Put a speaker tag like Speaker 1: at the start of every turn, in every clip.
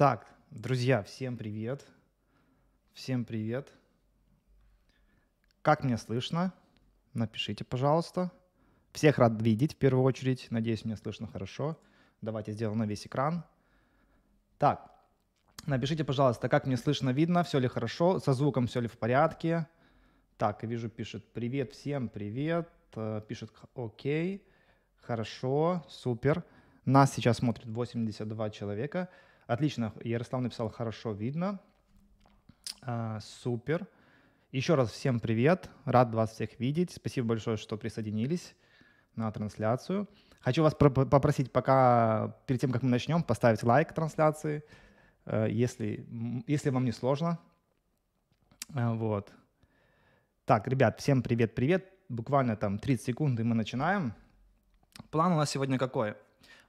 Speaker 1: Так, друзья, всем привет. Всем привет. Как меня слышно? Напишите, пожалуйста. Всех рад видеть в первую очередь. Надеюсь, меня слышно хорошо. Давайте сделаем на весь экран. Так, напишите, пожалуйста, как мне слышно, видно, все ли хорошо, со звуком все ли в порядке. Так, вижу, пишет «Привет всем, привет». Э, пишет «Окей», «Хорошо», «Супер». Нас сейчас смотрит 82 человека – Отлично, Ярослав написал «хорошо видно». А, супер. Еще раз всем привет, рад вас всех видеть. Спасибо большое, что присоединились на трансляцию. Хочу вас попросить, пока перед тем, как мы начнем, поставить лайк трансляции, э, если, если вам не сложно. Э, вот. Так, ребят, всем привет-привет. Буквально там 30 секунд, и мы начинаем. План у нас сегодня какой?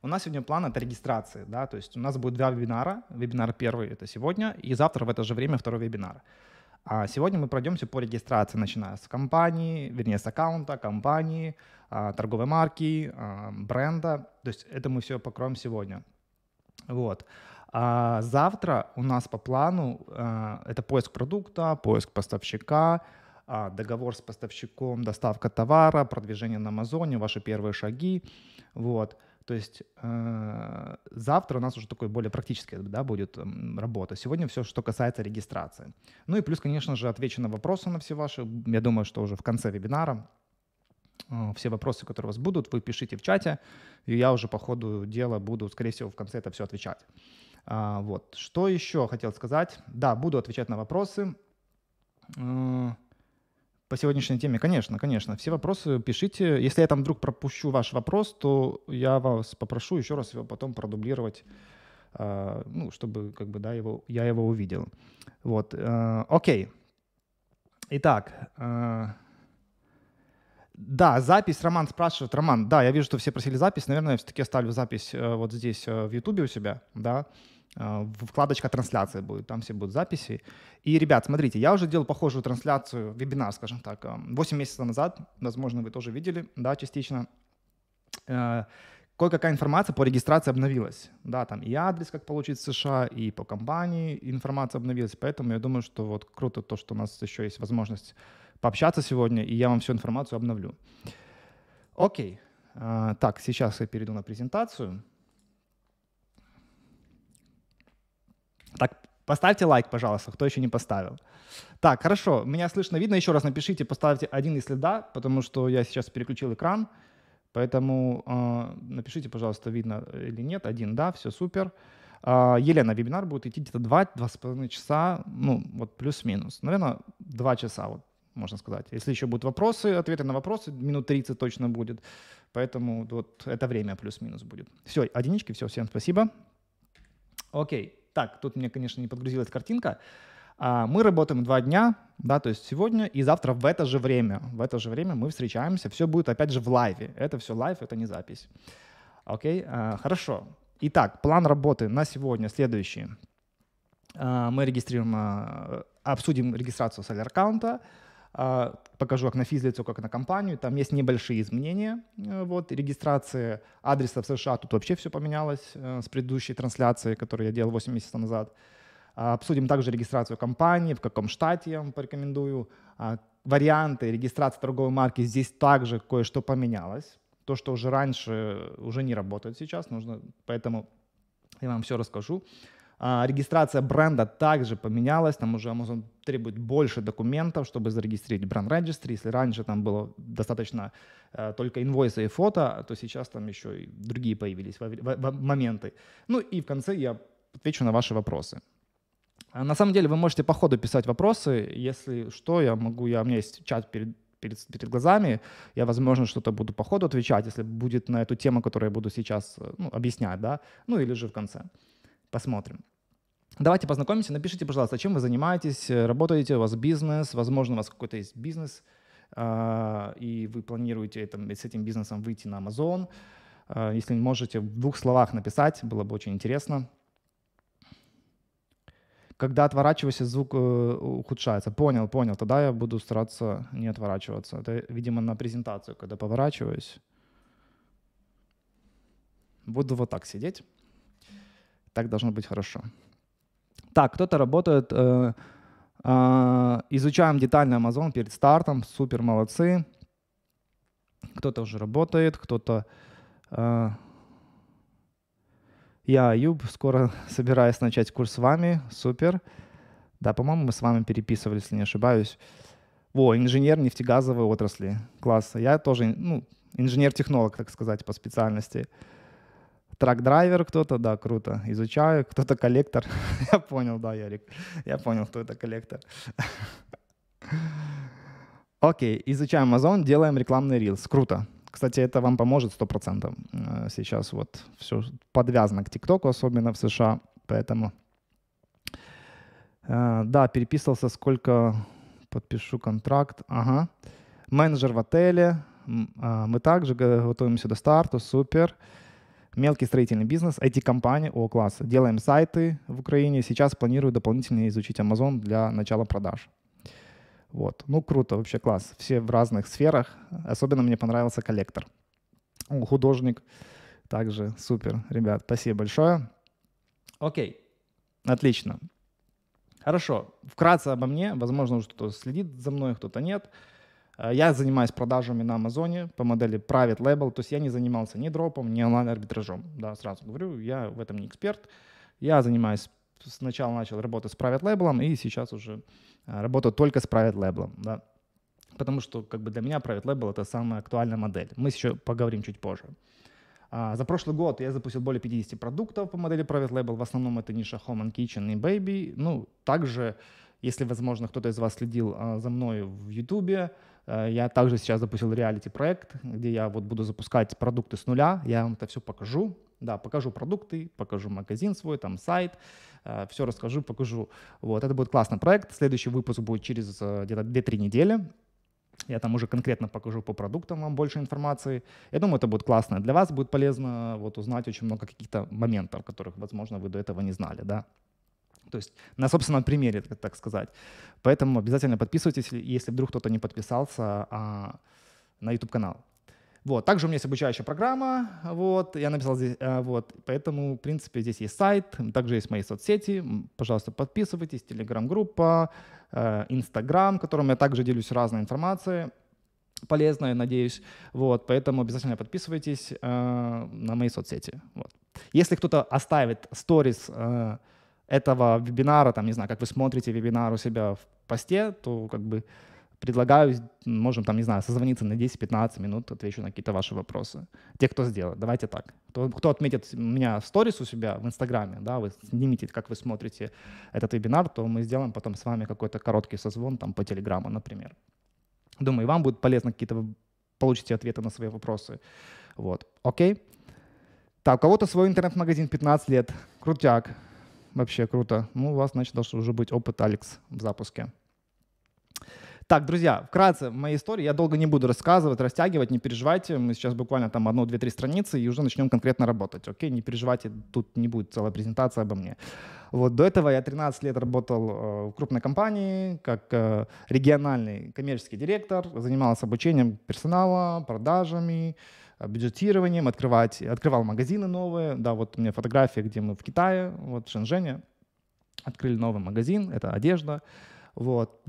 Speaker 1: У нас сегодня план от регистрации, да, то есть у нас будет два вебинара. Вебинар первый — это сегодня, и завтра в это же время второй вебинар. А сегодня мы пройдемся по регистрации, начиная с компании, вернее, с аккаунта, компании, а, торговой марки, а, бренда. То есть это мы все покроем сегодня. Вот. А завтра у нас по плану а, это поиск продукта, поиск поставщика, договор с поставщиком, доставка товара, продвижение на Амазоне, ваши первые шаги. Вот. То есть э, завтра у нас уже такой более практический да, будет э, работа. Сегодня все, что касается регистрации. Ну и плюс, конечно же, отвечу на вопросы на все ваши. Я думаю, что уже в конце вебинара э, все вопросы, которые у вас будут, вы пишите в чате, и я уже по ходу дела буду, скорее всего, в конце это все отвечать. А, вот. Что еще хотел сказать? Да, буду отвечать на вопросы. Э, по сегодняшней теме? Конечно, конечно. Все вопросы пишите. Если я там вдруг пропущу ваш вопрос, то я вас попрошу еще раз его потом продублировать, э, ну, чтобы как бы, да, его, я его увидел. Вот. Э, окей. Итак, э, да, запись, Роман спрашивает. Роман, да, я вижу, что все просили запись. Наверное, я все-таки оставлю запись э, вот здесь э, в Ютубе у себя, да. Э, вкладочка трансляции будет, там все будут записи. И, ребят, смотрите, я уже делал похожую трансляцию, вебинар, скажем так, 8 э, месяцев назад, возможно, вы тоже видели, да, частично. Э, кое-какая информация по регистрации обновилась, да, там и адрес, как получить в США, и по компании информация обновилась, поэтому я думаю, что вот круто то, что у нас еще есть возможность пообщаться сегодня, и я вам всю информацию обновлю. Окей, так, сейчас я перейду на презентацию. Так, Поставьте лайк, пожалуйста, кто еще не поставил. Так, хорошо, меня слышно, видно. Еще раз напишите, поставьте один, если да, потому что я сейчас переключил экран. Поэтому э, напишите, пожалуйста, видно э, или нет. Один, да, все супер. Э, Елена, вебинар будет идти где-то 2-2,5 часа, ну, вот плюс-минус. Наверное, 2 часа, вот, можно сказать. Если еще будут вопросы, ответы на вопросы, минут 30 точно будет. Поэтому вот это время плюс-минус будет. Все, одинички, все, всем спасибо. Окей. Так, тут мне, конечно, не подгрузилась картинка. А, мы работаем два дня, да, то есть сегодня и завтра в это же время. В это же время мы встречаемся. Все будет опять же в лайве. Это все лайв, это не запись. Окей, а, хорошо. Итак, план работы на сегодня следующий. А, мы регистрируем, обсудим регистрацию соляркаунта. аккаунта а, покажу как на физлицо, как на компанию. Там есть небольшие изменения. Э, вот, регистрации адреса в США, тут вообще все поменялось э, с предыдущей трансляцией, которую я делал 8 месяцев назад. А, обсудим также регистрацию компании, в каком штате я вам порекомендую. А, варианты регистрации торговой марки здесь также кое-что поменялось. То, что уже раньше э, уже не работает сейчас, нужно, поэтому я вам все расскажу. А, регистрация бренда также поменялась, там уже Amazon требует больше документов, чтобы зарегистрировать бренд Registry. Если раньше там было достаточно э, только инвойса и фото, то сейчас там еще и другие появились в, моменты. Ну и в конце я отвечу на ваши вопросы. А на самом деле вы можете по ходу писать вопросы. Если что, я могу, я, у меня есть чат перед, перед, перед глазами. Я, возможно, что-то буду по ходу отвечать, если будет на эту тему, которую я буду сейчас э, ну, объяснять, да, ну или же в конце. Посмотрим. Давайте познакомимся, напишите, пожалуйста, чем вы занимаетесь, э, работаете, у вас бизнес, возможно, у вас какой-то есть бизнес, а, и вы планируете это, с этим бизнесом выйти на Amazon. А, если можете в двух словах написать, было бы очень интересно. Когда отворачиваешься, звук э, ухудшается. Понял, понял. Тогда я буду стараться не отворачиваться. Это, видимо, на презентацию, когда поворачиваюсь. Буду вот так сидеть. Так должно быть хорошо. Так, кто-то работает, э, э, изучаем детально Amazon перед стартом, супер молодцы. Кто-то уже работает, кто-то... Э, я Юб, скоро собираюсь начать курс с вами, супер. Да, по-моему, мы с вами переписывались, если не ошибаюсь. Во, инженер нефтегазовой отрасли, класс. Я тоже, ну, инженер-технолог, так сказать, по специальности. Трак-драйвер кто-то, да, круто, изучаю. Кто-то коллектор. я понял, да, Ярик. Я понял, кто это коллектор. Окей, изучаем Amazon, делаем рекламный рилс. Круто. Кстати, это вам поможет 100%. Э, сейчас вот все подвязано к ТикТоку, особенно в США, поэтому... Э, да, переписывался, сколько подпишу контракт. Ага. Менеджер в отеле. Э, мы также готовимся до старта, супер. Супер мелкий строительный бизнес, IT-компания О-класса. Делаем сайты в Украине. Сейчас планирую дополнительно изучить Amazon для начала продаж. Вот. Ну, круто, вообще класс. Все в разных сферах. Особенно мне понравился коллектор. О, художник. Также супер. Ребят, спасибо большое. Окей. Отлично. Хорошо. Вкратце обо мне. Возможно, кто-то следит за мной, кто-то нет. Э, я занимаюсь продажами на Амазоне по модели Private Label, то есть я не занимался ни дропом, ни онлайн-арбитражом. Да, сразу говорю, я в этом не эксперт. Я занимаюсь, сначала начал работать с Private Label, и сейчас уже э, работаю только с Private Label, да. Потому что как бы для меня Private Label — это самая актуальная модель. Мы еще поговорим чуть позже. А, за прошлый год я запустил более 50 продуктов по модели Private Label. В основном это ниша Home and Kitchen и Baby. Ну, также, если, возможно, кто-то из вас следил э, за мной в YouTube, Э, я также сейчас запустил реалити-проект, где я вот буду запускать продукты с нуля. Я вам это все покажу. Да, покажу продукты, покажу магазин свой, там сайт, э, все расскажу, покажу. Вот, это будет классный проект. Следующий выпуск будет через э, где-то 2-3 недели. Я там уже конкретно покажу по продуктам вам больше информации. Я думаю, это будет классно. Для вас будет полезно вот узнать очень много каких-то моментов, которых, возможно, вы до этого не знали, да. То есть на собственном примере, так сказать. Поэтому обязательно подписывайтесь, если вдруг кто-то не подписался а, на YouTube-канал. Вот. Также у меня есть обучающая программа, вот, я написал здесь, э, вот, поэтому, в принципе, здесь есть сайт, также есть мои соцсети, пожалуйста, подписывайтесь, телеграм-группа, э, инстаграм, которым я также делюсь разной информацией, полезной, надеюсь, вот, поэтому обязательно подписывайтесь э, на мои соцсети, вот. Если кто-то оставит сторис этого вебинара, там, не знаю, как вы смотрите вебинар у себя в посте, то как бы предлагаю, можем там, не знаю, созвониться на 10-15 минут, отвечу на какие-то ваши вопросы. Те, кто сделал, давайте так. Кто, кто отметит меня в сторис у себя в Инстаграме, да, вы снимите, как вы смотрите этот вебинар, то мы сделаем потом с вами какой-то короткий созвон там по Телеграму, например. Думаю, вам будет полезно какие-то, получите ответы на свои вопросы. Вот, окей? Так, у кого-то свой интернет-магазин 15 лет, крутяк, вообще круто. Ну, у вас, значит, должен уже быть опыт Алекс в запуске. Так, друзья, вкратце моя история. Я долго не буду рассказывать, растягивать, не переживайте. Мы сейчас буквально там одну, две, три страницы и уже начнем конкретно работать. Окей, не переживайте, тут не будет целая презентация обо мне. Вот до этого я 13 лет работал э, в крупной компании как э, региональный коммерческий директор, занимался обучением персонала, продажами, бюджетированием, открывать, открывал магазины новые. Да, вот у меня фотография, где мы в Китае, вот в Шэньчжэне, открыли новый магазин, это одежда. Вот.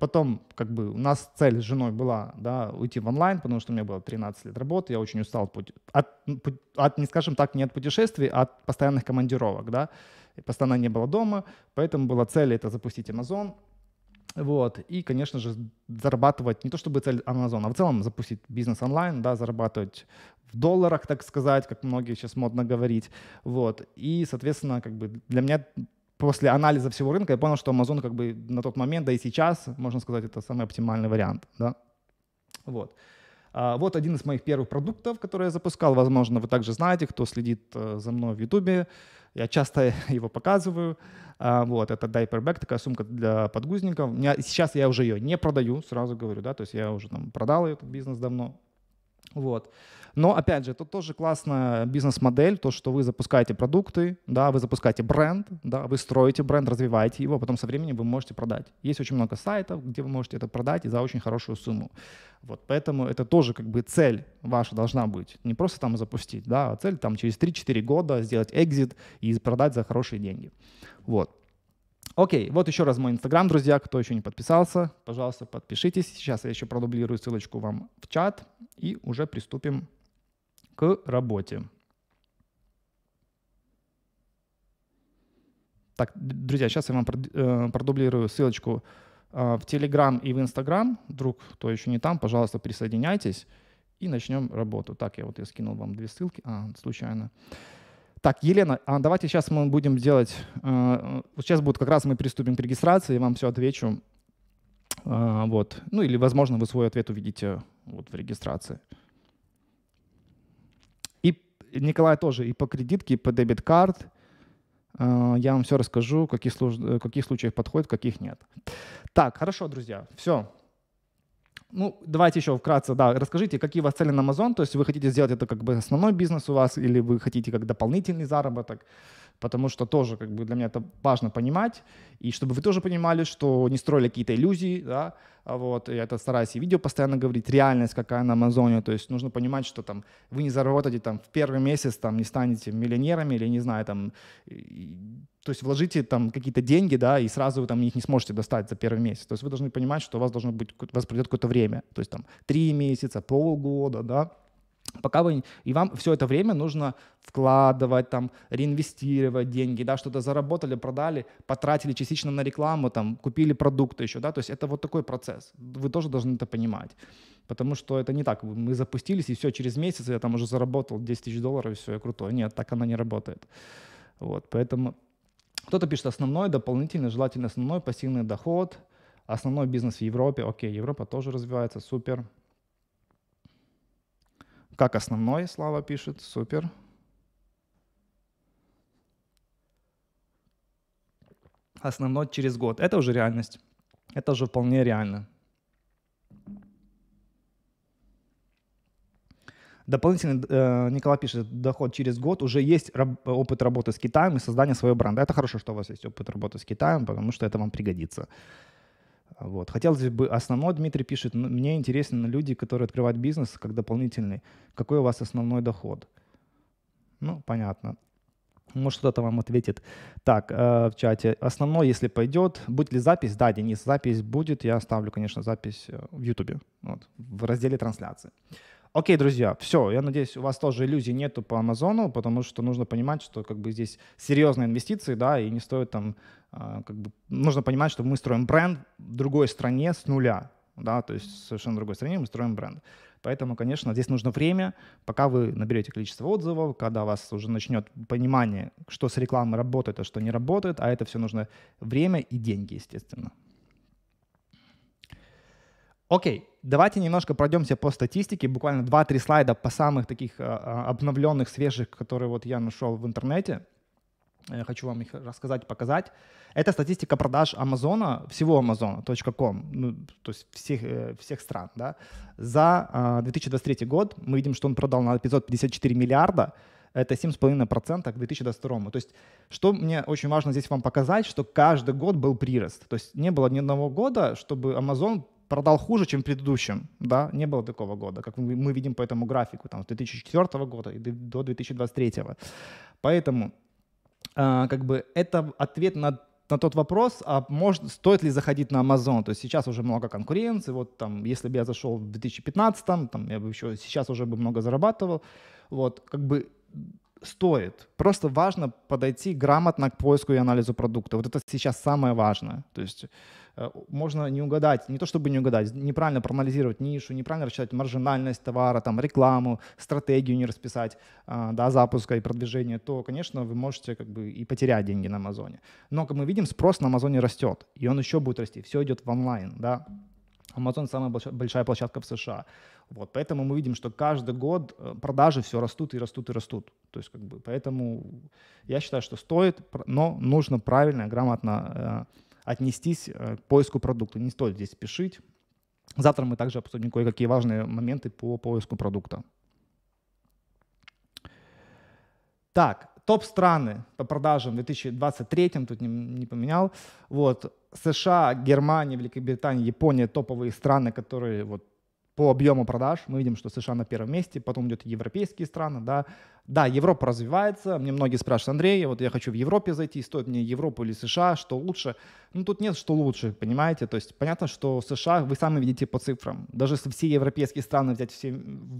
Speaker 1: потом, как бы, у нас цель с женой была, да, уйти в онлайн, потому что у меня было 13 лет работы, я очень устал от, ну, от, не скажем так, не от путешествий, а от постоянных командировок, да. И постоянно не было дома, поэтому была цель это запустить Amazon, вот. И, конечно же, зарабатывать не то чтобы цель Amazon, а в целом запустить бизнес онлайн, да, зарабатывать в долларах, так сказать, как многие сейчас модно говорить. Вот. И, соответственно, как бы для меня после анализа всего рынка я понял, что Amazon как бы на тот момент, да и сейчас, можно сказать, это самый оптимальный вариант. Да? Вот. А, вот один из моих первых продуктов, который я запускал. Возможно, вы также знаете, кто следит э, за мной в Ютубе. Я часто его показываю. А, вот, это дайпербэк, такая сумка для подгузников. сейчас я уже ее не продаю, сразу говорю, да, то есть я уже там продал этот бизнес давно. Вот. Но, опять же, это тоже классная бизнес-модель, то, что вы запускаете продукты, да, вы запускаете бренд, да, вы строите бренд, развиваете его, а потом со временем вы можете продать. Есть очень много сайтов, где вы можете это продать и за очень хорошую сумму. Вот, поэтому это тоже как бы цель ваша должна быть. Не просто там запустить, да, а цель там через 3-4 года сделать экзит и продать за хорошие деньги. Вот. Окей, вот еще раз мой инстаграм, друзья, кто еще не подписался, пожалуйста, подпишитесь. Сейчас я еще продублирую ссылочку вам в чат и уже приступим к работе. Так, друзья, сейчас я вам э, продублирую ссылочку э, в Telegram и в Instagram. Вдруг кто еще не там, пожалуйста, присоединяйтесь и начнем работу. Так, я вот я скинул вам две ссылки, а, случайно. Так, Елена, а давайте сейчас мы будем делать, сейчас э, будет как раз мы приступим к регистрации, я вам все отвечу. вот. Ну или, возможно, вы свой ответ увидите вот в регистрации. Николай тоже и по кредитке, и по дебит-карт. Э, я вам все расскажу, какие каких, в э, каких случаях подходит, каких нет. Так, хорошо, друзья, все. Ну, давайте еще вкратце, да, расскажите, какие у вас цели на Amazon, то есть вы хотите сделать это как бы основной бизнес у вас, или вы хотите как дополнительный заработок, потому что тоже как бы для меня это важно понимать, и чтобы вы тоже понимали, что не строили какие-то иллюзии, да, а вот, я это стараюсь и видео постоянно говорить, реальность какая на Амазоне, то есть нужно понимать, что там вы не заработаете там в первый месяц, там не станете миллионерами или не знаю, там, и, то есть вложите там какие-то деньги, да, и сразу вы там их не сможете достать за первый месяц, то есть вы должны понимать, что у вас должно быть, у вас придет какое-то время, то есть там три месяца, полгода, да, пока вы, и вам все это время нужно вкладывать, там, реинвестировать деньги, да, что-то заработали, продали, потратили частично на рекламу, там, купили продукты еще, да, то есть это вот такой процесс, вы тоже должны это понимать, потому что это не так, мы запустились, и все, через месяц я там уже заработал 10 тысяч долларов, и все, я крутой, нет, так она не работает, вот, поэтому кто-то пишет основной, дополнительный, желательно основной пассивный доход, основной бизнес в Европе, окей, Европа тоже развивается, супер, как основной, Слава пишет, супер. Основной через год. Это уже реальность. Это уже вполне реально. Дополнительно э, Николай пишет, доход через год, уже есть опыт работы с Китаем и создание своего бренда. Это хорошо, что у вас есть опыт работы с Китаем, потому что это вам пригодится. Вот. Хотелось бы, основной Дмитрий пишет, мне интересны люди, которые открывают бизнес как дополнительный. Какой у вас основной доход? Ну, понятно. Может, кто-то вам ответит. Так, э, в чате. Основной, если пойдет, будет ли запись? Да, Денис, запись будет. Я оставлю, конечно, запись э, в YouTube, вот, в разделе трансляции. Окей, друзья, все. Я надеюсь, у вас тоже иллюзий нету по Амазону, потому что нужно понимать, что как бы здесь серьезные инвестиции, да, и не стоит там, а, как бы, нужно понимать, что мы строим бренд в другой стране с нуля, да, то есть в совершенно другой стране мы строим бренд. Поэтому, конечно, здесь нужно время, пока вы наберете количество отзывов, когда у вас уже начнет понимание, что с рекламой работает, а что не работает, а это все нужно время и деньги, естественно. Окей, давайте немножко пройдемся по статистике, буквально 2-3 слайда по самых таких а, а, обновленных, свежих, которые вот я нашел в интернете. Я хочу вам их рассказать, показать. Это статистика продаж Амазона, всего Amazon.com, ну, то есть всех, э, всех стран. Да? За 2023 а, год мы видим, что он продал на 554 миллиарда, это 7,5% к 2022. То есть, что мне очень важно здесь вам показать, что каждый год был прирост. То есть не было ни одного года, чтобы Amazon продал хуже, чем в предыдущем, да, не было такого года, как мы видим по этому графику, там, с 2004 года и до 2023. Поэтому, э, как бы, это ответ на на тот вопрос, а может, стоит ли заходить на Amazon. То есть сейчас уже много конкуренции. Вот там, если бы я зашел в 2015, там, я бы еще сейчас уже бы много зарабатывал. Вот, как бы стоит. Просто важно подойти грамотно к поиску и анализу продукта. Вот это сейчас самое важное. То есть Э, можно не угадать, не то чтобы не угадать, неправильно проанализировать нишу, неправильно рассчитать маржинальность товара, там, рекламу, стратегию не расписать, э, да, запуска и продвижения, то, конечно, вы можете как бы и потерять деньги на Амазоне. Но, как мы видим, спрос на Амазоне растет, и он еще будет расти, все идет в онлайн, да. Amazon самая большая площадка в США. Вот, поэтому мы видим, что каждый год э, продажи все растут и растут и растут. То есть, как бы, поэтому я считаю, что стоит, но нужно правильно, грамотно отнестись э, к поиску продукта. Не стоит здесь спешить. Завтра мы также обсудим кое-какие важные моменты по поиску продукта. Так, топ страны по продажам в 2023, тут не, не поменял. Вот, США, Германия, Великобритания, Япония, топовые страны, которые вот по объему продаж мы видим, что США на первом месте, потом идет европейские страны, да. Да, Европа развивается, мне многие спрашивают, Андрей, вот я хочу в Европе зайти, стоит мне Европу или США, что лучше? Ну, тут нет, что лучше, понимаете? То есть понятно, что США, вы сами видите по цифрам, даже если все европейские страны взять все,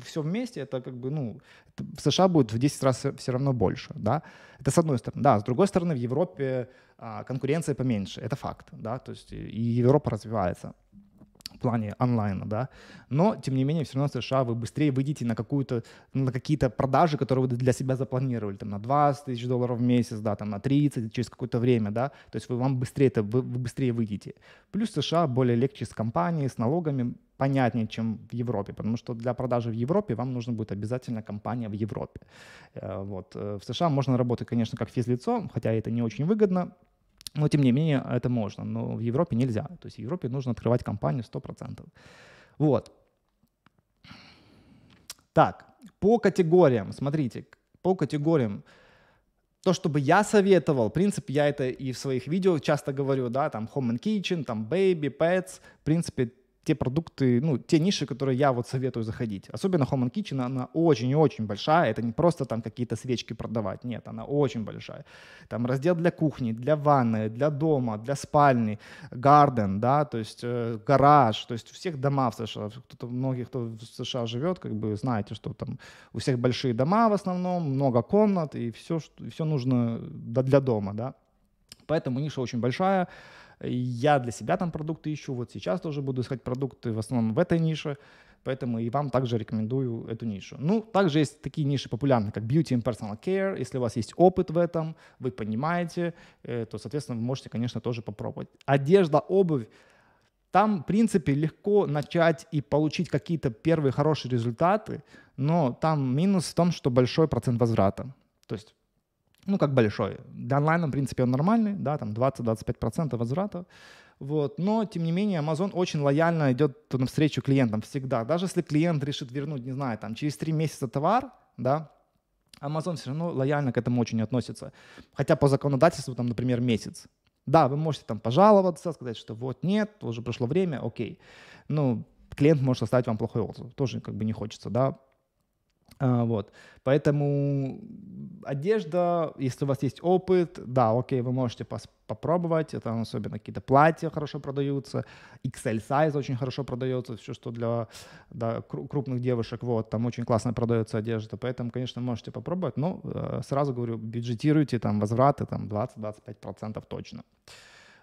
Speaker 1: все вместе, это как бы, ну, в США будет в 10 раз все равно больше, да. Это с одной стороны. Да, с другой стороны, в Европе а, конкуренция поменьше, это факт, да, то есть и Европа развивается в плане онлайна, да. Но, тем не менее, все равно в США вы быстрее выйдете на, какую-то, на какие-то продажи, которые вы для себя запланировали, там, на 20 тысяч долларов в месяц, да, там, на 30 через какое-то время, да. То есть вы, вам быстрее, это, вы, вы быстрее выйдете. Плюс США более легче с компанией, с налогами, понятнее, чем в Европе, потому что для продажи в Европе вам нужно будет обязательно компания в Европе. Э, вот. Э, в США можно работать, конечно, как физлицо, хотя это не очень выгодно, но, тем не менее, это можно. Но в Европе нельзя. То есть в Европе нужно открывать компанию 100%. Вот. Так, по категориям, смотрите, по категориям, то, чтобы я советовал, в принципе, я это и в своих видео часто говорю, да, там Home and Kitchen, там Baby, Pets, в принципе, те продукты, ну, те ниши, которые я вот советую заходить. Особенно Home and Kitchen, она очень и очень большая. Это не просто там какие-то свечки продавать. Нет, она очень большая. Там раздел для кухни, для ванны, для дома, для спальни, гарден, да, то есть э, гараж, то есть у всех дома в США. Кто-то, многие, кто в США живет, как бы знаете, что там у всех большие дома в основном, много комнат и все, что, все нужно для дома, да. Поэтому ниша очень большая. Я для себя там продукты ищу, вот сейчас тоже буду искать продукты в основном в этой нише, поэтому и вам также рекомендую эту нишу. Ну, также есть такие ниши популярные, как beauty and personal care. Если у вас есть опыт в этом, вы понимаете, э, то, соответственно, вы можете, конечно, тоже попробовать. Одежда, обувь. Там, в принципе, легко начать и получить какие-то первые хорошие результаты, но там минус в том, что большой процент возврата. То есть ну, как большой. Для онлайна, в принципе, он нормальный, да, там 20-25% возврата. Вот. Но, тем не менее, Amazon очень лояльно идет навстречу клиентам всегда. Даже если клиент решит вернуть, не знаю, там, через 3 месяца товар, да, Amazon все равно лояльно к этому очень относится. Хотя по законодательству, там, например, месяц. Да, вы можете там пожаловаться, сказать, что вот нет, уже прошло время, окей. Ну, клиент может оставить вам плохой отзыв, тоже как бы не хочется, да, а, вот. Поэтому одежда, если у вас есть опыт, да, окей, вы можете пос- попробовать. Это особенно какие-то платья хорошо продаются. XL size очень хорошо продается. Все, что для да, крупных девушек, вот, там очень классно продается одежда. Поэтому, конечно, можете попробовать. Но э, сразу говорю, бюджетируйте там возвраты там 20-25% точно.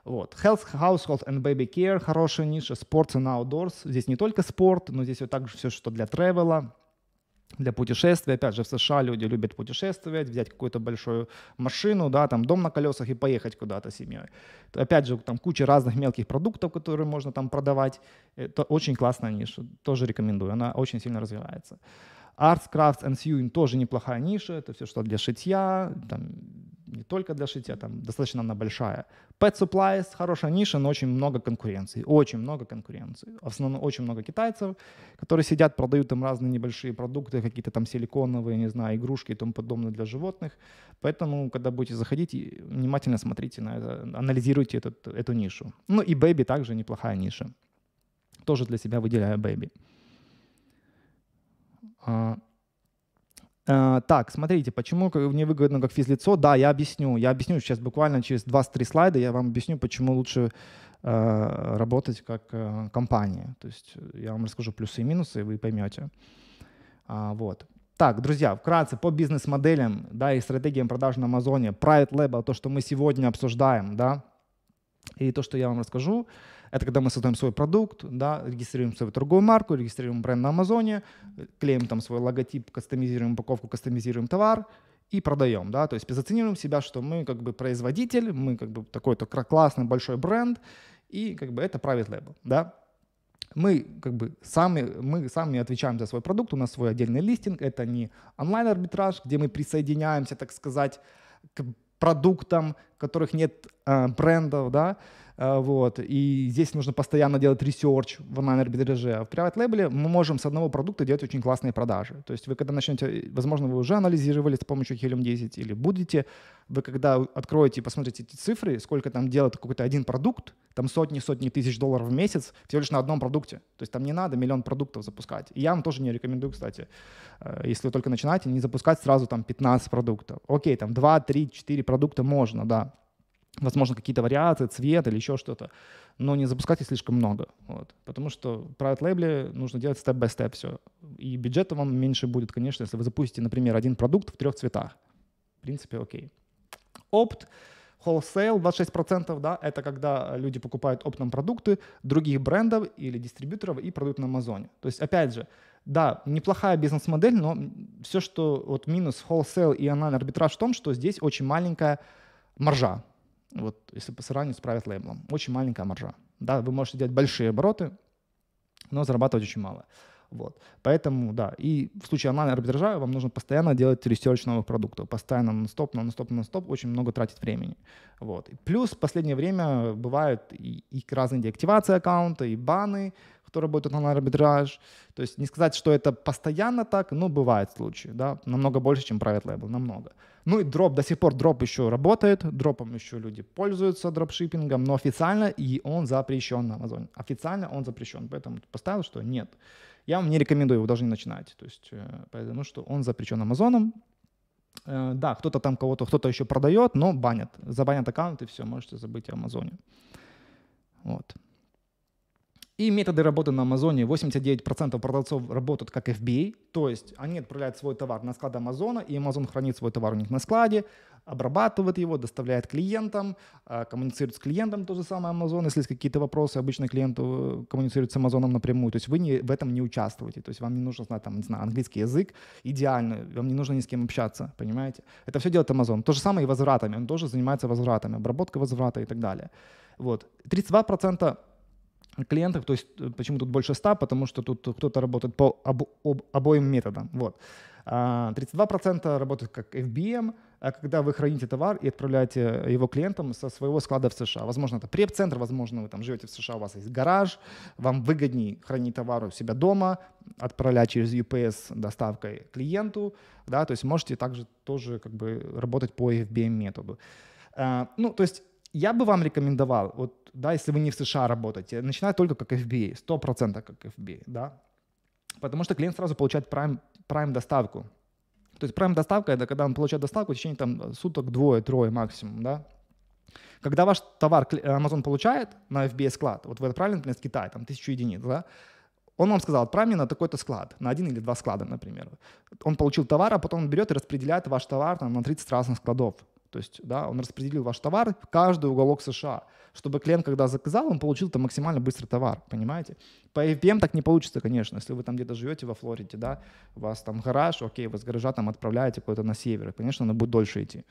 Speaker 1: Вот. Health, Household and Baby Care – хорошая ниша. Sports and Outdoors. Здесь не только спорт, но здесь вот также все, что для тревела – для путешествий. Опять же, в США люди любят путешествовать, взять какую-то большую машину, да, там дом на колесах и поехать куда-то с семьей. Опять же, там куча разных мелких продуктов, которые можно там продавать. Это очень классная ниша, тоже рекомендую, она очень сильно развивается. Arts, Crafts and Sewing тоже неплохая ниша, это все, что для шитья, там, не только для шитья, там достаточно она большая. Pet Supplies — хорошая ниша, но очень много конкуренции, очень много конкуренции. В основном очень много китайцев, которые сидят, продают там разные небольшие продукты, какие-то там силиконовые, не знаю, игрушки и тому подобное для животных. Поэтому, когда будете заходить, внимательно смотрите на это, анализируйте этот, эту нишу. Ну и Baby также неплохая ниша. Тоже для себя выделяю Baby. А, Э, так, смотрите, почему мне выгодно как физлицо? Да, я объясню. Я объясню сейчас буквально через 2-3 слайда, я вам объясню, почему лучше э, работать как э, компания. То есть я вам расскажу плюсы и минусы, и вы поймете. А, вот. Так, друзья, вкратце по бизнес-моделям да, и стратегиям продаж на Амазоне, Private Label, то, что мы сегодня обсуждаем, да, и то, что я вам расскажу – это когда мы создаем свой продукт, да, регистрируем свою торговую марку, регистрируем бренд на Амазоне, клеим там свой логотип, кастомизируем упаковку, кастомизируем товар и продаем, да, то есть позиционируем себя, что мы как бы производитель, мы как бы такой-то классный большой бренд, и как бы это private label, да. Мы как бы сами, мы сами отвечаем за свой продукт, у нас свой отдельный листинг, это не онлайн-арбитраж, где мы присоединяемся, так сказать, к продуктам, которых нет э, брендов, да, Э, вот, и здесь нужно постоянно делать ресерч в онлайн-арбитраже. В private label мы можем с одного продукта делать очень классные продажи. То есть вы когда начнете, э, возможно, вы уже анализировали с помощью Helium 10 или будете, вы когда откроете и посмотрите эти цифры, сколько там делает какой-то один продукт, там сотни-сотни тысяч долларов в месяц всего лишь на одном продукте. То есть там не надо миллион продуктов запускать. И я вам тоже не рекомендую, кстати, э, если вы только начинаете, не запускать сразу там 15 продуктов. Окей, там 2, 3, 4 продукта можно, да, возможно, какие-то вариации, цвет или еще что-то, но не запускать их слишком много, вот. потому что private лейбле нужно делать степ-бай-степ все, и бюджета вам меньше будет, конечно, если вы запустите, например, один продукт в трех цветах, в принципе, окей. Опт, wholesale 26%, да, это когда люди покупают оптом продукты других брендов или дистрибьюторов и продают на Амазоне. То есть, опять же, да, неплохая бизнес-модель, но все, что вот минус wholesale и онлайн-арбитраж в том, что здесь очень маленькая маржа, вот если по сравнению с private label. Очень маленькая маржа. Да, вы можете делать большие обороты, но зарабатывать очень мало. Вот. Поэтому, да, и в случае онлайн-арбитража вам нужно постоянно делать ресерч новых продуктов, постоянно на стоп на стоп на стоп очень много тратить времени. Вот. И плюс в последнее время бывают и, и разные деактивации аккаунта, и баны, которые будет онлайн-арбитраж. То есть не сказать, что это постоянно так, но бывают случаи, да, намного больше, чем private label, намного. Ну и дроп, до сих пор дроп еще работает, дропом еще люди пользуются дропшиппингом, но официально и он запрещен на Амазоне. Официально он запрещен, поэтому поставил, что нет. Я вам не рекомендую, его даже не начинать. То есть, э, поэтому, что он запрещен Амазоном, э, да, кто-то там кого-то, кто-то еще продает, но банят. Забанят аккаунт, и все, можете забыть о Амазоне. Вот. И методы работы на Амазоне. 89% продавцов работают как FBA, то есть они отправляют свой товар на склад Амазона, и Амазон хранит свой товар у них на складе, обрабатывает его, доставляет клиентам, э, коммуницирует с клиентом, то же самое Амазон. Если есть какие-то вопросы, обычно клиенту э, коммуницирует с Амазоном напрямую. То есть вы не, в этом не участвуете. То есть вам не нужно знать там, не знаю, английский язык идеально, вам не нужно ни с кем общаться, понимаете? Это все делает Амазон. То же самое и возвратами. Он тоже занимается возвратами, обработкой возврата и так далее. Вот. 32% клиентов, то есть э, почему тут больше 100, потому что тут кто-то работает по обо, об, обоим методам. Вот. 32% а, работают как FBM, а когда вы храните товар и отправляете его клиентам со своего склада в США. Возможно, это преп-центр, возможно, вы там живете в США, у вас есть гараж, вам выгоднее хранить товар у себя дома, отправлять через UPS доставкой клиенту, да, то есть можете также тоже как бы работать по FBM методу. А, ну, то есть я бы вам рекомендовал, вот, да, если вы не в США работаете, начинать только как FBA, 100% как FBA, да, потому что клиент сразу получает прайм, прайм доставку. То есть прайм доставка – это когда он получает доставку в течение там, суток, двое, трое максимум, да. Когда ваш товар Amazon получает на FBA склад, вот вы отправили, например, с Китая, там, тысячу единиц, да, он вам сказал, отправь мне на такой-то склад, на один или два склада, например. Он получил товар, а потом он берет и распределяет ваш товар там, на 30 разных складов. То есть, да, он распределил ваш товар в каждый уголок США, чтобы клиент, когда заказал, он получил там максимально быстрый товар, понимаете? По FBM так не получится, конечно, если вы там где-то живете во Флориде, да, у вас там гараж, окей, вы с гаража там отправляете куда-то на север, конечно, оно будет дольше идти.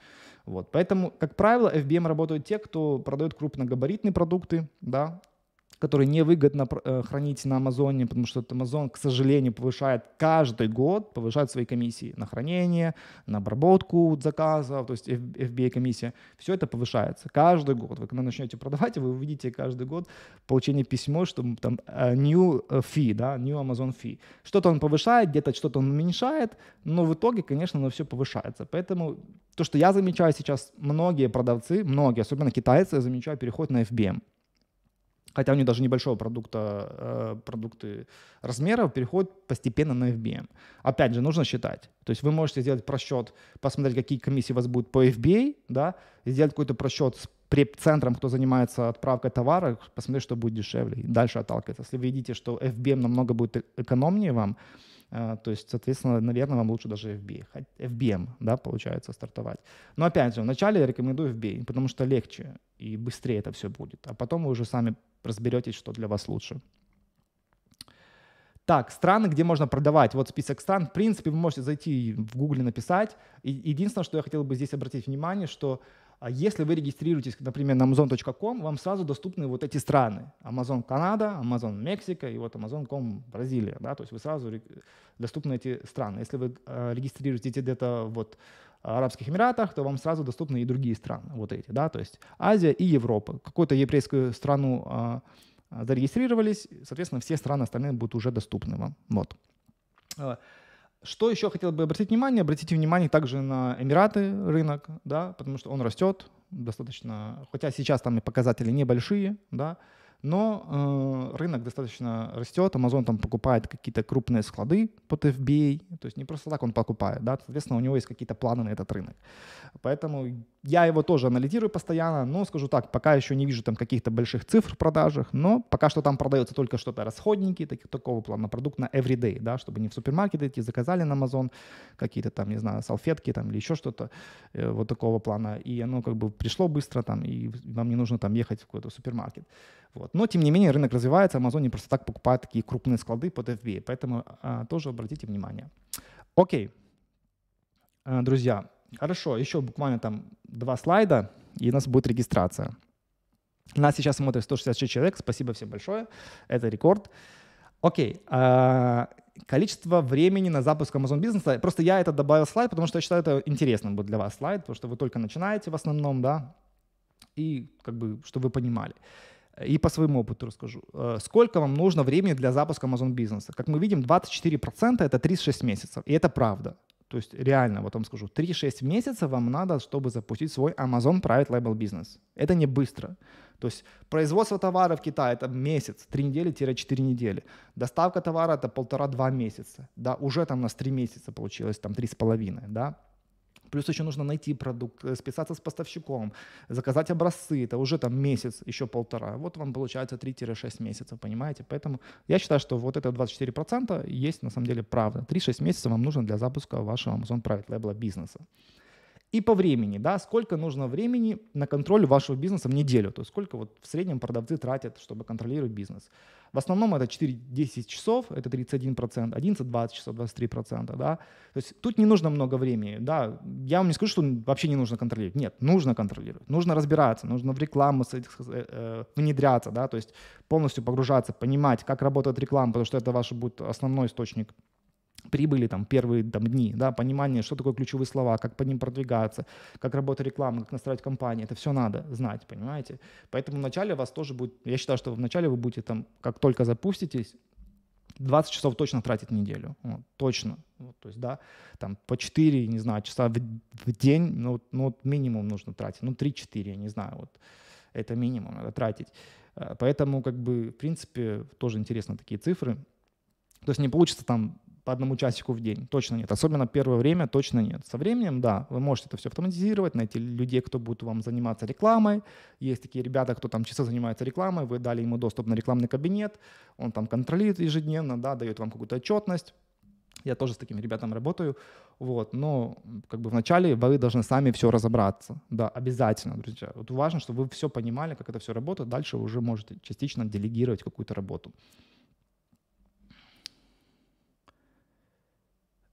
Speaker 1: Вот, поэтому, как правило, FBM работают те, кто продает крупногабаритные продукты, да, который невыгодно э, хранить на Амазоне, потому что Амазон, к сожалению, повышает каждый год, повышает свои комиссии на хранение, на обработку заказов, то есть FBA-комиссия. Все это повышается каждый год. Вы когда начнете продавать, вы увидите каждый год получение письмо, что там э, new э, fee, да, new Amazon fee. Что-то он повышает, где-то что-то он уменьшает, но в итоге, конечно, оно все повышается. Поэтому то, что я замечаю сейчас, многие продавцы, многие, особенно китайцы, я замечаю, переходят на FBM хотя у них даже небольшого продукта, э, продукты размеров переходит постепенно на FBM. Опять же, нужно считать. То есть вы можете сделать просчет, посмотреть, какие комиссии у вас будут по FBA, да, сделать какой-то просчет с преп-центром, кто занимается отправкой товара, посмотреть, что будет дешевле, и дальше отталкиваться. Если вы видите, что FBM намного будет э-, экономнее вам, Э, то есть, соответственно, наверное, вам лучше даже FBA, FBM, да, получается, стартовать. Но опять же, вначале я рекомендую FBA, потому что легче и быстрее это все будет. А потом вы уже сами разберетесь, что для вас лучше. Так, страны, где можно продавать. Вот список стран. В принципе, вы можете зайти в гугле написать. И единственное, что я хотел бы здесь обратить внимание, что а если вы регистрируетесь, например, на amazon.com, вам сразу доступны вот эти страны. Amazon Канада, Amazon Мексика и вот Amazon.com Бразилия. Да? То есть вы сразу доступны эти страны. Если вы э, регистрируетесь где-то вот Арабских Эмиратах, то вам сразу доступны и другие страны, вот эти, да, то есть Азия и Европа. Какую-то еврейскую страну а, зарегистрировались, соответственно, все страны остальные будут уже доступны вам. Вот. А, что еще хотел бы обратить внимание? Обратите внимание также на Эмираты рынок, да, потому что он растет достаточно, хотя сейчас там и показатели небольшие, да, но э, рынок достаточно растет, Amazon там покупает какие-то крупные склады под FBA, то есть не просто так он покупает, да, соответственно, у него есть какие-то планы на этот рынок. Поэтому я его тоже анализирую постоянно, но скажу так, пока еще не вижу там каких-то больших цифр в продажах, но пока что там продается только что-то расходники, так, такого плана продукт на everyday, да, чтобы не в супермаркет идти, заказали на Amazon какие-то там, не знаю, салфетки там или еще что-то э, вот такого плана, и оно как бы пришло быстро там, и вам не нужно там ехать в какой-то супермаркет. Вот. Но, тем не менее, рынок развивается, Amazon не просто так покупает такие крупные склады под FBA, поэтому а, тоже обратите внимание. Окей, а, друзья, Хорошо, еще буквально там два слайда, и у нас будет регистрация. Нас сейчас смотрит 166 человек, спасибо всем большое, это рекорд. Окей, а, количество времени на запуск Amazon бизнеса, просто я это добавил слайд, потому что я считаю это интересным будет для вас слайд, потому что вы только начинаете в основном, да, и как бы, чтобы вы понимали. И по своему опыту расскажу. Э, сколько вам нужно времени для запуска Amazon бизнеса? Как мы видим, 24% это 36 месяцев, и это правда. То есть реально, вот вам скажу, 3-6 месяцев вам надо, чтобы запустить свой Amazon Private Label бизнес. Это не быстро. То есть производство товара в Китае это месяц, 3 недели-4 недели. Доставка товара это полтора-два месяца. Да, уже там у нас 3 месяца получилось, там 3,5, да. Плюс еще нужно найти продукт, э, списаться с поставщиком, заказать образцы. Это уже там месяц, еще полтора. Вот вам получается 3-6 месяцев, понимаете? Поэтому я считаю, что вот это 24% есть на самом деле правда. 3-6 месяцев вам нужно для запуска вашего Amazon Private Label бизнеса. И по времени, да, сколько нужно времени на контроль вашего бизнеса в неделю, то есть сколько вот в среднем продавцы тратят, чтобы контролировать бизнес. В основном это 4-10 часов, это 31%, 11-20 часов, 23%, да. То есть тут не нужно много времени, да. Я вам не скажу, что вообще не нужно контролировать. Нет, нужно контролировать, нужно разбираться, нужно в рекламу э, э, внедряться, да, то есть полностью погружаться, понимать, как работает реклама, потому что это ваш будет основной источник прибыли там первые там дни, да, понимание, что такое ключевые слова, как по ним продвигаться, как работать реклама, как настраивать компании, это все надо знать, понимаете? Поэтому вначале вас тоже будет, я считаю, что вначале вы будете там, как только запуститесь, 20 часов точно тратить неделю, вот, точно, вот, то есть, да, там по 4, не знаю, часа в, в день, ну, ну, минимум нужно тратить, ну, 3-4, я не знаю, вот, это минимум надо тратить. Э, поэтому, как бы, в принципе, тоже интересно такие цифры. То есть не получится там по одному часику в день. Точно нет. Особенно первое время точно нет. Со временем, да, вы можете это все автоматизировать, найти людей, кто будет вам заниматься рекламой. Есть такие ребята, кто там часы занимается рекламой, вы дали ему доступ на рекламный кабинет, он там контролирует ежедневно, да, дает вам какую-то отчетность. Я тоже с такими ребятами работаю, вот, но как бы вначале вы должны сами все разобраться, да, обязательно, друзья. Вот важно, чтобы вы все понимали, как это все работает, дальше вы уже можете частично делегировать какую-то работу.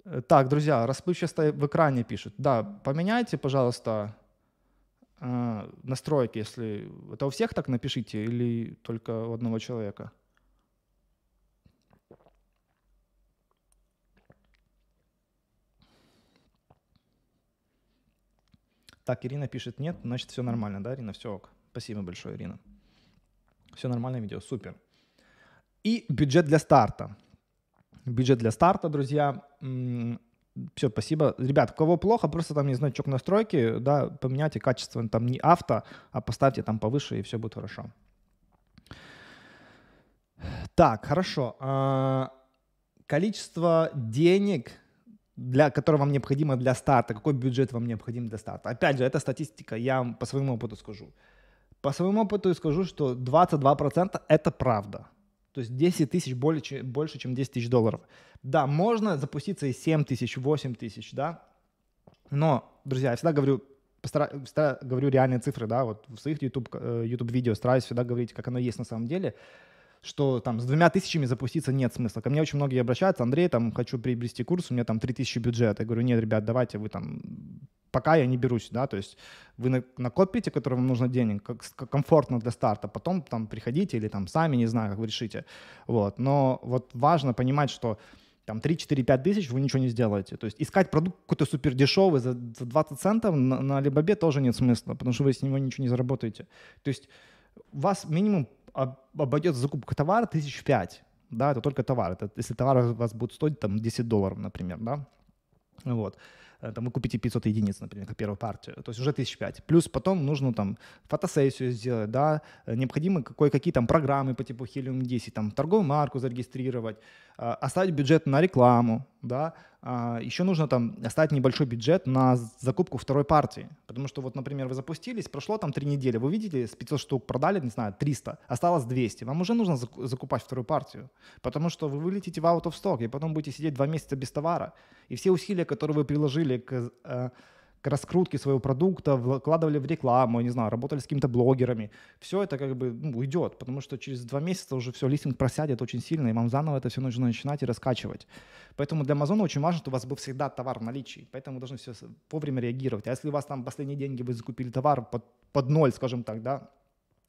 Speaker 1: Э, так, друзья, расплывчатое в экране пишет. Да, поменяйте, пожалуйста, э, настройки, если это у всех так напишите или только у одного человека. Так, Ирина пишет нет, значит все нормально, да, Ирина, все ок. Спасибо большое, Ирина. Все нормально видео, супер. И бюджет для старта бюджет для старта, друзья. Все, спасибо. Ребят, у кого плохо, просто там, не знаю, значок настройки, да, поменяйте качество ну, там не авто, а поставьте там повыше, и все будет хорошо. Так, хорошо. А, количество денег, для, которое вам необходимо для старта, какой бюджет вам необходим для старта. Опять же, это статистика, я вам по своему опыту скажу. По своему опыту скажу, что 22% это правда. То есть 10 тысяч больше, больше, чем 10 тысяч долларов. Да, можно запуститься и 7 тысяч, 8 тысяч, да. Но, друзья, я всегда говорю, постара... всегда говорю реальные цифры, да, вот в своих YouTube, э, YouTube видео стараюсь всегда говорить, как оно есть на самом деле, что там с двумя тысячами запуститься нет смысла. Ко мне очень многие обращаются, Андрей, там, хочу приобрести курс, у меня там 3000 бюджет, Я говорю, нет, ребят, давайте вы там пока я не берусь, да, то есть вы накопите, который вам нужно денег, как комфортно для старта, потом там приходите или там сами, не знаю, как вы решите, вот, но вот важно понимать, что там 3-4-5 тысяч вы ничего не сделаете, то есть искать продукт какой-то супер дешевый за, за 20 центов на, на Alibaba тоже нет смысла, потому что вы с него ничего не заработаете, то есть у вас минимум обойдется закупка товара тысяч пять, да, это только товар, это, если товар у вас будет стоить там 10 долларов, например, да, вот, Э, там, вы купите 500 единиц, например, как первую партию, то есть уже 1005. Плюс потом нужно там фотосессию сделать, да, э, необходимо кое-какие там программы по типу Helium 10, там торговую марку зарегистрировать, а, оставить бюджет на рекламу, да, а, еще нужно там оставить небольшой бюджет на закупку второй партии. Потому что вот, например, вы запустились, прошло там три недели, вы видите, с 500 штук продали, не знаю, 300, осталось 200. Вам уже нужно закупать вторую партию, потому что вы вылетите в out of stock, и потом будете сидеть два месяца без товара. И все усилия, которые вы приложили к а, к раскрутке своего продукта, вкладывали в рекламу, не знаю, работали с какими-то блогерами. Все это как бы ну, уйдет, потому что через два месяца уже все, листинг просядет очень сильно, и вам заново это все нужно начинать и раскачивать. Поэтому для Амазона очень важно, чтобы у вас был всегда товар в наличии, поэтому вы должны все вовремя реагировать. А если у вас там последние деньги, вы закупили товар под, под ноль, скажем так, да,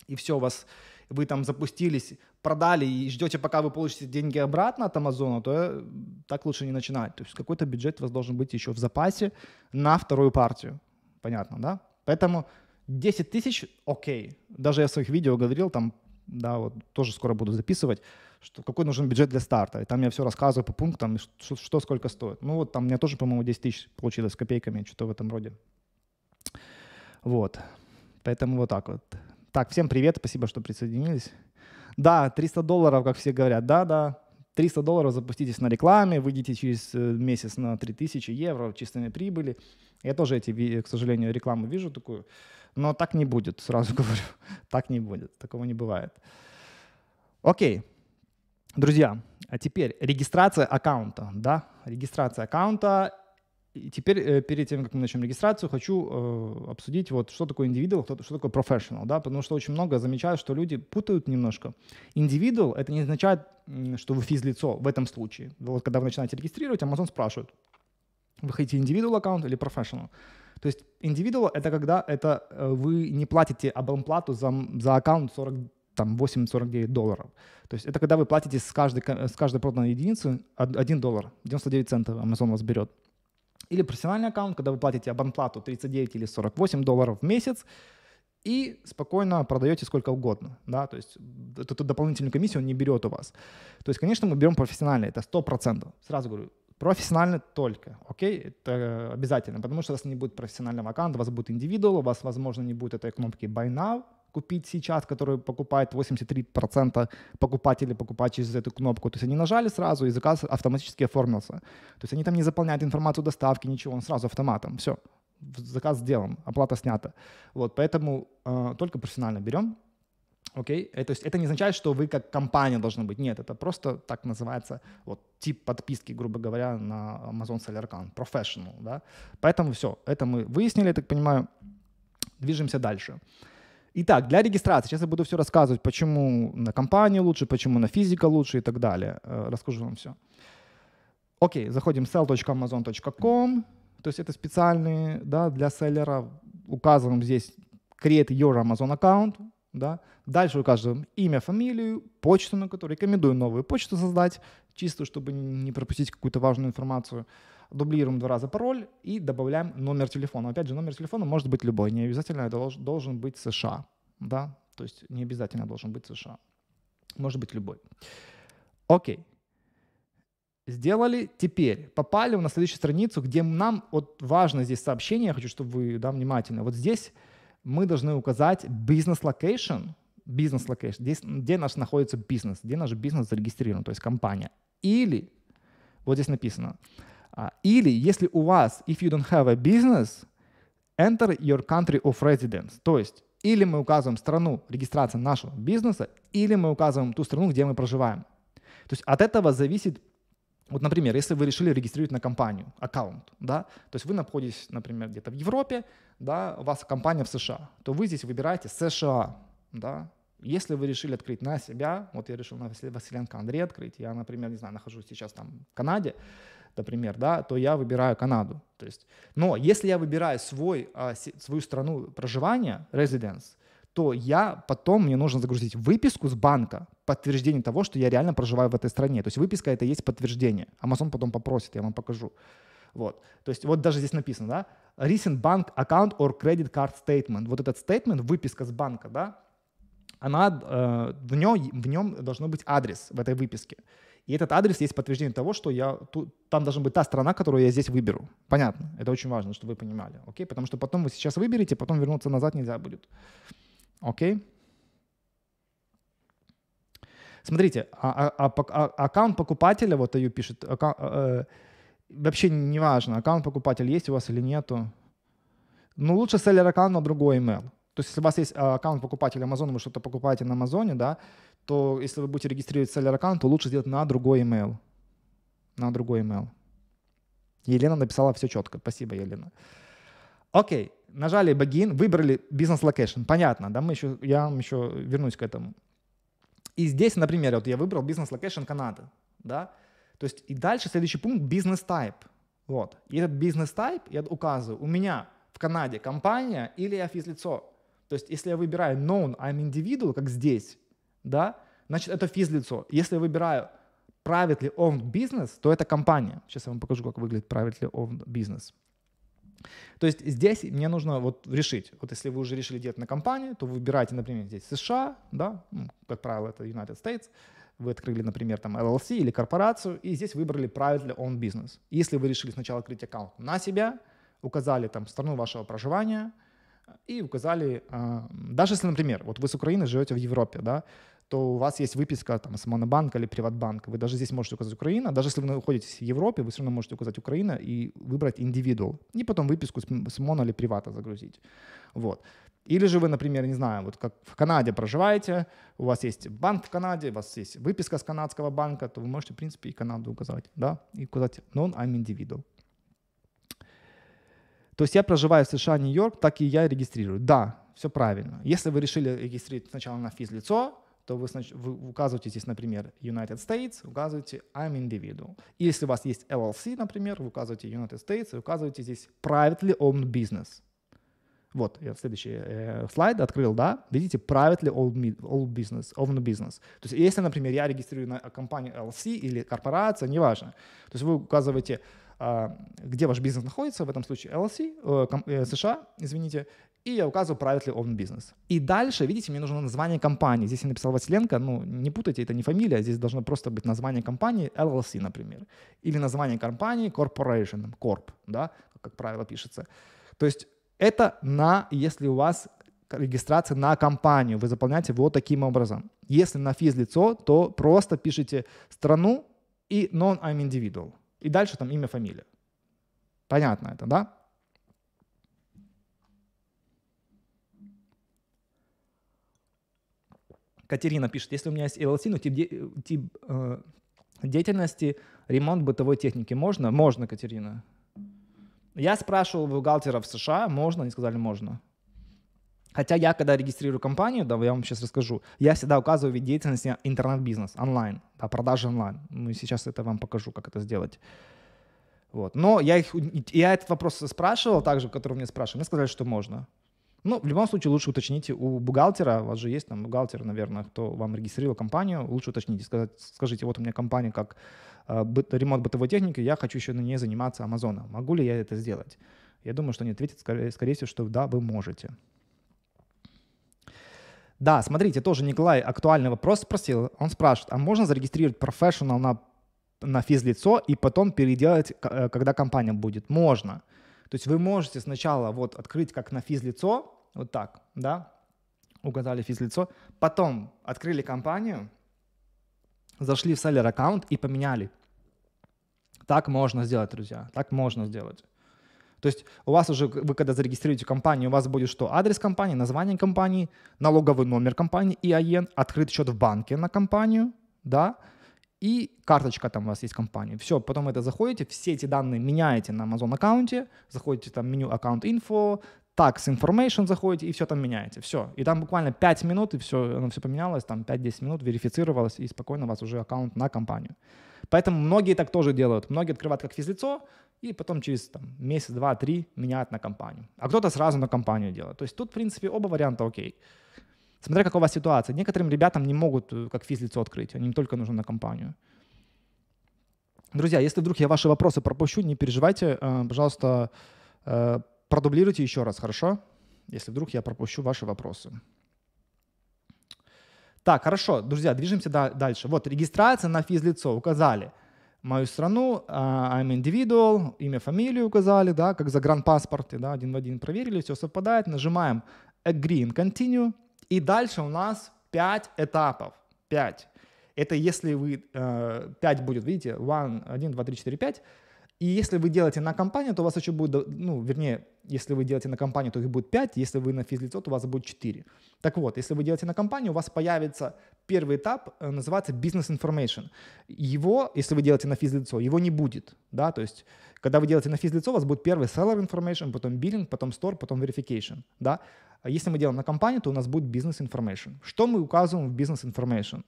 Speaker 1: и все, у вас вы там запустились, продали и ждете, пока вы получите деньги обратно от Амазона, то э, так лучше не начинать. То есть какой-то бюджет у вас должен быть еще в запасе на вторую партию. Понятно, да? Поэтому 10 тысяч, окей. Даже я в своих видео говорил, там, да, вот тоже скоро буду записывать, что какой нужен бюджет для старта. И там я все рассказываю по пунктам, что, что сколько стоит. Ну вот там у меня тоже, по-моему, 10 тысяч получилось с копейками, что-то в этом роде. Вот. Поэтому вот так вот. Так, всем привет, спасибо, что присоединились. Да, 300 долларов, как все говорят, да-да, 300 долларов запуститесь на рекламе, выйдите через э, месяц на 3000 евро чистыми прибыли. Я тоже эти, к сожалению, рекламу вижу такую, но так не будет, сразу говорю, так не будет, такого не бывает. Окей, друзья, а теперь регистрация аккаунта, да, регистрация аккаунта и теперь, э, перед тем, как мы начнем регистрацию, хочу э, обсудить, вот, что такое индивидуал, что, такое профессионал, да, потому что очень много замечаю, что люди путают немножко. Индивидуал — это не означает, что вы физлицо в этом случае. Вот когда вы начинаете регистрировать, Amazon спрашивает, вы хотите индивидуал аккаунт или профессионал. То есть индивидуал — это когда это э, вы не платите абонплату за, за аккаунт 40 там 8-49 долларов. То есть это когда вы платите с каждой, с каждой проданной единицы 1 доллар, 99 центов Amazon вас берет. Или профессиональный аккаунт, когда вы платите абонплату 39 или 48 долларов в месяц, и спокойно продаете сколько угодно, да, то есть эту дополнительную комиссию он не берет у вас. То есть, конечно, мы берем профессиональный, это 100%, сразу говорю, профессионально только, окей, это обязательно, потому что у вас не будет профессионального аккаунта, у вас будет индивидуал, у вас, возможно, не будет этой кнопки «Buy Now», купить сейчас, который покупает 83% покупателей, покупать через эту кнопку. То есть они нажали сразу, и заказ автоматически оформился. То есть они там не заполняют информацию доставки, ничего, он сразу автоматом. Все, заказ сделан, оплата снята. Вот, поэтому э, только профессионально берем. Окей, okay? Э, есть это не означает, что вы как компания должны быть. Нет, это просто так называется вот, тип подписки, грубо говоря, на Amazon Seller Account, professional. Да? Поэтому все, это мы выяснили, я так понимаю. Движемся дальше. Uh, Итак, для регистрации. Сейчас я буду все рассказывать, почему на компанию лучше, почему на физика лучше и так далее. Э, расскажу вам все. Окей, заходим sell.amazon.com. То есть это специальные, да, для селлера. Указываем здесь create your Amazon аккаунт. Да. Дальше указываем имя, фамилию, почту, на которую рекомендую новую почту создать, чисто чтобы не пропустить какую-то важную информацию дублируем два раза пароль и добавляем номер телефона. Опять же, номер телефона может быть любой, не обязательно это должен быть США, да, то есть не обязательно должен быть США, может быть любой. Окей. Сделали, теперь попали на следующую страницу, где нам, вот важно здесь сообщение, я хочу, чтобы вы, да, внимательно, вот здесь мы должны указать бизнес локейшн, бизнес локейшн, здесь, где наш находится бизнес, где наш бизнес зарегистрирован, то есть компания. Или, вот здесь написано, а, или, если у вас, if you don't have a business, enter your country of residence. То есть, или мы указываем страну регистрации нашего бизнеса, или мы указываем ту страну, где мы проживаем. То есть от этого зависит вот, например, если вы решили регистрировать на компанию аккаунт, да, то есть вы находитесь, например, где-то в Европе, да, у вас компания в США, то вы здесь выбираете США, да. Если вы решили открыть на себя, вот я решил на Василенко Андрей открыть, я, например, не знаю, нахожусь сейчас там в Канаде, например, да, то я выбираю Канаду. То есть, но если я выбираю свой, а, свою страну проживания, резиденс, то я потом, мне нужно загрузить выписку с банка, подтверждение того, что я реально проживаю в этой стране. То есть выписка это есть подтверждение. Amazon потом попросит, я вам покажу. Вот. То есть вот даже здесь написано, да, recent bank account or credit card statement. Вот этот statement, выписка с банка, да, она, э, в, нем, в нем должно быть адрес в этой выписке. И этот адрес есть подтверждение того, что я тут, там должна быть та страна, которую я здесь выберу. Понятно. Это очень важно, чтобы вы понимали. Окей? Потому что потом вы сейчас выберете, потом вернуться назад нельзя будет. Окей? Смотрите, а, а, а, а аккаунт покупателя, вот Аю пишет, аккаунт, а, э, вообще не важно, аккаунт покупателя есть у вас или нету. Но ну, лучше селлер аккаунт на другой email. То есть если у вас есть а, аккаунт покупателя Amazon, вы что-то покупаете на Амазоне, да, то если вы будете регистрировать seller аккаунт, то лучше сделать на другой email. На другой email. Елена написала все четко. Спасибо, Елена. Окей, нажали begin, выбрали бизнес локейшн. Понятно, да, мы еще, я вам еще вернусь к этому. И здесь, например, вот я выбрал бизнес локейшн Канады, да, то есть и дальше следующий пункт бизнес тайп, Вот. И этот бизнес тайп я указываю. У меня в Канаде компания или я физлицо. То есть если я выбираю known I'm individual, как здесь, да, значит, это физлицо. Если я выбираю, правит ли бизнес, то это компания. Сейчас я вам покажу, как выглядит правит ли бизнес. То есть здесь мне нужно вот решить, вот если вы уже решили делать на компанию, то вы выбираете, например, здесь США, да, как правило, это United States, вы открыли, например, там LLC или корпорацию, и здесь выбрали, правит ли бизнес. Если вы решили сначала открыть аккаунт на себя, указали там страну вашего проживания – и указали, а, даже если, например, вот вы с Украины живете в Европе, да, то у вас есть выписка там, с Монобанка или Приватбанка. Вы даже здесь можете указать Украина. Даже если вы находитесь в Европе, вы все равно можете указать Украина и выбрать индивидуал. И потом выписку с Моно или Привата загрузить. Вот. Или же вы, например, не знаю, вот как в Канаде проживаете, у вас есть банк в Канаде, у вас есть выписка с канадского банка, то вы можете, в принципе, и Канаду указать, да, и указать non, I'm individual. То есть я проживаю в США, Нью-Йорк, так и я регистрирую. Да, все правильно. Если вы решили регистрировать сначала на физлицо, то вы, вы указываете здесь, например, United States, указываете I'm individual. если у вас есть LLC, например, вы указываете United States и указываете здесь privately owned business. Вот, я следующий э, слайд открыл, да, видите, privately owned, business, owned business. То есть если, например, я регистрирую на э, компанию LLC или корпорация, неважно, то есть вы указываете а, где ваш бизнес находится, в этом случае LLC, э, э, США, извините, и я указываю, правит ли он бизнес. И дальше, видите, мне нужно название компании. Здесь я написал Василенко, ну, не путайте, это не фамилия, здесь должно просто быть название компании LLC, например, или название компании Corporation, Corp, да, как правило пишется. То есть это на, если у вас регистрация на компанию, вы заполняете вот таким образом. Если на физлицо, то просто пишите страну и non-I'm individual. И дальше там имя, фамилия. Понятно это, да? Катерина пишет, если у меня есть LLC, но тип, де, тип э, деятельности ремонт бытовой техники можно? Можно, Катерина. Я спрашивал в США, можно, они сказали, можно. Хотя я, когда регистрирую компанию, да, я вам сейчас расскажу, я всегда указываю вид деятельности интернет-бизнес, онлайн, да, продажи онлайн. Ну, и сейчас это вам покажу, как это сделать. Вот. Но я, их, я этот вопрос спрашивал также, который мне спрашивали. Мне сказали, что можно. Ну, в любом случае, лучше уточните у бухгалтера, у вас же есть там бухгалтер, наверное, кто вам регистрировал компанию, лучше уточните, сказать, скажите, вот у меня компания как э, ремонт бытовой техники, я хочу еще на ней заниматься Амазоном, могу ли я это сделать? Я думаю, что они ответят, скорее, скорее всего, что да, вы можете. Да, смотрите, тоже Николай актуальный вопрос спросил. Он спрашивает, а можно зарегистрировать профессионал на, на физлицо и потом переделать, э, когда компания будет? Можно. То есть вы можете сначала вот открыть как на физлицо, вот так, да, угадали физлицо, потом открыли компанию, зашли в селлер аккаунт и поменяли. Так можно сделать, друзья, так можно сделать. То есть у вас уже, вы когда зарегистрируете компанию, у вас будет что? Адрес компании, название компании, налоговый номер компании, ИАЕН, открыт счет в банке на компанию, да, и карточка там у вас есть компании. Все, потом это заходите, все эти данные меняете на Amazon аккаунте, заходите там в меню аккаунт info, tax information заходите и все там меняете. Все. И там буквально 5 минут, и все, оно все поменялось, там 5-10 минут, верифицировалось, и спокойно у вас уже аккаунт на компанию. Поэтому многие так тоже делают. Многие открывают как физлицо, и потом через там, месяц, два, три меняют на компанию. А кто-то сразу на компанию делает. То есть тут, в принципе, оба варианта окей. Смотря какая у вас ситуация. Некоторым ребятам не могут э, как физлицо открыть, Они им только нужно на компанию. Друзья, если вдруг я ваши вопросы пропущу, не переживайте, э, пожалуйста, э, продублируйте еще раз, хорошо? Если вдруг я пропущу ваши вопросы. Так, хорошо, друзья, движемся дальше. Вот, регистрация на физлицо указали – мою страну, а, I'm individual, имя, фамилию указали, да, как загранпаспорты, да, один в один проверили, все совпадает, нажимаем agree and continue, и дальше у нас 5 этапов, 5. Это если вы, 5 э, будет, видите, 1, 1, 2, 3, 4, 5, и если вы делаете на компанию, то у вас еще будет, ну, вернее, если вы делаете на компанию, то их будет 5. Если вы на физлицо, то у вас будет 4. Так вот, если вы делаете на компанию, у вас появится первый этап, э, называется business information. Его, если вы делаете на физлицо, его не будет. Да? То есть, когда вы делаете на физлицо, у вас будет первый seller information, потом billing, потом store, потом verification. Да? А если мы делаем на компанию, то у нас будет business information. Что мы указываем в business information?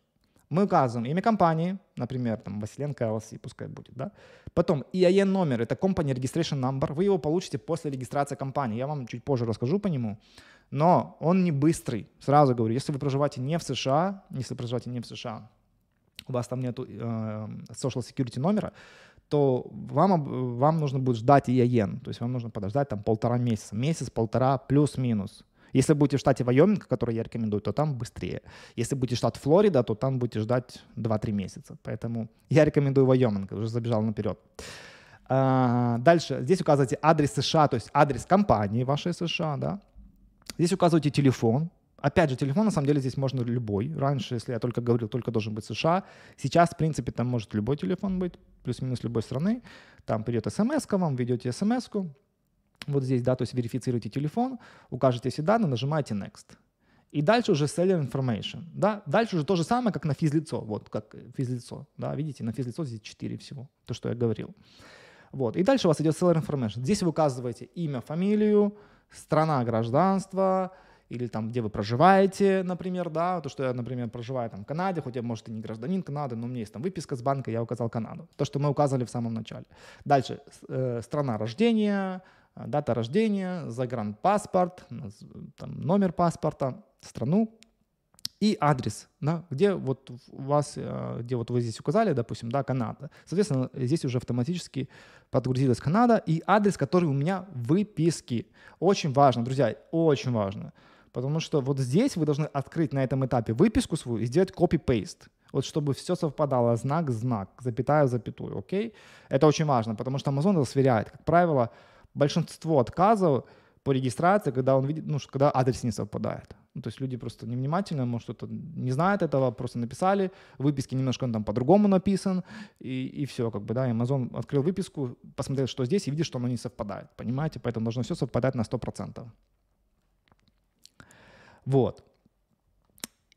Speaker 1: мы указываем имя компании, например, там Василенко LLC, пускай будет, да. Потом EIN номер, это Company Registration Number, вы его получите после регистрации компании, я вам чуть позже расскажу по нему, но он не быстрый, сразу говорю, если вы проживаете не в США, если проживаете не в США, у вас там нет э, social security номера, то вам, вам нужно будет ждать EIN, то есть вам нужно подождать там полтора месяца, месяц-полтора плюс-минус, если будете в штате Вайоминг, который я рекомендую, то там быстрее. Если будете в штат Флорида, то там будете ждать 2-3 месяца. Поэтому я рекомендую Вайоминг, уже забежал наперед. А, дальше, здесь указывайте адрес США, то есть адрес компании вашей США, да. Здесь указывайте телефон, Опять же, телефон на самом деле здесь можно любой. Раньше, если я только говорил, только должен быть США. Сейчас, в принципе, там может любой телефон быть, плюс-минус любой страны. Там придет смс к вам, ведете смс вот здесь, да, то есть верифицируйте телефон, укажете все данные, нажимаете Next. И дальше уже seller information. Да? Дальше уже то же самое, как на физлицо. Вот как физлицо. Да? Видите, на физлицо здесь 4 всего. То, что я говорил. Вот. И дальше у вас идет seller information. Здесь вы указываете имя, фамилию, страна гражданства, или там, где вы проживаете, например, да, то, что я, например, проживаю там в Канаде, хотя, может, и не гражданин Канады, но у меня есть там выписка с банка, я указал Канаду, то, что мы указывали в самом начале. Дальше, э, страна рождения, а, дата рождения, загранпаспорт, там, номер паспорта, страну и адрес, да, где вот у вас, э, где вот вы здесь указали, допустим, да, Канада. Соответственно, здесь уже автоматически подгрузилась Канада и адрес, который у меня в выписке. Очень важно, друзья, очень важно. Потому что вот здесь вы должны открыть на этом этапе выписку свою и сделать копи-пейст. Вот чтобы все совпадало, знак, знак, запятая, запятую, окей? Это очень важно, потому что Amazon это сверяет. Как правило, большинство отказов по регистрации, когда он видит, ну, когда адрес не совпадает. Ну, то есть люди просто невнимательно, может, что-то не знают этого, просто написали, выписки немножко он ну, там по-другому написан, и, и все, как бы, да, Amazon открыл выписку, посмотрел, что здесь, и видит, что оно не совпадает, понимаете, поэтому должно все совпадать на 100%. Вот.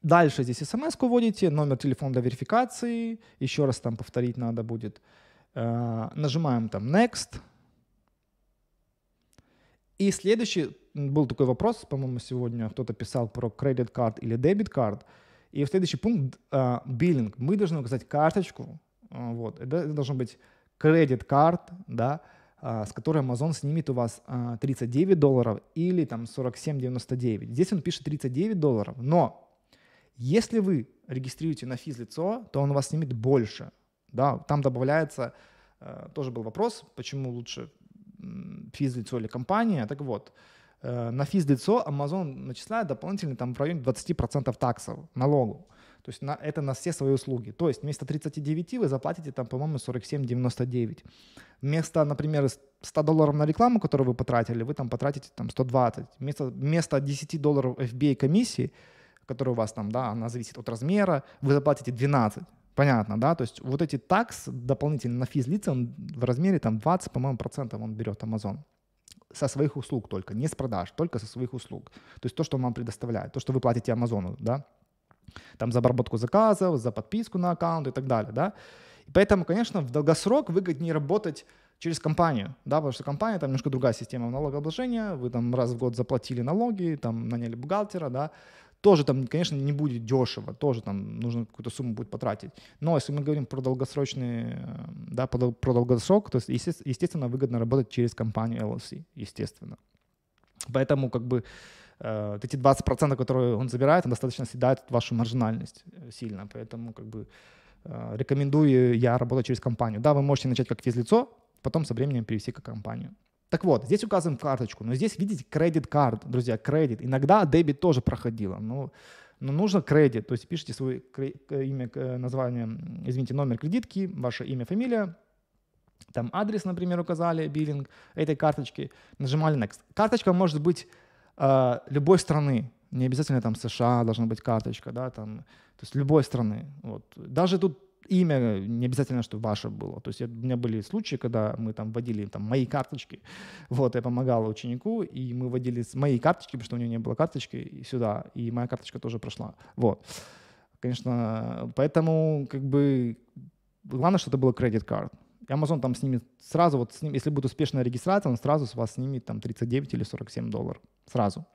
Speaker 1: Дальше здесь смс-ку вводите, номер телефона для верификации, еще раз там повторить надо будет, э, нажимаем там Next, и следующий был такой вопрос, по-моему, сегодня кто-то писал про credit card или debit card. И следующий пункт uh, биллинг. Мы должны указать карточку. А, вот. Это должен быть кредит карт, да, а, с которой Amazon снимет у вас 39 долларов или там 47,99. Здесь он пишет 39 долларов, но если вы регистрируете на физлицо, то он у вас снимет больше. Да, там добавляется, тоже был вопрос, почему лучше физлицо или компания. Так вот, э, на физлицо Amazon начисляет дополнительно там в районе 20% таксов, налогу. То есть на, это на все свои услуги. То есть вместо 39 вы заплатите там, по-моему, 47,99. Вместо, например, 100 долларов на рекламу, которую вы потратили, вы там потратите там 120. Вместо, вместо 10 долларов FBA комиссии, которая у вас там, да, она зависит от размера, вы заплатите 12. Понятно, да? То есть вот эти такс дополнительно на физлица он в размере там 20, по-моему, процентов он берет Amazon со своих услуг только, не с продаж, только со своих услуг. То есть то, что он вам предоставляет, то, что вы платите Амазону, да, там за обработку заказов, за подписку на аккаунт и так далее, да. И поэтому, конечно, в долгосрок выгоднее работать через компанию, да, потому что компания, там немножко другая система налогообложения, вы там раз в год заплатили налоги, там наняли бухгалтера, да, тоже там, конечно, не будет дешево, тоже там нужно какую-то сумму будет потратить. Но если мы говорим про долгосрочный, э, да, про долгосрок, то есть, естественно, выгодно работать через компанию LLC, естественно. Поэтому как бы э, вот эти 20%, которые он забирает, он достаточно съедает вашу маржинальность э, сильно. Поэтому как бы рекомендую я работать через компанию. Да, вы можете начать как физлицо, потом со временем перевести как компанию. Так вот, здесь указываем карточку, но здесь видите кредит карт, друзья, кредит. Иногда дебит тоже проходила, но, но нужно кредит, то есть пишите свое имя, название, извините, номер кредитки, ваше имя, фамилия, там адрес, например, указали, биллинг этой карточки, нажимали Next. Карточка может быть э, любой страны, не обязательно там США должна быть карточка, да, там, то есть любой страны. Вот. Даже тут имя, не обязательно, чтобы ваше было. То есть у меня были случаи, когда мы там вводили там, мои карточки. Вот, я помогал ученику, и мы вводили с моей карточки, потому что у него не было карточки, сюда. И моя карточка тоже прошла. Вот. Конечно, поэтому как бы главное, что это было кредит карт. Amazon там снимет сразу, вот с ним, если будет успешная регистрация, он сразу с вас снимет там 39 или 47 долларов. Сразу.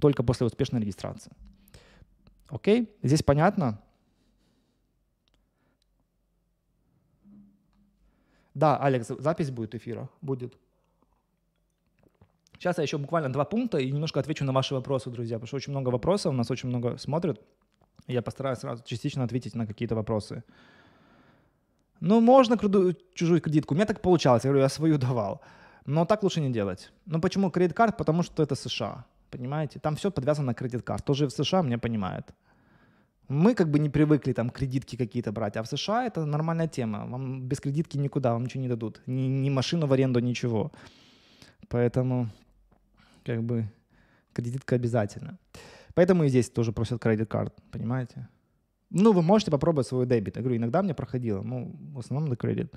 Speaker 1: Только после успешной регистрации. Окей? Здесь понятно? Да, Алекс, запись будет эфира? Будет. Сейчас я еще буквально два пункта и немножко отвечу на ваши вопросы, друзья, потому что очень много вопросов, у нас очень много смотрят. Я постараюсь сразу частично ответить на какие-то вопросы. Ну, можно круду, чужую кредитку. У меня так получалось, я говорю, я свою давал. Но так лучше не делать. Ну, почему кредит карт? Потому что это США, понимаете? Там все подвязано на кредит карт. Тоже в США мне понимает мы как бы не привыкли там кредитки какие-то брать, а в США это нормальная тема. Вам без кредитки никуда, вам ничего не дадут. Ни, ни машину в аренду, ничего. Поэтому как бы кредитка обязательно. Поэтому и здесь тоже просят кредит карт, понимаете? Ну, вы можете попробовать свой дебит. Я говорю, иногда мне проходило, ну, в основном на кредит.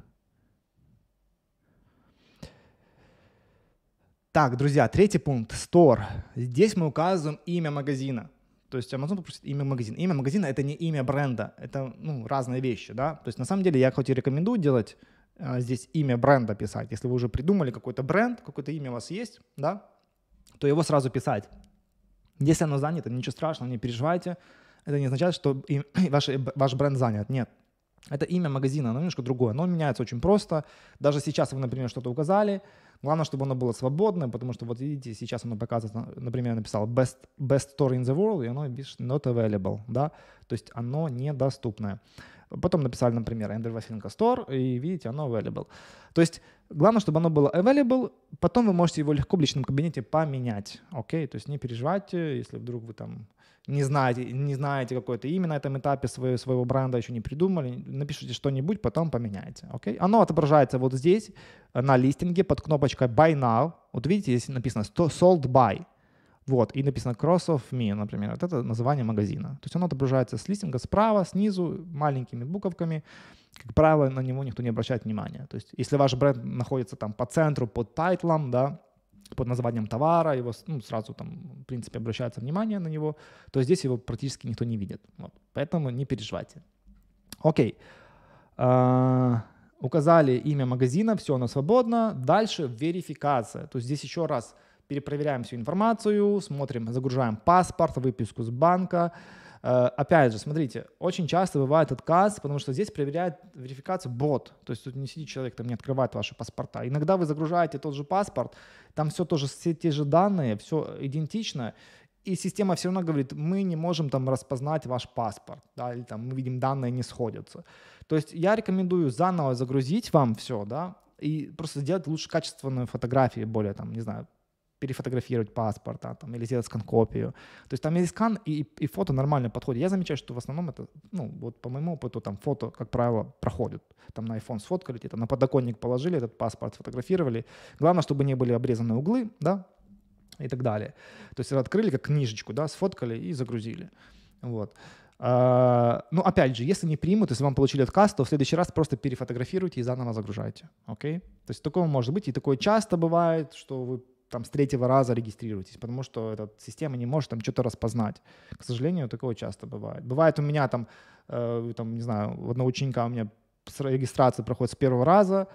Speaker 1: Так, друзья, третий пункт – Store. Здесь мы указываем имя магазина – то есть Amazon попросит имя магазина. Имя магазина — это не имя бренда, это ну, разные вещи, да. То есть на самом деле я хоть и рекомендую делать а, здесь имя бренда писать. Если вы уже придумали какой-то бренд, какое-то имя у вас есть, да, то его сразу писать. Если оно занято, ничего страшного, не переживайте. Это не означает, что им, ваш, ваш бренд занят. Нет. Это имя магазина, оно немножко другое. Оно меняется очень просто. Даже сейчас вы, например, что-то указали, Главное, чтобы оно было свободное, потому что вот видите, сейчас оно показывает, например, написал best, best store in the world, и оно пишет not available, да, то есть оно недоступное. Потом написали, например, Ender Василенко Store, и видите, оно available. То есть главное, чтобы оно было available, потом вы можете его легко в личном кабинете поменять, окей, okay? то есть не переживайте, если вдруг вы там не знаете, не знаете какое-то имя на этом этапе своего, своего бренда, еще не придумали, напишите что-нибудь, потом поменяйте. Okay? Оно отображается вот здесь, э, на листинге под кнопочкой Buy Now. Вот видите, здесь написано Sold By. Вот, и написано Cross of Me, например. Вот это название магазина. То есть оно отображается с листинга справа, снизу, маленькими буковками. Как правило, на него никто не обращает внимания. То есть если ваш бренд находится там по центру, под тайтлом, да, под названием товара, его ну, сразу там, в принципе, обращается внимание на него, то здесь его практически никто не видит. Вот. Поэтому не переживайте. Окей. А, указали имя магазина, все, оно свободно. Дальше верификация. То есть здесь еще раз перепроверяем всю информацию, смотрим, загружаем паспорт, выписку с банка, Э, опять же, смотрите, очень часто бывает отказ, потому что здесь проверяет верификацию бот. То есть тут не сидит человек, там не открывает ваши паспорта. Иногда вы загружаете тот же паспорт, там все тоже, все те же данные, все идентично, и система все равно говорит, мы не можем там распознать ваш паспорт, да, или там мы видим данные не сходятся. То есть я рекомендую заново загрузить вам все, да, и просто сделать лучше качественную фотографию, более там, не знаю, перефотографировать паспорт да, там, или сделать скан-копию. То есть там есть скан, и, и фото нормально подходит. Я замечаю, что в основном это, ну, вот по моему опыту, там фото, как правило, проходит. Там на iPhone сфоткали, там на подоконник положили этот паспорт, сфотографировали. Главное, чтобы не были обрезаны углы, да, и так далее. То есть открыли как книжечку, да, сфоткали и загрузили. Вот. А, ну, опять же, если не примут, если вам получили отказ, то в следующий раз просто перефотографируйте и заново загружайте. Окей? То есть такое может быть, и такое часто бывает, что вы там с третьего раза регистрируйтесь, потому что эта система не может там что-то распознать. К сожалению, такого часто бывает. Бывает у меня там, э, там не знаю, у одного ученика у меня регистрация проходит с первого раза,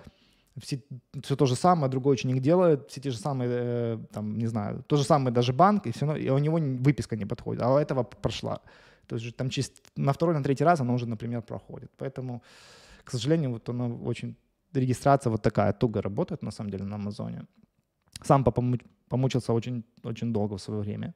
Speaker 1: все, все то же самое, другой ученик делает, все те же самые, э, там, не знаю, то же самое даже банк, и, все, и у него выписка не подходит, а у этого прошла. То есть там через, на второй, на третий раз она уже, например, проходит. Поэтому, к сожалению, вот она очень, регистрация вот такая туго работает на самом деле на Амазоне. Сам помучился очень, очень долго в свое время.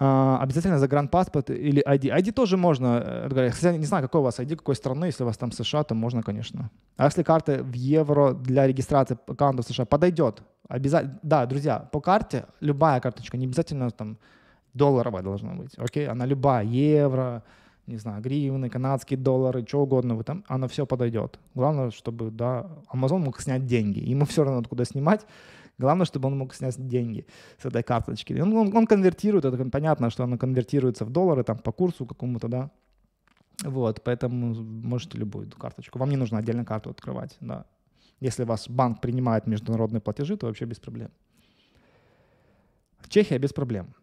Speaker 1: Uh, обязательно паспорт или ID. ID тоже можно, хотя э, не знаю, какой у вас ID, какой страны, если у вас там США, то можно, конечно. А если карта в евро для регистрации аккаунта в США подойдет, обязательно, да, друзья, по карте любая карточка, не обязательно там долларовая должна быть, окей, она любая, евро, не знаю, гривны, канадские доллары, что угодно, вы там, оно все подойдет. Главное, чтобы, да, Amazon мог снять деньги. Ему все равно откуда снимать. Главное, чтобы он мог снять деньги с этой карточки. Он, он, он конвертирует, это понятно, что оно конвертируется в доллары, там, по курсу какому-то, да. Вот, поэтому можете любую карточку. Вам не нужно отдельно карту открывать, да. Если вас банк принимает международные платежи, то вообще без проблем. Чехия без проблем.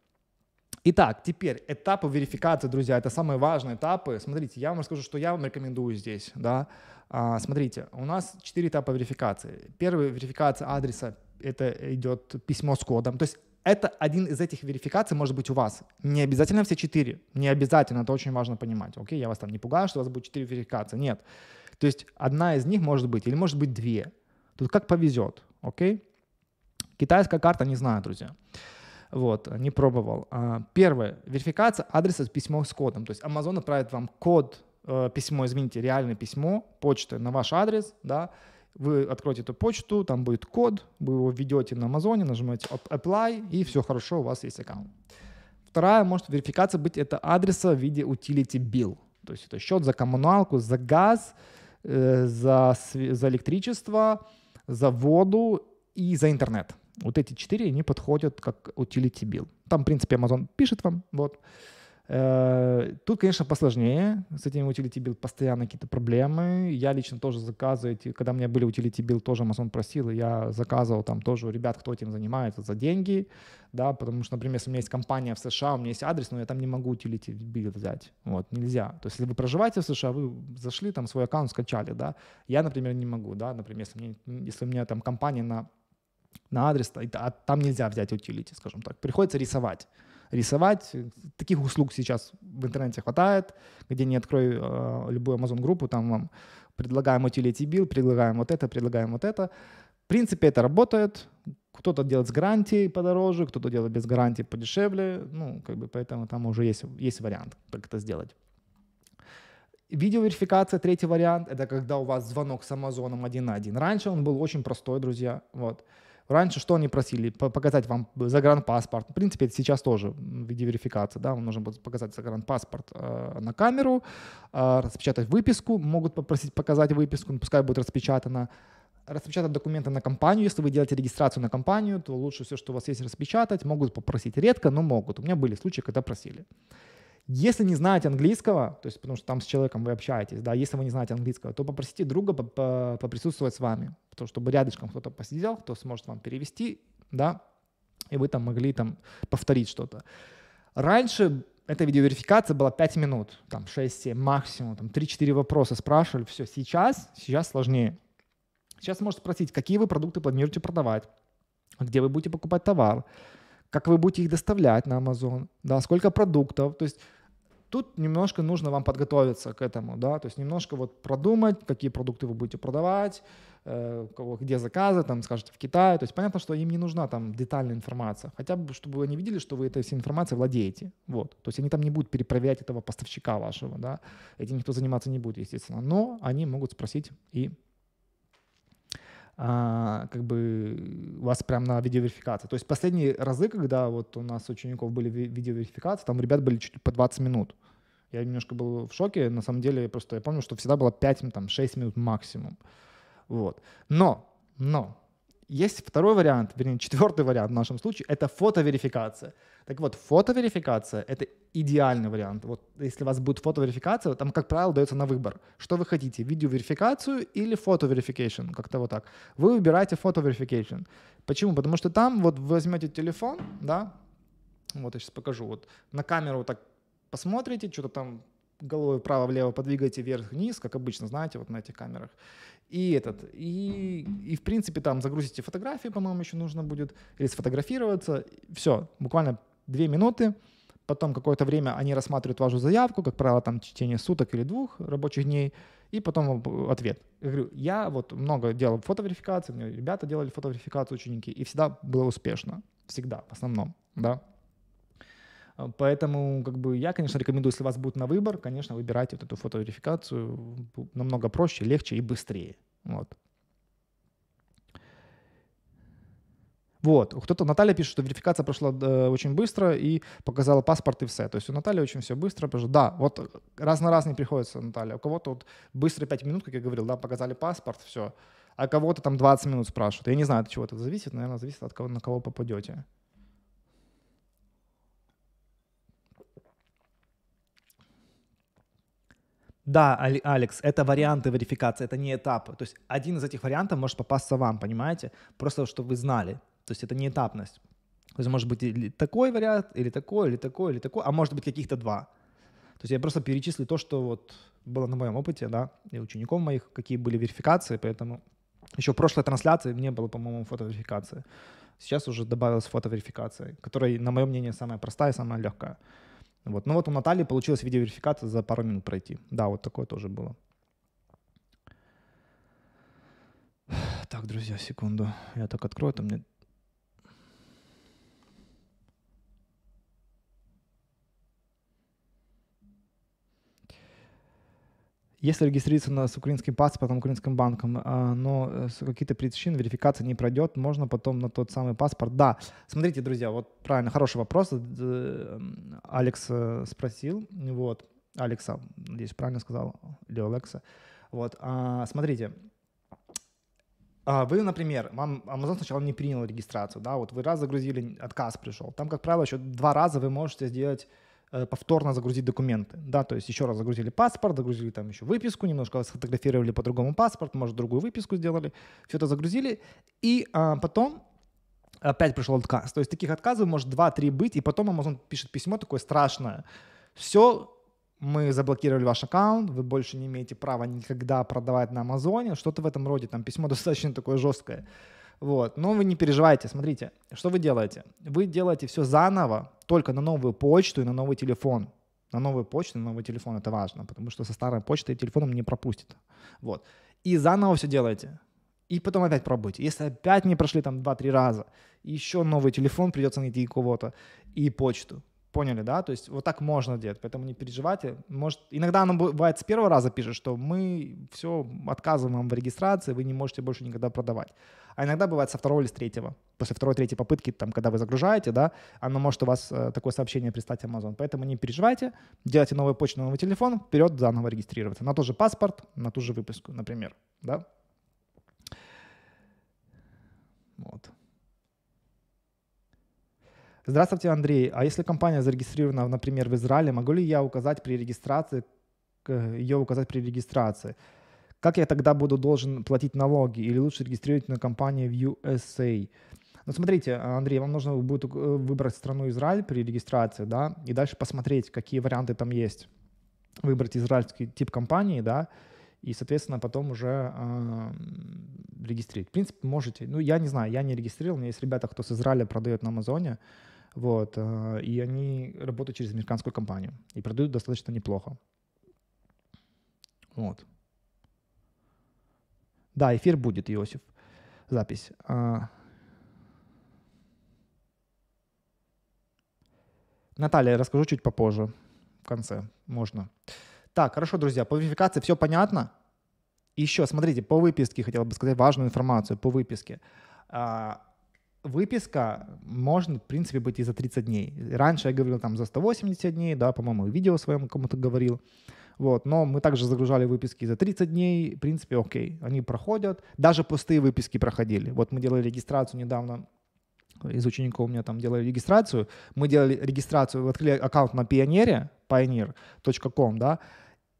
Speaker 1: Итак, теперь этапы верификации, друзья, это самые важные этапы. Смотрите, я вам расскажу, что я вам рекомендую здесь. Да? А, смотрите, у нас 4 этапа верификации. Первый верификация адреса, это идет письмо с кодом. То есть это один из этих верификаций может быть у вас. Не обязательно все четыре. Не обязательно, это очень важно понимать. Окей, я вас там не пугаю, что у вас будет четыре верификации. Нет. То есть одна из них может быть, или может быть две. Тут как повезет, окей? Китайская карта, не знаю, друзья. Вот, не пробовал. А, первое, верификация адреса с письмом с кодом. То есть Amazon отправит вам код, э, письмо, извините, реальное письмо, почты на ваш адрес, да, вы откроете эту почту, там будет код, вы его введете на Амазоне, нажимаете Apply, и все хорошо, у вас есть аккаунт. Вторая может верификация быть это адреса в виде utility bill. То есть это счет за коммуналку, за газ, э, за, за электричество, за воду и за интернет. Вот эти четыре, они подходят как utility bill. Там, в принципе, Amazon пишет вам, вот. Э, тут, конечно, посложнее. С этими utility bill постоянно какие-то проблемы. Я лично тоже заказываю эти, когда у меня были utility bill, тоже Amazon просил, и я заказывал там тоже ребят, кто этим занимается, за деньги, да, потому что, например, если у меня есть компания в США, у меня есть адрес, но я там не могу utility bill взять, вот, нельзя. То есть, если вы проживаете в США, вы зашли, там свой аккаунт скачали, да, я, например, не могу, да, например, если, мне, если у меня там компания на на адрес, а там нельзя взять утилити, скажем так. Приходится рисовать. Рисовать. Таких услуг сейчас в интернете хватает, где не открой э, любую Amazon-группу, там вам предлагаем утилити билл, предлагаем вот это, предлагаем вот это. В принципе, это работает. Кто-то делает с гарантией подороже, кто-то делает без гарантии подешевле. Ну, как бы поэтому там уже есть, есть вариант, как это сделать. Видеоверификация, третий вариант, это когда у вас звонок с Амазоном один на один. Раньше он был очень простой, друзья. Вот. Раньше что они просили? Показать вам загранпаспорт. В принципе, это сейчас тоже в виде верификации. Да? Вам нужно будет показать загранпаспорт э, на камеру, э, распечатать выписку. Могут попросить показать выписку, ну, пускай будет распечатана распечатать документы на компанию. Если вы делаете регистрацию на компанию, то лучше все, что у вас есть, распечатать. Могут попросить редко, но могут. У меня были случаи, когда просили. Если не знаете английского, то есть потому что там с человеком вы общаетесь, да, если вы не знаете английского, то попросите друга э, поприсутствовать с вами, потому чтобы рядышком кто-то посидел, кто сможет вам перевести, да, и вы там могли там повторить что-то. Раньше эта видеоверификация была 5 минут, там 6-7 максимум, там 3-4 вопроса спрашивали, все, сейчас, сейчас сложнее. Сейчас можете спросить, какие вы продукты планируете продавать, где вы будете покупать товар, как вы будете их доставлять на Amazon, да, сколько продуктов, то есть тут немножко нужно вам подготовиться к этому, да, то есть немножко вот продумать, какие продукты вы будете продавать, э, кого, где заказы, там, скажете, в Китае, то есть понятно, что им не нужна там детальная информация, хотя бы, чтобы они видели, что вы этой всей информацией владеете, вот, то есть они там не будут перепроверять этого поставщика вашего, да, этим никто заниматься не будет, естественно, но они могут спросить и а, как бы вас прям на видеоверификации. То есть последние разы, когда вот у нас учеников были видеоверификации, там у ребят были чуть ли по 20 минут. Я немножко был в шоке, на самом деле, просто я помню, что всегда было 5-6 минут максимум. Вот. Но, но, есть второй вариант, вернее, четвертый вариант в нашем случае, это фотоверификация. Так вот, фотоверификация — это идеальный вариант. Вот если у вас будет фотоверификация, там, как правило, дается на выбор. Что вы хотите, видеоверификацию или фотоверификацию, как-то вот так. Вы выбираете фотоверификацию. Почему? Потому что там вот вы возьмете телефон, да, вот я сейчас покажу, вот на камеру вот так посмотрите, что-то там головой вправо-влево подвигаете вверх-вниз, как обычно, знаете, вот на этих камерах. И этот, и, и в принципе там загрузите фотографии, по-моему, еще нужно будет, или сфотографироваться, все, буквально две минуты, потом какое-то время они рассматривают вашу заявку, как правило, там течение суток или двух рабочих дней, и потом ответ. Я говорю, я вот много делал фотоверификации, у меня ребята делали фотоверификацию, ученики, и всегда было успешно, всегда, в основном, да. А, поэтому как бы, я, конечно, рекомендую, если у вас будет на выбор, конечно, выбирайте вот эту фотоверификацию намного проще, легче и быстрее. Вот. Вот, кто-то, Наталья пишет, что верификация прошла э, очень быстро и показала паспорт и все. То есть у Натальи очень все быстро. Потому да, вот раз на раз не приходится, Наталья. У кого-то вот быстро 5 минут, как я говорил, да, показали паспорт, все. А кого-то там 20 минут спрашивают. Я не знаю, от чего это зависит. Наверное, зависит от кого, на кого попадете. Да, Алекс, это варианты верификации, это не этапы. То есть один из этих вариантов может попасться вам, понимаете? Просто чтобы вы знали. То есть это не этапность. То есть может быть или такой вариант, или такой, или такой, или такой, а может быть каких-то два. То есть я просто перечислю то, что вот было на моем опыте, да, и учеников моих, какие были верификации, поэтому еще в прошлой трансляции не было, по-моему, фотоверификации. Сейчас уже добавилась фотоверификация, которая, на мое мнение, самая простая и самая легкая. Вот. Ну вот у Натальи получилась видеоверификация за пару минут пройти. Да, вот такое тоже было. Так, друзья, секунду. Я так открою, там мне Если регистрируется на с украинским паспортом, украинским банком, а, но э, с каких-то причины, верификация не пройдет, можно потом на тот самый паспорт. Да, смотрите, друзья, вот правильно, хороший вопрос. Э, Алекс э, спросил, вот, Алекса, надеюсь, правильно сказал, или Алекса. Вот, а, смотрите, а вы, например, вам Amazon сначала не принял регистрацию, да, вот вы раз загрузили, отказ пришел. Там, как правило, еще два раза вы можете сделать Э, повторно загрузить документы. Да, то есть еще раз загрузили паспорт, загрузили там еще выписку, немножко сфотографировали по-другому паспорт, может, другую выписку сделали, все это загрузили. И а, потом опять пришел отказ. То есть таких отказов может 2-3 быть, и потом Amazon пишет письмо такое страшное. Все, мы заблокировали ваш аккаунт, вы больше не имеете права никогда продавать на Амазоне, что-то в этом роде, там письмо достаточно такое жесткое. Вот. Но вы не переживайте, смотрите, что вы делаете? Вы делаете все заново, только на новую почту и на новый телефон. На новую почту и на новый телефон это важно, потому что со старой почтой и телефоном не пропустит. Вот. И заново все делаете. И потом опять пробуйте. Если опять не прошли там 2-3 раза, еще новый телефон придется найти кого-то и почту. Поняли, да? То есть вот так можно делать, поэтому не переживайте. Может, иногда оно бывает с первого раза пишет, что мы все отказываем вам в регистрации, вы не можете больше никогда продавать. А иногда бывает со второго или с третьего. После второй, третьей попытки, там, когда вы загружаете, да, оно может у вас э, такое сообщение пристать Amazon. Поэтому не переживайте, делайте новую почту, новый телефон, вперед заново регистрироваться. На тот же паспорт, на ту же выписку, например, да? Вот. Здравствуйте, Андрей. А если компания зарегистрирована, например, в Израиле, могу ли я указать при регистрации, ее указать при регистрации? Как я тогда буду должен платить налоги или лучше регистрировать на компанию в USA? Ну, смотрите, Андрей, вам нужно будет э, выбрать страну Израиль при регистрации, да, и дальше посмотреть, какие варианты там есть. Выбрать израильский тип компании, да, и, соответственно, потом уже э, регистрировать. В принципе, можете. Ну, я не знаю, я не регистрировал, но есть ребята, кто с Израиля продает на Амазоне, вот, а, и они работают через американскую компанию и продают достаточно неплохо. Вот. Да, эфир будет, Иосиф. Запись. А, Наталья, расскажу чуть попозже, в конце, можно. Так, хорошо, друзья, по верификации все понятно? Еще, смотрите, по выписке хотел бы сказать важную информацию по выписке. А, выписка может, в принципе, быть и за 30 дней. Раньше я говорил там за 180 дней, да, по-моему, видео своему кому-то говорил. Вот, но мы также загружали выписки за 30 дней, в принципе, окей, они проходят. Даже пустые выписки проходили. Вот мы делали регистрацию недавно из учеников у меня там делали регистрацию. Мы делали регистрацию, открыли аккаунт на Пионере, pioneer.com, да,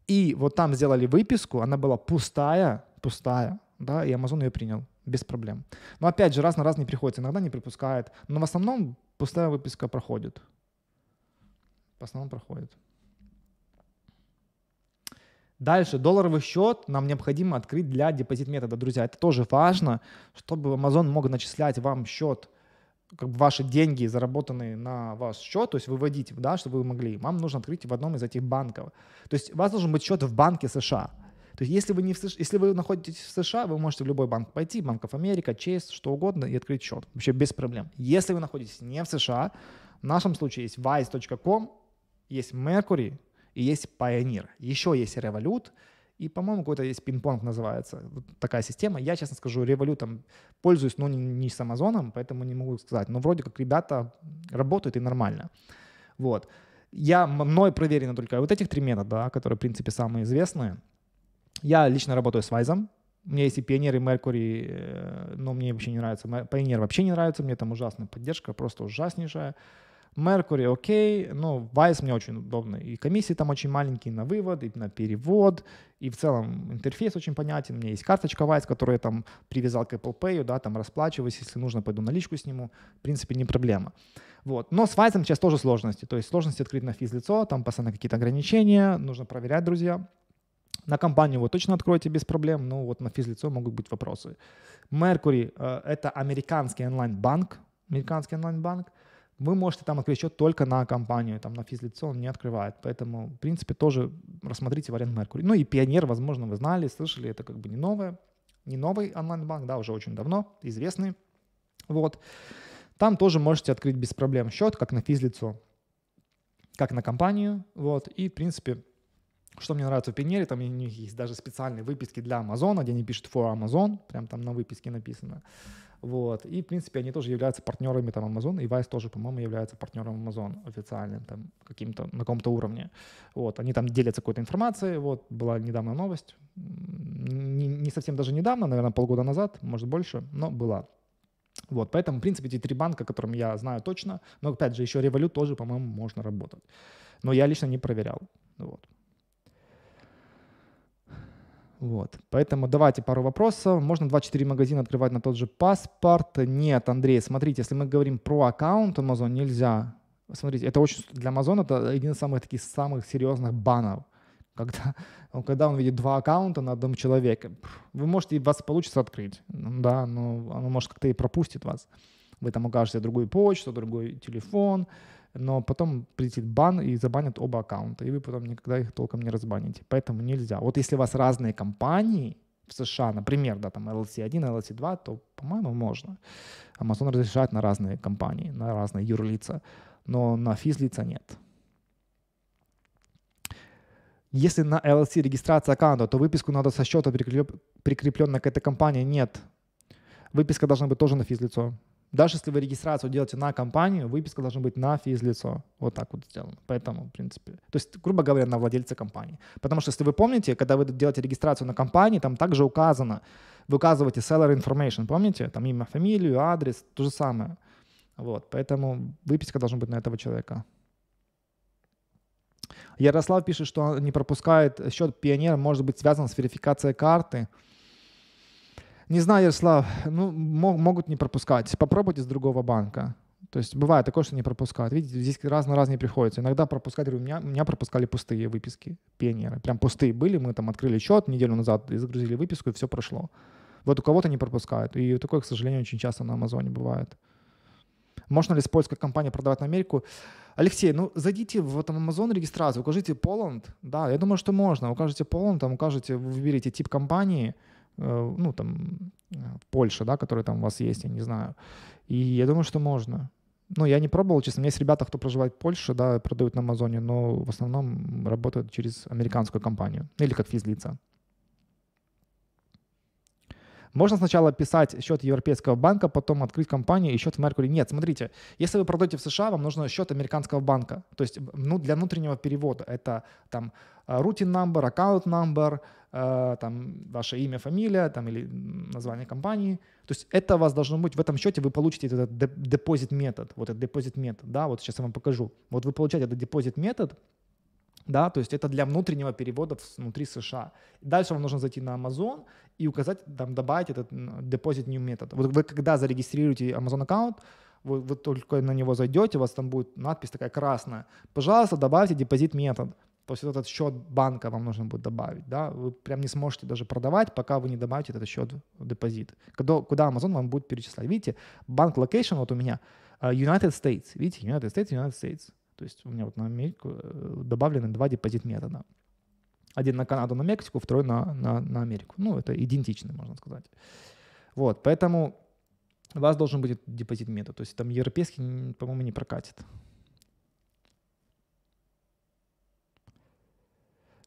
Speaker 1: и вот там сделали выписку, она была пустая, пустая, да, и Amazon ее принял без проблем. Но опять же, раз на раз не приходится, иногда не пропускает, Но в основном пустая выписка проходит. В основном проходит. Дальше, долларовый счет нам необходимо открыть для депозит метода. Друзья, это тоже важно, чтобы Amazon мог начислять вам счет, как бы ваши деньги, заработанные на ваш счет, то есть выводить, да, чтобы вы могли. Вам нужно открыть в одном из этих банков. То есть у вас должен быть счет в банке США. То есть если вы, не в США, если вы находитесь в США, вы можете в любой банк пойти, Банк Америка, America, Chase, что угодно, и открыть счет. Вообще без проблем. Если вы находитесь не в США, в нашем случае есть vice.com, есть Mercury и есть Pioneer. Еще есть Revolut, и, по-моему, какой-то есть пинг-понг называется. Вот такая система. Я, честно скажу, револютом пользуюсь, но не, не с Амазоном, поэтому не могу сказать. Но вроде как ребята работают и нормально. Вот. Я, мной проверено только вот этих три метода, которые, в принципе, самые известные – я лично работаю с Вайзом. У меня есть и Пионер, и Меркурий, э, но мне вообще не нравится. Пионер вообще не нравится, мне там ужасная поддержка, просто ужаснейшая. Меркурий окей, но Vice мне очень удобно. И комиссии там очень маленькие на вывод, и на перевод, и в целом интерфейс очень понятен. У меня есть карточка Vice, которую я там привязал к Apple Pay, да, там расплачиваюсь, если нужно, пойду наличку сниму. В принципе, не проблема. Вот. Но с Vice сейчас тоже сложности. То есть сложности открыть на физлицо, там постоянно какие-то ограничения, нужно проверять, друзья. На компанию вы точно откроете без проблем, но ну вот на физлицо могут быть вопросы. Mercury э, – это американский онлайн-банк, американский онлайн-банк. Вы можете там открыть счет только на компанию, там на физлицо он не открывает. Поэтому, в принципе, тоже рассмотрите вариант Mercury. Ну и Пионер, возможно, вы знали, слышали, это как бы не новое, не новый онлайн-банк, да, уже очень давно, известный. Вот. Там тоже можете открыть без проблем счет, как на физлицо, как на компанию. Вот. И, в принципе, что мне нравится в Пинере, там у них есть даже специальные выписки для Amazon, где они пишут for Amazon, прям там на выписке написано. Вот. И, в принципе, они тоже являются партнерами там Amazon, и Vice тоже, по-моему, является партнером Amazon официальным, там, каким-то, на каком-то уровне. Вот. Они там делятся какой-то информацией, вот, была недавно новость, не, не совсем даже недавно, наверное, полгода назад, может, больше, но была. Вот, поэтому, в принципе, эти три банка, которым я знаю точно, но, опять же, еще Revolut тоже, по-моему, можно работать. Но я лично не проверял. Вот. Вот. Поэтому давайте пару вопросов. Можно 2-4 магазина открывать на тот же паспорт? Нет, Андрей, смотрите, если мы говорим про аккаунт Amazon, нельзя. Смотрите, это очень для Amazon это один из самых таких самых серьезных банов. Когда, когда он видит два аккаунта на одном человеке, вы можете, вас получится открыть, ну да, но оно может как-то и пропустит вас. Вы там укажете другую почту, другой телефон, но потом прилетит бан и забанят оба аккаунта, и вы потом никогда их толком не разбаните. Поэтому нельзя. Вот если у вас разные компании в США, например, да, там LLC1, LLC2, то, по-моему, можно. Amazon разрешает на разные компании, на разные юрлица, но на физлица нет. Если на LLC регистрация аккаунта, то выписку надо со счета прикреплен, прикрепленно к этой компании. Нет. Выписка должна быть тоже на физлицо даже если вы регистрацию делаете на компанию, выписка должна быть на физлицо. Вот так вот сделано. Поэтому, в принципе, то есть, грубо говоря, на владельца компании. Потому что, если вы помните, когда вы делаете регистрацию на компании, там также указано, вы указываете seller information, помните? Там имя, фамилию, адрес, то же самое. Вот, поэтому выписка должна быть на этого человека. Ярослав пишет, что он не пропускает счет Пионер, может быть связан с верификацией карты. Не знаю, Ярослав, ну, могут не пропускать. Попробуйте с другого банка. То есть бывает такое, что не пропускают. Видите, здесь раз на раз не приходится. Иногда пропускать, говорю, меня, меня пропускали пустые выписки, пионеры. Прям пустые были, мы там открыли счет неделю назад и загрузили выписку, и все прошло. Вот у кого-то не пропускают. И такое, к сожалению, очень часто на Амазоне бывает. Можно ли с польской компанией продавать на Америку? Алексей, ну зайдите в этом Amazon регистрацию, укажите Poland. Да, я думаю, что можно. Укажите Poland, там укажите, выберите тип компании – Э, ну, там, э, Польша, да, которая там у вас есть, я не знаю. И я думаю, что можно. Ну, я не пробовал, честно. У меня есть ребята, кто проживает в Польше, да, продают на Амазоне, но в основном работают через американскую компанию или как физлица. Можно сначала писать счет Европейского банка, потом открыть компанию и счет в Меркурий. Нет, смотрите, если вы продаете в США, вам нужно счет американского банка. То есть ну, для внутреннего перевода это там рутин э, number, аккаунт number, э, там ваше имя, фамилия там, или название компании. То есть это у вас должно быть, в этом счете вы получите этот депозит метод, вот этот депозит метод, да, вот сейчас я вам покажу. Вот вы получаете этот депозит метод, да, то есть это для внутреннего перевода внутри США. Дальше вам нужно зайти на Amazon и указать, там, добавить этот депозит new метод. Вот вы когда зарегистрируете Amazon аккаунт, вы, вы только на него зайдете, у вас там будет надпись такая красная. Пожалуйста, добавьте депозит метод. То есть этот счет банка вам нужно будет добавить. Да? Вы прям не сможете даже продавать, пока вы не добавите этот счет в депозит. Куда, куда Amazon вам будет перечислять. Видите, банк location вот у меня э, United States. Видите, United States, United States. То есть у меня вот на Америку э, добавлены два депозит метода. Один на Канаду, на Мексику, второй на, на, на Америку. Ну, это идентичный, можно сказать. Вот, поэтому у вас должен быть депозит метод. То есть там европейский, по-моему, не прокатит.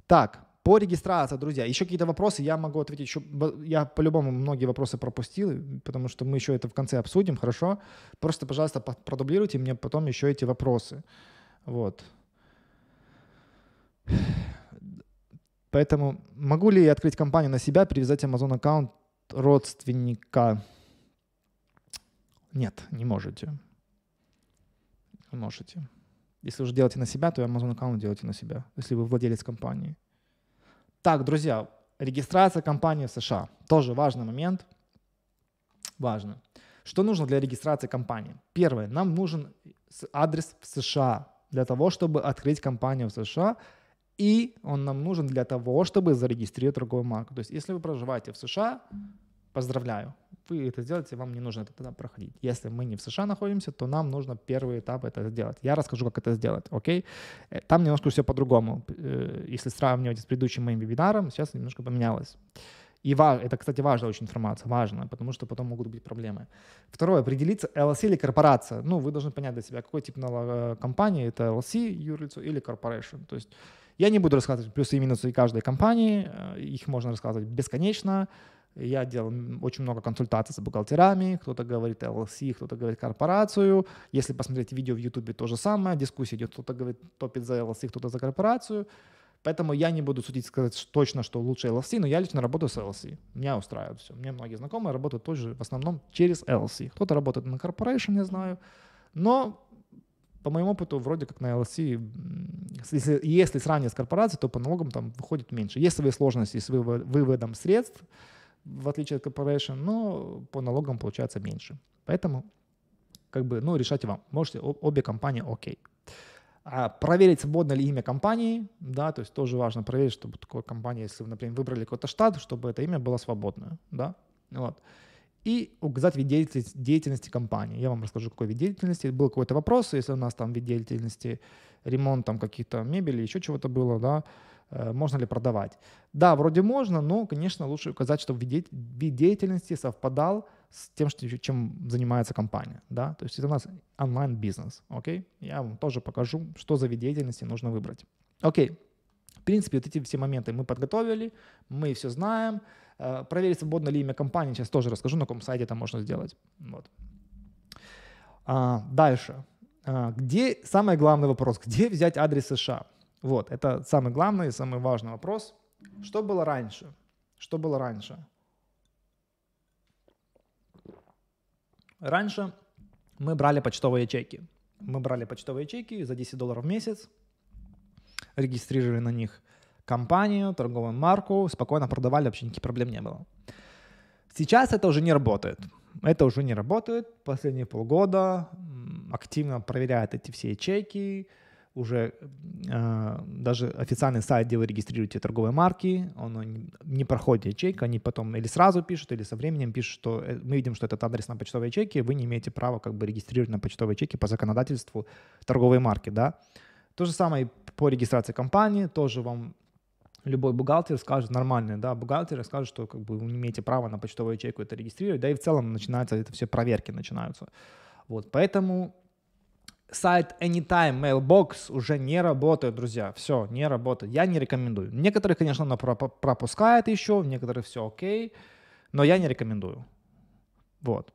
Speaker 1: Так, по регистрации, друзья, еще какие-то вопросы, я могу ответить еще, я по-любому многие вопросы пропустил, потому что мы еще это в конце обсудим, хорошо? Просто, пожалуйста, продублируйте мне потом еще эти вопросы. Вот. Поэтому могу ли я открыть компанию на себя, привязать Amazon аккаунт родственника? Нет, не можете. Не можете. Если уже делаете на себя, то Amazon аккаунт делайте на себя, если вы владелец компании. Так, друзья, регистрация компании в США. Тоже важный момент. Важно. Что нужно для регистрации компании? Первое, нам нужен адрес в США для того, чтобы открыть компанию в США, и он нам нужен для того, чтобы зарегистрировать торговую марку. То есть если вы проживаете в США, поздравляю, вы это сделаете, вам не нужно это тогда проходить. Если мы не в США находимся, то нам нужно первый этап это сделать. Я расскажу, как это сделать, окей? Э, там немножко все по-другому. Э, если сравнивать с предыдущим моим вебинаром, сейчас немножко поменялось. И это, кстати, важная очень информация, важная, потому что потом могут быть проблемы. Второе, определиться, LLC или корпорация. Ну, вы должны понять для себя, какой тип налог- э, компании, это LLC, юрлицо или corporation. То есть я не буду рассказывать плюсы и минусы каждой компании, э, их можно рассказывать бесконечно. Я делал очень много консультаций с бухгалтерами, кто-то говорит LLC, кто-то говорит корпорацию. Если посмотреть видео в YouTube, то же самое, дискуссия идет, кто-то говорит топит за LLC, кто-то за корпорацию. Поэтому я не буду судить, сказать точно, что лучше LLC, но я лично работаю с LLC. Меня устраивает все. Мне многие знакомые работают тоже в основном через LLC. Кто-то работает на Corporation, я знаю. Но по моему опыту, вроде как на LLC, если, если сравнивать с корпорацией, то по налогам там выходит меньше. Есть свои сложности с выводом средств, в отличие от corporation, но по налогам получается меньше. Поэтому как бы, ну, решайте вам. Можете, обе компании окей. Okay. А, проверить, свободно ли имя компании, да, то есть тоже важно проверить, чтобы такое компания, если вы, например, выбрали какой-то штат, чтобы это имя было свободное, да, вот. И указать вид деятельности, деятельности компании. Я вам расскажу, какой вид деятельности. Был какой-то вопрос, если у нас там вид деятельности, ремонт там какие-то мебели, еще чего-то было, да, Э, можно ли продавать. Да, вроде можно, но, конечно, лучше указать, чтобы вид деятельности совпадал с тем, что, чем занимается компания. Да? То есть это у нас онлайн-бизнес. Окей? Я вам тоже покажу, что за вид деятельности нужно выбрать. Окей. В принципе, вот эти все моменты мы подготовили, мы все знаем. Э, проверить, свободно ли имя компании, сейчас тоже расскажу, на каком сайте это можно сделать. Вот. А, дальше. А, где самый главный вопрос? Где взять адрес США? Вот, это самый главный и самый важный вопрос. Что было раньше? Что было раньше? Раньше мы брали почтовые ячейки. Мы брали почтовые ячейки за 10 долларов в месяц, регистрировали на них компанию, торговую марку, спокойно продавали, вообще никаких проблем не было. Сейчас это уже не работает. Это уже не работает. Последние полгода активно проверяют эти все ячейки, уже э, даже официальный сайт, где вы регистрируете торговые марки, он не проходит ячейка, они потом или сразу пишут, или со временем пишут, что э, мы видим, что этот адрес на почтовой ячейке, вы не имеете права как бы регистрировать на почтовой ячейке по законодательству торговые марки, да. То же самое и по регистрации компании, тоже вам любой бухгалтер скажет, нормальный, да, бухгалтер скажет, что как бы вы не имеете права на почтовую ячейку это регистрировать, да, и в целом начинаются это все проверки начинаются. Вот, поэтому сайт Anytime Mailbox уже не работает, друзья. Все, не работает. Я не рекомендую. Некоторые, конечно, она пропускает еще, некоторые все окей, но я не рекомендую. Вот.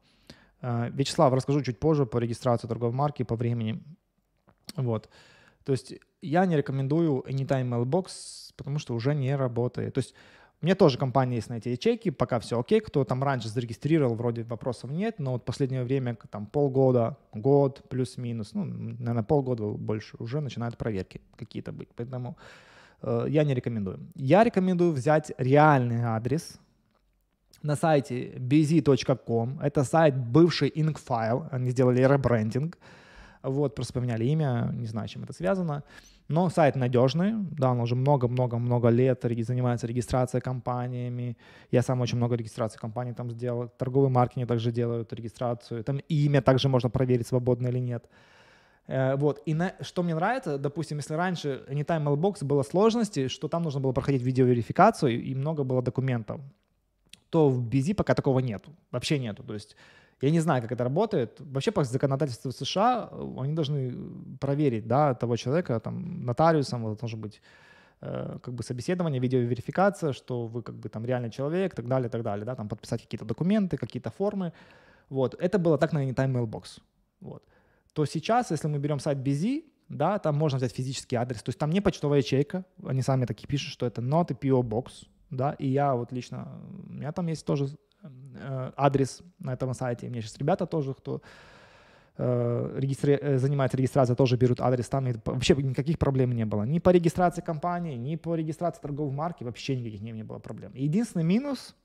Speaker 1: Э, Вячеслав, расскажу чуть позже по регистрации торговой марки, по времени. Вот. То есть я не рекомендую Anytime Mailbox, потому что уже не работает. То есть мне тоже компания есть на эти ячейки, пока все окей. Кто там раньше зарегистрировал, вроде вопросов нет, но вот последнее время, там полгода, год плюс-минус, ну, наверное, полгода больше, уже начинают проверки какие-то быть. Поэтому э, я не рекомендую. Я рекомендую взять реальный адрес на сайте bz.com. Это сайт бывший Inkfile, они сделали ребрендинг. Вот, просто поменяли имя, не знаю, чем это связано. Но сайт надежный, да, он уже много-много-много лет занимается регистрацией компаниями. Я сам очень много регистраций компаний там сделал. Торговые марки маркетинги также делают регистрацию. Там имя также можно проверить, свободно или нет. Э, вот. И на, что мне нравится, допустим, если раньше Anytime Mailbox было сложности, что там нужно было проходить видеоверификацию и много было документов, то в Бизи пока такого нет, вообще нету. То есть я не знаю, как это работает. Вообще по законодательству США э, они должны э, проверить да, того человека, там, нотариусом, вот, должно быть э, как бы собеседование, видеоверификация, что вы как бы там реальный человек, так далее, так далее, да, там подписать какие-то документы, какие-то формы, вот. Это было так на Anytime Mailbox, вот. То сейчас, если мы берем сайт BZ, да, там можно взять физический адрес, то есть там не почтовая ячейка, они сами такие пишут, что это not a PO Box, да, и я вот лично, у меня там есть тоже Э, адрес на этом сайте. И мне сейчас ребята тоже, кто э, регистри... Э, занимается регистрацией, тоже берут адрес там. И вообще никаких проблем не было. Ни по регистрации компании, ни по регистрации торговой марки вообще никаких не, не было проблем. Единственный минус,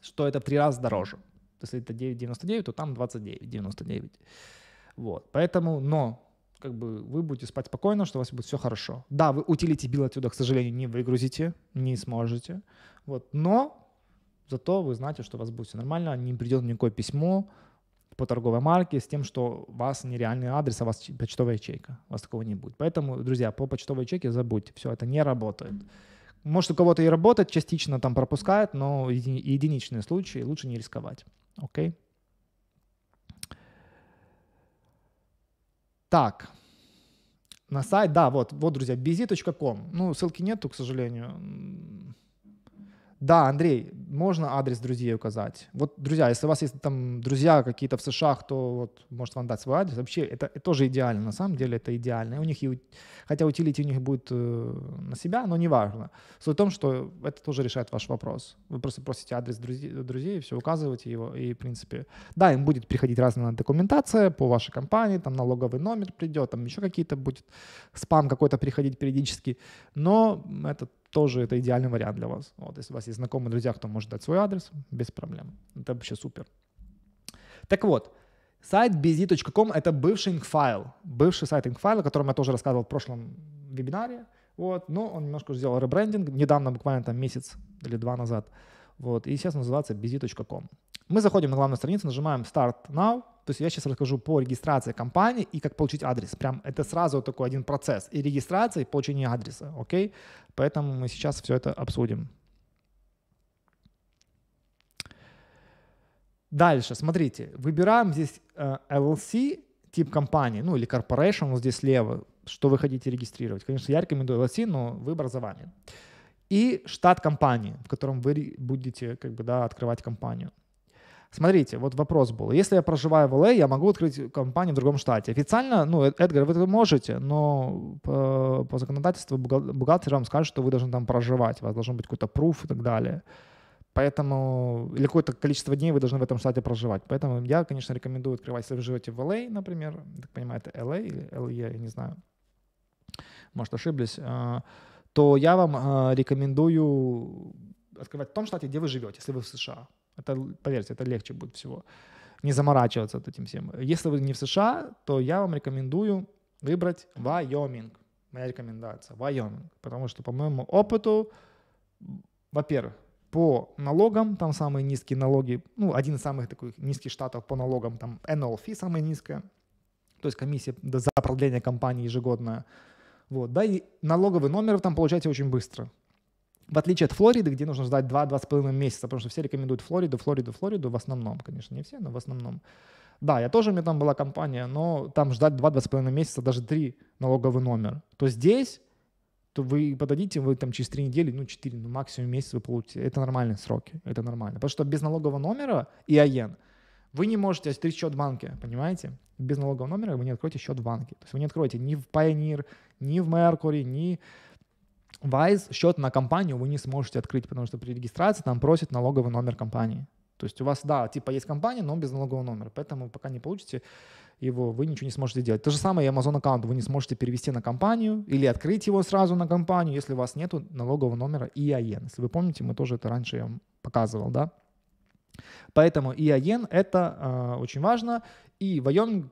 Speaker 1: что это в три раза дороже. Если это 9,99, то там 29,99. Вот. Поэтому, но как бы вы будете спать спокойно, что у вас будет все хорошо. Да, вы утилити бил отсюда, к сожалению, не выгрузите, не сможете. Вот. Но Зато вы знаете, что у вас будет все нормально, не придет никакое письмо по торговой марке с тем, что у вас нереальный адрес, а у вас почтовая ячейка. У вас такого не будет. Поэтому, друзья, по почтовой ячейке забудьте, все, это не работает. Может, у кого-то и работает, частично там пропускает, но еди- единичные случаи, лучше не рисковать. Окей? Так, на сайт, да, вот, вот, друзья, busy.com. Ну, ссылки нету, к сожалению. Да, Андрей, можно адрес друзей указать? Вот, друзья, если у вас есть там друзья какие-то в США, то вот может вам дать свой адрес, вообще это, это тоже идеально, на самом деле это идеально. И у них и, хотя утилити у них будет э, на себя, но неважно. Суть в том, что это тоже решает ваш вопрос. Вы просто просите адрес друзей, друзей все указываете его, и в принципе, да, им будет приходить разная документация по вашей компании, там налоговый номер придет, там еще какие-то будет, спам какой-то приходить периодически, но этот тоже это идеальный вариант для вас. Вот, если у вас есть знакомые друзья, кто может дать свой адрес, без проблем. Это вообще супер. Так вот, сайт bz.com — это бывший инкфайл бывший сайт инкфайла о котором я тоже рассказывал в прошлом вебинаре. Вот, но он немножко сделал ребрендинг, недавно, буквально там месяц или два назад. Вот, и сейчас называется busy.com. Мы заходим на главную страницу, нажимаем Start Now, то есть я сейчас расскажу по регистрации компании и как получить адрес. Прям это сразу такой один процесс и регистрация, и получение адреса, окей? Поэтому мы сейчас все это обсудим. Дальше, смотрите, выбираем здесь э, LLC, тип компании, ну или corporation, вот здесь слева, что вы хотите регистрировать. Конечно, я рекомендую LLC, но выбор за вами и штат компании, в котором вы будете как бы, да, открывать компанию. Смотрите, вот вопрос был. Если я проживаю в ЛА, я могу открыть компанию в другом штате. Официально, ну, Эдгар, вы это можете, но по, по законодательству бухгалтер вам скажет, что вы должны там проживать, у вас должен быть какой-то пруф и так далее. Поэтому, или какое-то количество дней вы должны в этом штате проживать. Поэтому я, конечно, рекомендую открывать, если вы живете в ЛА, например, так понимаю, это ЛА или ЛЕ, я не знаю, может, ошиблись, а, то я вам э, рекомендую открывать в том штате, где вы живете, если вы в США. Это, поверьте, это легче будет всего. Не заморачиваться от этим всем. Если вы не в США, то я вам рекомендую выбрать Вайоминг. Моя рекомендация. Вайоминг. Потому что, по моему опыту, во-первых, по налогам, там самые низкие налоги, ну, один из самых таких низких штатов по налогам, там annual самая низкая, то есть комиссия за продление компании ежегодная, вот, да, и налоговый номер вы там получаете очень быстро. В отличие от Флориды, где нужно ждать 2-2,5 месяца, потому что все рекомендуют Флориду, Флориду, Флориду в основном, конечно, не все, но в основном. Да, я тоже, у меня там была компания, но там ждать 2-2,5 месяца, даже 3 налоговый номер. То здесь то вы подадите, вы там через 3 недели, ну 4, ну максимум месяц вы получите. Это нормальные сроки, это нормально. Потому что без налогового номера и АЕН – вы не можете открыть счет в банке, понимаете? Без налогового номера вы не откроете счет в банке. То есть вы не откроете ни в Pioneer, ни в Mercury, ни в Wise счет на компанию вы не сможете открыть, потому что при регистрации там просят налоговый номер компании. То есть у вас, да, типа есть компания, но без налогового номера. Поэтому пока не получите его, вы ничего не сможете делать. То же самое и Amazon аккаунт. Вы не сможете перевести на компанию или открыть его сразу на компанию, если у вас нет налогового номера и АЕН. Если вы помните, мы тоже это раньше я вам показывал, да? Поэтому и ИАЕН это э, очень важно. И Вайон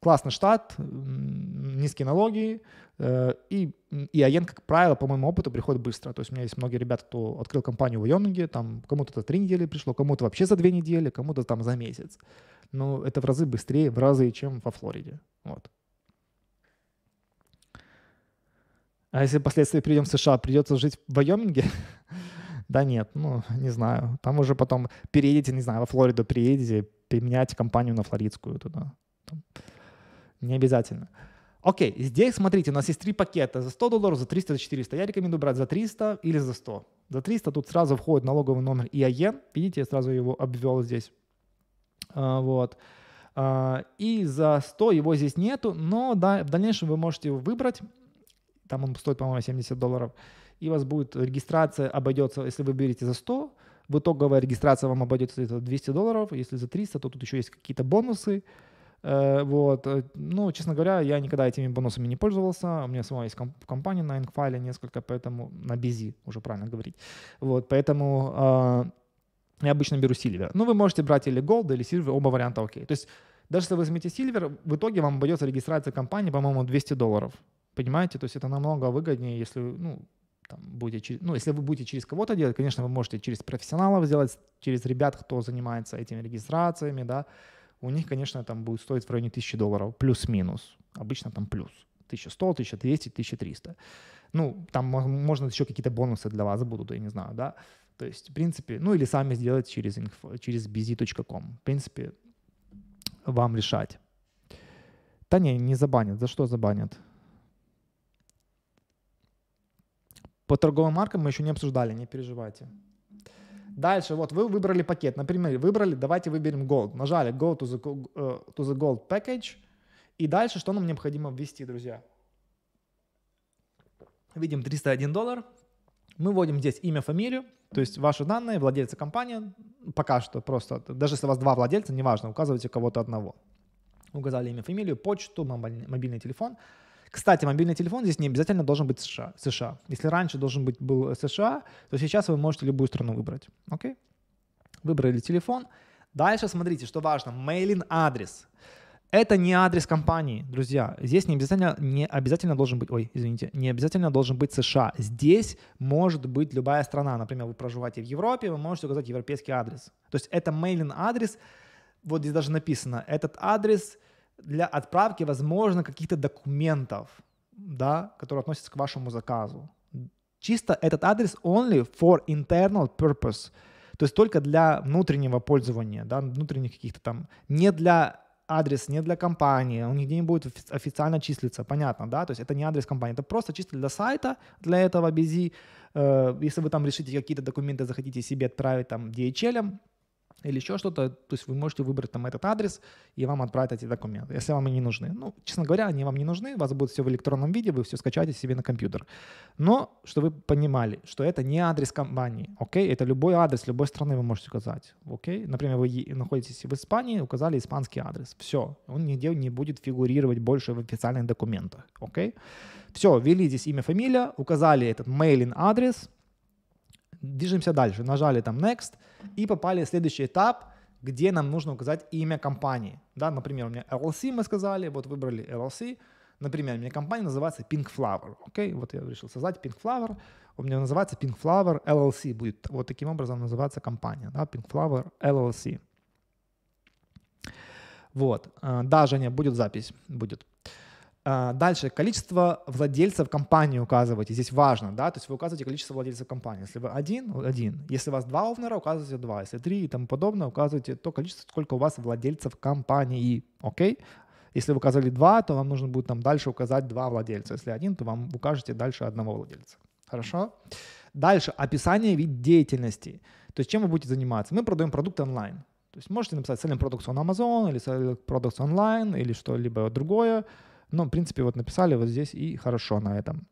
Speaker 1: классный штат, низкие налоги, э, и ИАЕН, как правило, по моему опыту, приходит быстро. То есть у меня есть многие ребята, кто открыл компанию в Вайоминге, там кому-то за три недели пришло, кому-то вообще за две недели, кому-то там за месяц. Но это в разы быстрее, в разы, чем во Флориде. Вот. А если последствия придем в США, придется жить в Вайоминге? Да нет, ну, не знаю. Там уже потом переедете, не знаю, во Флориду приедете, применяйте компанию на флоридскую туда. Там. Не обязательно. Окей, здесь, смотрите, у нас есть три пакета. За 100 долларов, за 300, за 400. Я рекомендую брать за 300 или за 100. За 300 тут сразу входит налоговый номер ИАЕ. Видите, я сразу его обвел здесь. А, вот. А, и за 100 его здесь нету, но да, в дальнейшем вы можете его выбрать. Там он стоит, по-моему, 70 долларов и у вас будет регистрация обойдется, если вы берете за 100, в итоговая регистрация вам обойдется где-то 200 долларов, если за 300, то тут еще есть какие-то бонусы, э, вот. Э, ну, честно говоря, я никогда этими бонусами не пользовался. У меня сама есть комп- компания на Inkfile несколько, поэтому на Бизи, уже правильно говорить. Вот, поэтому э, я обычно беру Silver. Ну, вы можете брать или Gold, или Silver, оба варианта окей. То есть даже если вы возьмете Silver, в итоге вам обойдется регистрация компании, по-моему, 200 долларов. Понимаете? То есть это намного выгоднее, если, ну, там, будете, ну, если вы будете через кого-то делать, конечно, вы можете через профессионалов сделать, через ребят, кто занимается этими регистрациями, да, у них, конечно, там будет стоить в районе 1000 долларов, плюс-минус, обычно там плюс, 1100, 1200, 1300. Ну, там можно еще какие-то бонусы для вас будут, я не знаю, да. То есть, в принципе, ну или сами сделать через, info, через busy.com. В принципе, вам решать. Да не, не забанят. За что забанят? По торговым маркам мы еще не обсуждали, не переживайте. Дальше, вот вы выбрали пакет, например, выбрали, давайте выберем Gold. Нажали Go to the, uh, to the Gold Package. И дальше что нам необходимо ввести, друзья? Видим 301 доллар. Мы вводим здесь имя, фамилию, то есть ваши данные, владельца компании. Пока что просто, даже если у вас два владельца, неважно, указывайте кого-то одного. Указали имя, фамилию, почту, мобильный телефон – кстати, мобильный телефон здесь не обязательно должен быть США. США. Если раньше должен быть был США, то сейчас вы можете любую страну выбрать. Окей? Выбрали телефон. Дальше смотрите, что важно. Мейлин-адрес. Это не адрес компании, друзья. Здесь не обязательно, не обязательно должен быть, ой, извините, не обязательно должен быть США. Здесь может быть любая страна. Например, вы проживаете в Европе, вы можете указать европейский адрес. То есть это мейлин адрес. Вот здесь даже написано, этот адрес – для отправки, возможно, каких-то документов, да, которые относятся к вашему заказу. Чисто этот адрес only for internal purpose, то есть только для внутреннего пользования, да, внутренних каких-то там, не для адрес не для компании, он нигде не будет официально числиться, понятно, да, то есть это не адрес компании, это просто чисто для сайта, для этого BZ, э, если вы там решите какие-то документы захотите себе отправить там DHL, или еще что-то. То есть вы можете выбрать там этот адрес, и вам отправят эти документы, если вам они нужны. Ну, честно говоря, они вам не нужны, у вас будет все в электронном виде, вы все скачаете себе на компьютер. Но, чтобы вы понимали, что это не адрес компании, окей? Okay? Это любой адрес любой страны вы можете указать, окей? Okay? Например, вы находитесь в Испании, указали испанский адрес, все. Он нигде не будет фигурировать больше в официальных документах, окей? Okay? Все, ввели здесь имя, фамилия, указали этот мейлинг адрес – движемся дальше, нажали там Next и попали в следующий этап, где нам нужно указать имя компании. Да, например, у меня LLC мы сказали, вот выбрали LLC. Например, у меня компания называется Pink Flower. Окей, вот я решил создать Pink Flower. У меня называется Pink Flower LLC. Будет вот таким образом называться компания. Да, Pink Flower LLC. Вот, а, даже не будет запись, будет. А, дальше количество владельцев компании указывайте. Здесь важно, да, то есть вы указываете количество владельцев компании. Если вы один, один. Если у вас два овнера, указывайте два. Если три и тому подобное, указывайте то количество, сколько у вас владельцев компании. Окей? Если вы указали два, то вам нужно будет там дальше указать два владельца. Если один, то вам укажете дальше одного владельца. Хорошо? Дальше описание вид деятельности. То есть чем вы будете заниматься? Мы продаем продукт онлайн. То есть можете написать selling products on Amazon или selling products online или что-либо другое. Ну, в принципе, вот написали вот здесь и хорошо на этом.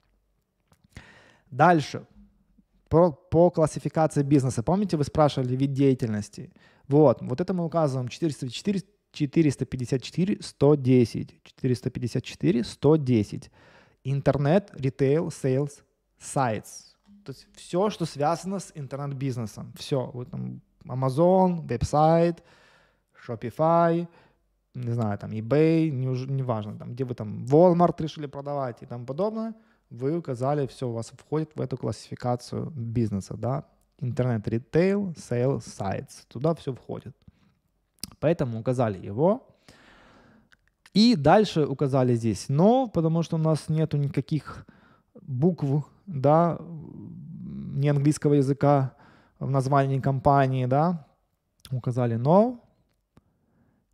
Speaker 1: Дальше. По, по классификации бизнеса. Помните, вы спрашивали вид деятельности? Вот, вот это мы указываем 404, 454, 110. 454, 110. Интернет, ритейл, сейлс, сайтс. То есть все, что связано с интернет-бизнесом. Все. Вот там Amazon, веб-сайт, Shopify, не знаю, там eBay, не, неважно, там, где вы там Walmart решили продавать и тому подобное, вы указали, все у вас входит в эту классификацию бизнеса, да, интернет-ритейл, sale sites, туда все входит. Поэтому указали его, и дальше указали здесь но, потому что у нас нету никаких букв, да, не английского языка в названии компании, да, указали но,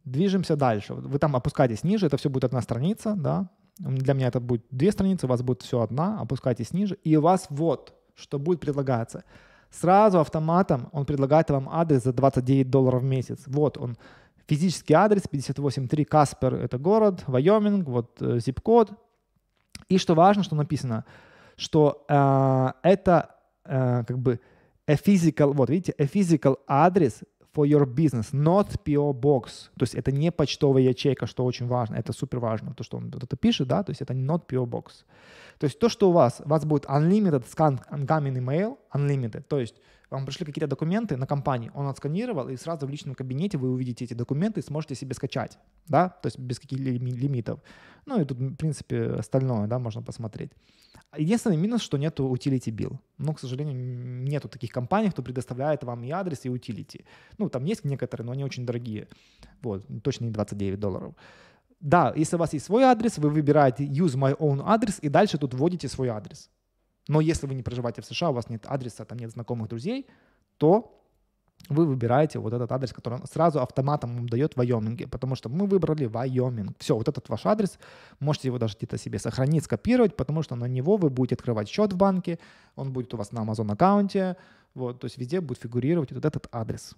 Speaker 1: Движемся дальше. Вы там опускаетесь ниже, это все будет одна страница, да. Для меня это будет две страницы, у вас будет все одна, опускайтесь ниже, и у вас вот, что будет предлагаться. Сразу автоматом он предлагает вам адрес за 29 долларов в месяц. Вот он, физический адрес 583 Каспер, это город, Вайоминг, вот э, зип-код. И что важно, что написано, что э, это э, как бы a э, physical, вот видите, a э, physical адрес for your business, not PO box. То есть это не почтовая ячейка, что очень важно, это супер важно, то, что он это пишет, да, то есть это not PO box. То есть то, что у вас, у вас будет unlimited scan incoming email, unlimited, то есть вам пришли какие-то документы на компании, он отсканировал, и сразу в личном кабинете вы увидите эти документы и сможете себе скачать, да, то есть без каких-либо лимитов. Ну и тут, в принципе, остальное, да, можно посмотреть. Единственный минус, что нету utility bill. Но, к сожалению, нету таких компаний, кто предоставляет вам и адрес, и utility. Ну, там есть некоторые, но они очень дорогие. Вот, точно не 29 долларов. Да, если у вас есть свой адрес, вы выбираете use my own адрес и дальше тут вводите свой адрес. Но если вы не проживаете в США, у вас нет адреса, там нет знакомых друзей, то вы выбираете вот этот адрес, который сразу автоматом вам дает в Вайоминге, потому что мы выбрали Вайоминг. Все, вот этот ваш адрес, можете его даже где-то себе сохранить, скопировать, потому что на него вы будете открывать счет в банке, он будет у вас на Amazon аккаунте, вот, то есть везде будет фигурировать вот этот адрес.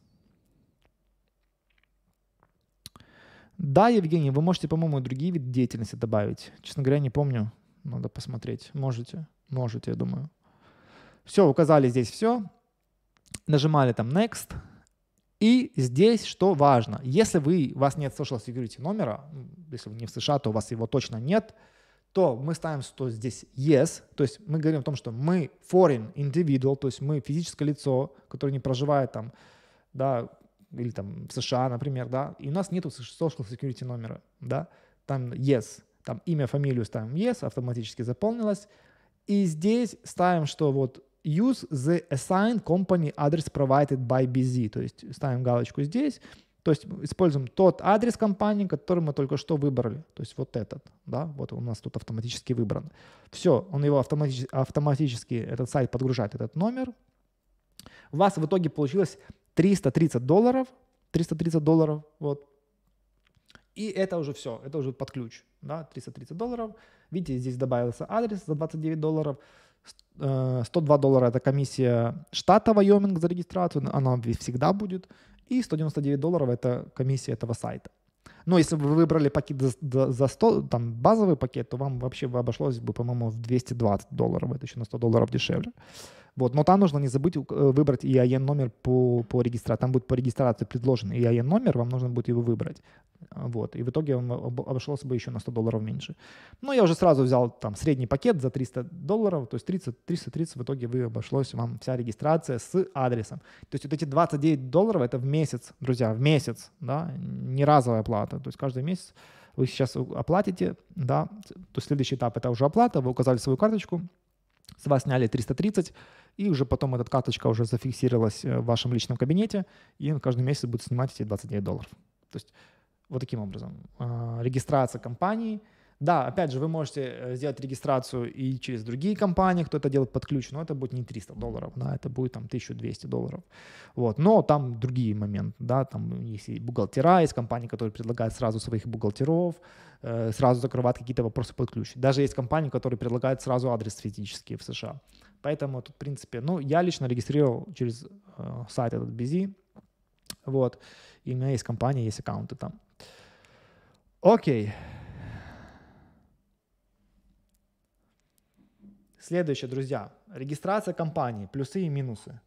Speaker 1: Да, Евгений, вы можете, по-моему, другие виды деятельности добавить. Честно говоря, не помню. Надо посмотреть. Можете. Можете, я думаю. Все, указали здесь все. Нажимали там Next. И здесь что важно. Если вы, у вас нет social security номера, если вы не в США, то у вас его точно нет, то мы ставим, что здесь yes, то есть мы говорим о том, что мы foreign individual, то есть мы физическое лицо, которое не проживает там, да, или там в США, например, да, и у нас нету social security номера, да, там yes, там имя, фамилию ставим yes, автоматически заполнилось, и здесь ставим, что вот use the assigned company address provided by BZ. То есть ставим галочку здесь. То есть используем тот адрес компании, который мы только что выбрали. То есть вот этот, да, вот у нас тут автоматически выбран. Все, он его автоматически, автоматически этот сайт подгружает этот номер. У вас в итоге получилось 330 долларов, 330 долларов, вот, и это уже все, это уже под ключ, да, 330 долларов. Видите, здесь добавился адрес за 29 долларов. 102 э, доллара – это комиссия штата Вайоминг за регистрацию, она всегда будет. И 199 долларов – это комиссия этого сайта. Но если бы вы выбрали пакет за, за 100, там базовый пакет, то вам вообще бы обошлось бы, по-моему, в 220 долларов. Это еще на 100 долларов дешевле. Uh, вот. Но там нужно не забыть э, выбрать EIN номер по, по регистрации. Там будет по регистрации предложен EIN номер, вам нужно будет его выбрать. Вот. И в итоге он обошелся бы еще на 100 долларов меньше. Но я уже сразу взял там средний пакет за 300 долларов, то есть 30, 330 в итоге вы обошлось вам вся регистрация с адресом. То есть вот эти 29 долларов это в месяц, друзья, в месяц, да, не разовая плата. То есть каждый месяц вы сейчас оплатите, да, то следующий этап это уже оплата, вы указали свою карточку, с вас сняли 330, и уже потом эта карточка уже зафиксировалась э, в вашем личном кабинете, и он каждый месяц будет снимать эти 29 долларов. То есть вот таким образом. А, регистрация компании. Да, опять же, вы можете э, сделать регистрацию и через другие компании, кто это делает под ключ, но это будет не 300 долларов, да, это будет там 1200 долларов. Вот. Но там другие моменты, да, там есть и бухгалтера, есть компании, которые предлагают сразу своих бухгалтеров, э, сразу закрывать какие-то вопросы под ключ. Даже есть компании, которые предлагают сразу адрес физический в США. Поэтому тут, в принципе, ну, я лично регистрировал через э, сайт этот BZ, вот, и у меня есть компания, есть аккаунты там. Окей. Следующее, друзья, регистрация компании, плюсы и минусы.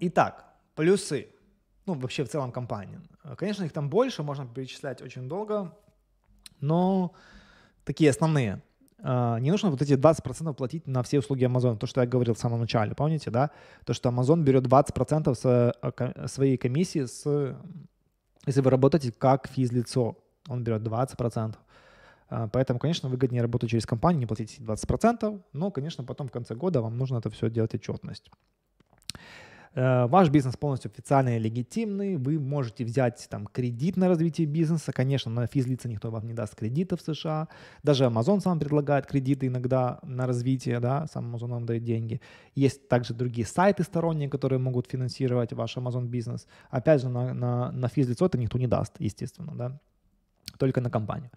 Speaker 1: Итак, плюсы. Ну, вообще в целом компании. Конечно, их там больше, можно перечислять очень долго но такие основные. А, не нужно вот эти 20% платить на все услуги Amazon, то, что я говорил в самом начале, помните, да? То, что Amazon берет 20% с э, своей комиссии, с, если вы работаете как физлицо, он берет 20%. А, поэтому, конечно, выгоднее работать через компанию, не платить 20%, но, конечно, потом в конце года вам нужно это все делать отчетность. Э, ваш бизнес полностью официальный и легитимный, вы можете взять там кредит на развитие бизнеса, конечно, на физлица никто вам не даст кредита в США, даже Amazon сам предлагает кредиты иногда на развитие, да, сам Amazon вам дает деньги. Есть также другие сайты сторонние, которые могут финансировать ваш Amazon бизнес. Опять же, на, на, на физлицо это никто не даст, естественно, да, только на компанию.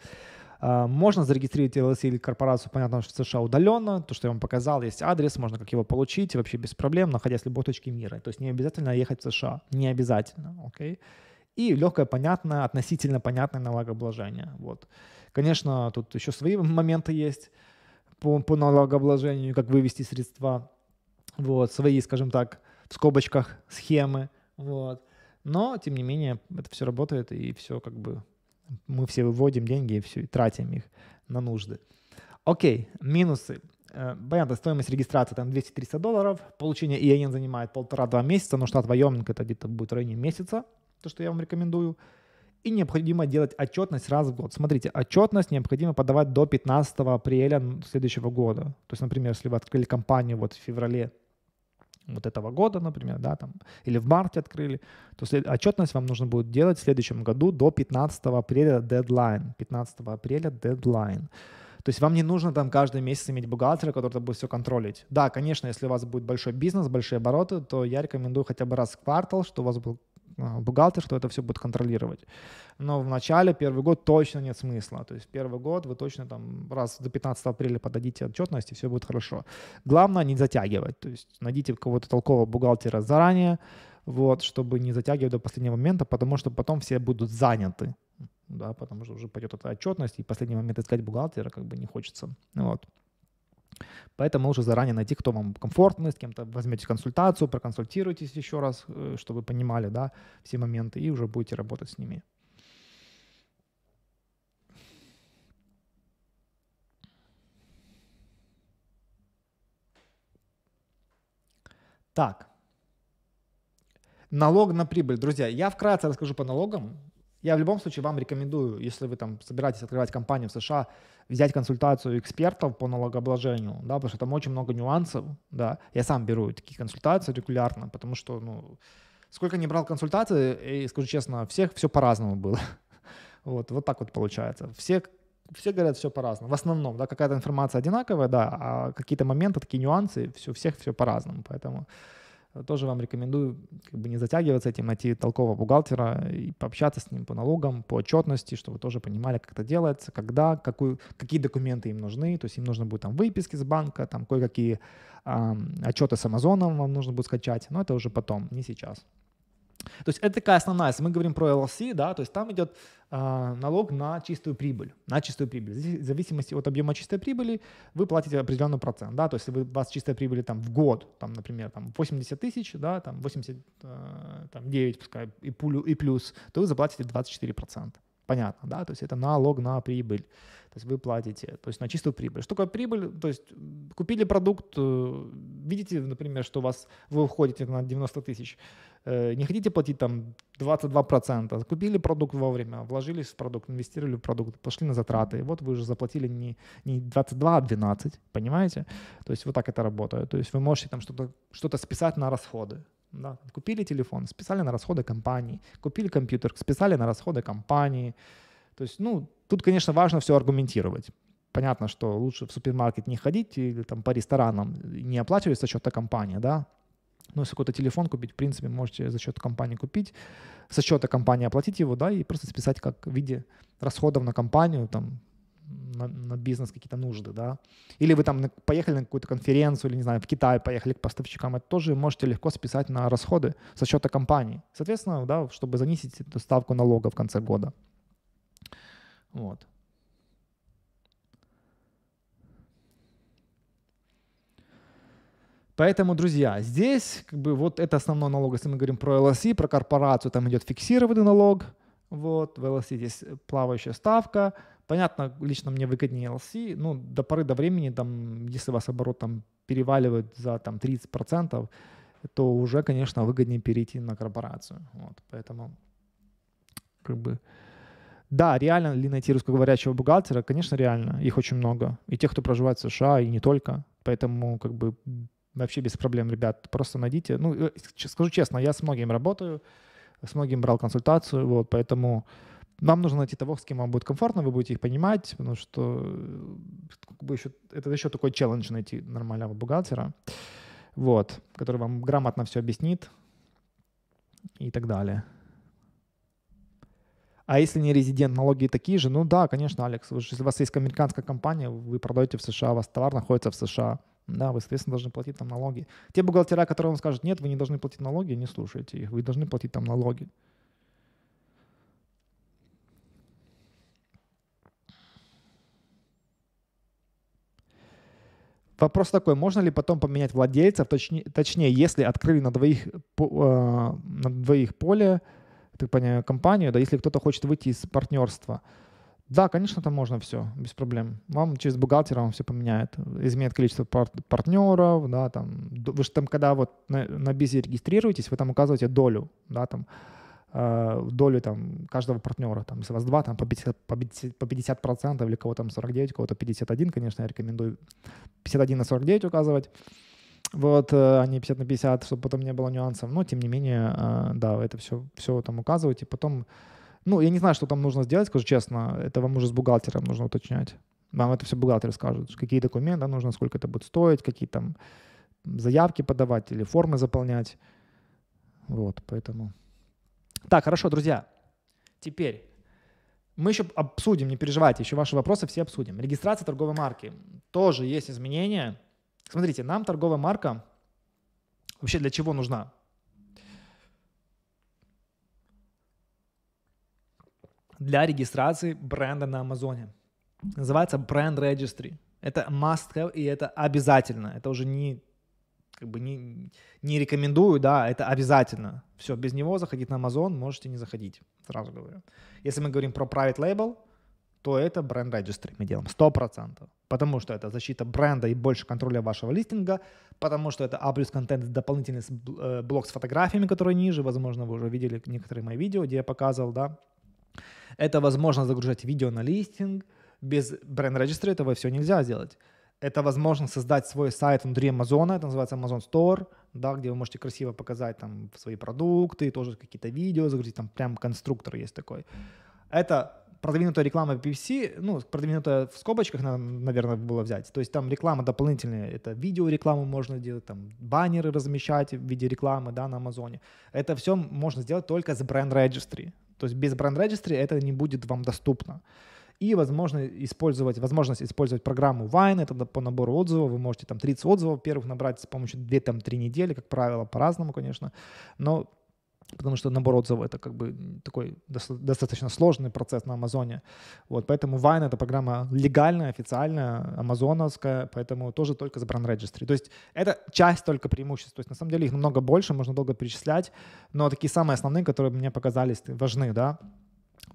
Speaker 1: А, можно зарегистрировать LLC или корпорацию, понятно, что в США удаленно. То, что я вам показал, есть адрес, можно как его получить вообще без проблем, находясь в любой точке мира. То есть не обязательно ехать в США, не обязательно, окей. Okay? И легкое, понятное, относительно понятное налогообложение. Вот. Конечно, тут еще свои моменты есть по, по налогообложению, как вывести средства, вот, свои, скажем так, в скобочках схемы, вот. Но, тем не менее, это все работает и все как бы мы все выводим деньги и все, и тратим их на нужды. Окей, минусы. Э, понятно, стоимость регистрации там 200-300 долларов, получение EIN занимает полтора-два месяца, но штат Вайоминг это где-то будет в районе месяца, то, что я вам рекомендую. И необходимо делать отчетность раз в год. Смотрите, отчетность необходимо подавать до 15 апреля следующего года. То есть, например, если вы открыли компанию вот в феврале вот этого года, например, да, там, или в марте открыли, то след... отчетность вам нужно будет делать в следующем году до 15 апреля дедлайн. 15 апреля дедлайн. То есть вам не нужно там каждый месяц иметь бухгалтера, который будет все контролить. Да, конечно, если у вас будет большой бизнес, большие обороты, то я рекомендую хотя бы раз в квартал, что у вас был а, бухгалтер, что это все будет контролировать. Но в начале, первый год точно нет смысла. То есть первый год вы точно там раз до 15 апреля подадите отчетность, и все будет хорошо. Главное не затягивать. То есть найдите кого-то толкового бухгалтера заранее, вот, чтобы не затягивать до последнего момента, потому что потом все будут заняты. Да, потому что уже пойдет эта отчетность, и последний момент искать бухгалтера как бы не хочется. Вот. Поэтому лучше заранее найти, кто вам комфортный, с кем-то возьмете консультацию, проконсультируйтесь еще раз, э, чтобы понимали да, все моменты, и уже будете работать с ними. Так. Налог на прибыль. Друзья, я вкратце расскажу по налогам. Я в любом случае вам рекомендую, если вы там собираетесь открывать компанию в США, взять консультацию экспертов по налогообложению, да, потому что там очень много нюансов, да. Я сам беру такие консультации регулярно, потому что, ну, сколько не брал консультации, э, и скажу честно, всех все по-разному было. Вот, вот так вот получается. Все, все говорят все по-разному. В основном, да, какая-то информация одинаковая, да, а какие-то моменты, такие нюансы, все, всех все по-разному, поэтому... Э, тоже вам рекомендую как бы не затягиваться этим, найти толкового бухгалтера и пообщаться с ним по налогам, по отчетности, чтобы вы тоже понимали, как это делается, когда, какую, какие документы им нужны. То есть им нужно будет там выписки с банка, там кое-какие э, отчеты с Амазоном вам нужно будет скачать, но это уже потом, не сейчас. То есть это такая основная, если мы говорим про LLC, да, то есть там идет э, налог на чистую прибыль, на чистую прибыль. Здесь, в зависимости от объема чистой прибыли вы платите определенный процент, да, то есть если у вас чистая прибыль там в год, там, например, там 80 тысяч, да, там 89, э, а, там 9, пускай, и, пулю, и плюс, то вы заплатите 24%. Понятно, да, то есть это налог на прибыль. То есть вы платите, то есть на чистую прибыль. Что такое прибыль? То есть купили продукт, э, видите, например, что у вас, вы уходите на 90 тысяч, Э, не хотите платить там 22%, купили продукт вовремя, вложились в продукт, инвестировали в продукт, пошли на затраты, вот вы уже заплатили не, не 22, а 12, понимаете? То есть вот так это работает. То есть вы можете там что-то что списать на расходы. Да. Купили телефон, списали на расходы компании, купили компьютер, списали на расходы компании. То есть, ну, тут, конечно, важно все аргументировать понятно, что лучше в супермаркет не ходить или там по ресторанам не оплачивается счета компании, да, ну, если какой-то телефон купить, в принципе, можете за счет компании купить, со счета компании оплатить его, да, и просто списать как в виде расходов на компанию, там, на, на бизнес какие-то нужды, да. Или вы там поехали на какую-то конференцию, или, не знаю, в Китай поехали к поставщикам, это тоже можете легко списать на расходы со счета компании. Соответственно, да, чтобы занизить эту ставку налога в конце года. Вот. Поэтому, друзья, здесь как бы вот это основной налог, если мы говорим про LSI, про корпорацию, там идет фиксированный налог, вот, в LSI здесь плавающая ставка, Понятно, лично мне выгоднее LC, ну, до поры до времени, там, если вас оборот там переваливает за там 30%, то уже, конечно, выгоднее перейти на корпорацию. Вот, поэтому, как бы, да, реально ли найти русскоговорящего бухгалтера? Конечно, реально. Их очень много. И тех, кто проживает в США, и не только. Поэтому, как бы, Вообще без проблем, ребят. Просто найдите. Ну, э, скажу честно, я с многим работаю, с многим брал консультацию, вот, поэтому вам нужно найти того, с кем вам будет комфортно, вы будете их понимать, потому что э, как бы еще, это еще такой челлендж найти нормального бухгалтера, вот, который вам грамотно все объяснит и так далее. А если не резидент, налоги такие же? Ну да, конечно, Алекс. Если у вас есть американская компания, вы продаете в США, у вас товар находится в США – да, вы, соответственно, должны платить там налоги. Те бухгалтера, которые вам скажут, нет, вы не должны платить налоги, не слушайте их, вы должны платить там налоги. Вопрос такой, можно ли потом поменять владельцев, точнее, точнее если открыли на двоих, э, на двоих поле, так понимаю, компанию, да, если кто-то хочет выйти из партнерства – да, конечно, там можно все, без проблем. Вам через бухгалтера вам все поменяет. Изменит количество пар- партнеров, да, там. Вы же там, когда вот на, на бизе регистрируетесь, вы там указываете долю, да, там, э, долю там каждого партнера, там, если у вас два, там, по 50%, по 50, по 50 процентов или кого там 49, кого-то 51, конечно, я рекомендую 51 на 49 указывать вот, э, а не 50 на 50, чтобы потом не было нюансов. Но, тем не менее, э, да, это все, все там указывать. И потом ну, я не знаю, что там нужно сделать, скажу честно. Это вам уже с бухгалтером нужно уточнять. Вам это все бухгалтеры скажут, какие документы нужно, сколько это будет стоить, какие там заявки подавать или формы заполнять. Вот, поэтому. Так, хорошо, друзья. Теперь мы еще обсудим, не переживайте, еще ваши вопросы все обсудим. Регистрация торговой марки. Тоже есть изменения. Смотрите, нам торговая марка вообще для чего нужна? для регистрации бренда на Амазоне. Называется Brand Registry. Это must-have и это обязательно. Это уже не как бы не, не рекомендую, да, это обязательно. Все, без него заходить на Amazon можете не заходить, сразу говорю. Если мы говорим про private label, то это бренд registry мы делаем, 100%. Потому что это защита бренда и больше контроля вашего листинга, потому что это A+, контент, дополнительный э, блок с фотографиями, которые ниже, возможно, вы уже видели некоторые мои видео, где я показывал, да, это возможно загружать видео на листинг. Без бренд регистра этого все нельзя сделать. Это возможно создать свой сайт внутри Амазона, это называется Amazon Store, да, где вы можете красиво показать там свои продукты, тоже какие-то видео загрузить, там прям конструктор есть такой. Это продвинутая реклама PPC, ну, продвинутая в скобочках, наверное, было взять. То есть там реклама дополнительная, это видео рекламу можно делать, там баннеры размещать в виде рекламы, да, на Амазоне. Это все можно сделать только с бренд регистри то есть без Brand Registry это не будет вам доступно. И, возможно, использовать, возможность использовать программу Wine, это по набору отзывов, вы можете там 30 отзывов первых набрать с помощью 2-3 недели, как правило, по-разному, конечно, но потому что набор отзывов — это как бы такой достаточно сложный процесс на Амазоне. Вот, поэтому Vine — это программа легальная, официальная, амазоновская, поэтому тоже только с Brand Registry. То есть это часть только преимуществ. То есть на самом деле их намного больше, можно долго перечислять, но такие самые основные, которые мне показались важны, да,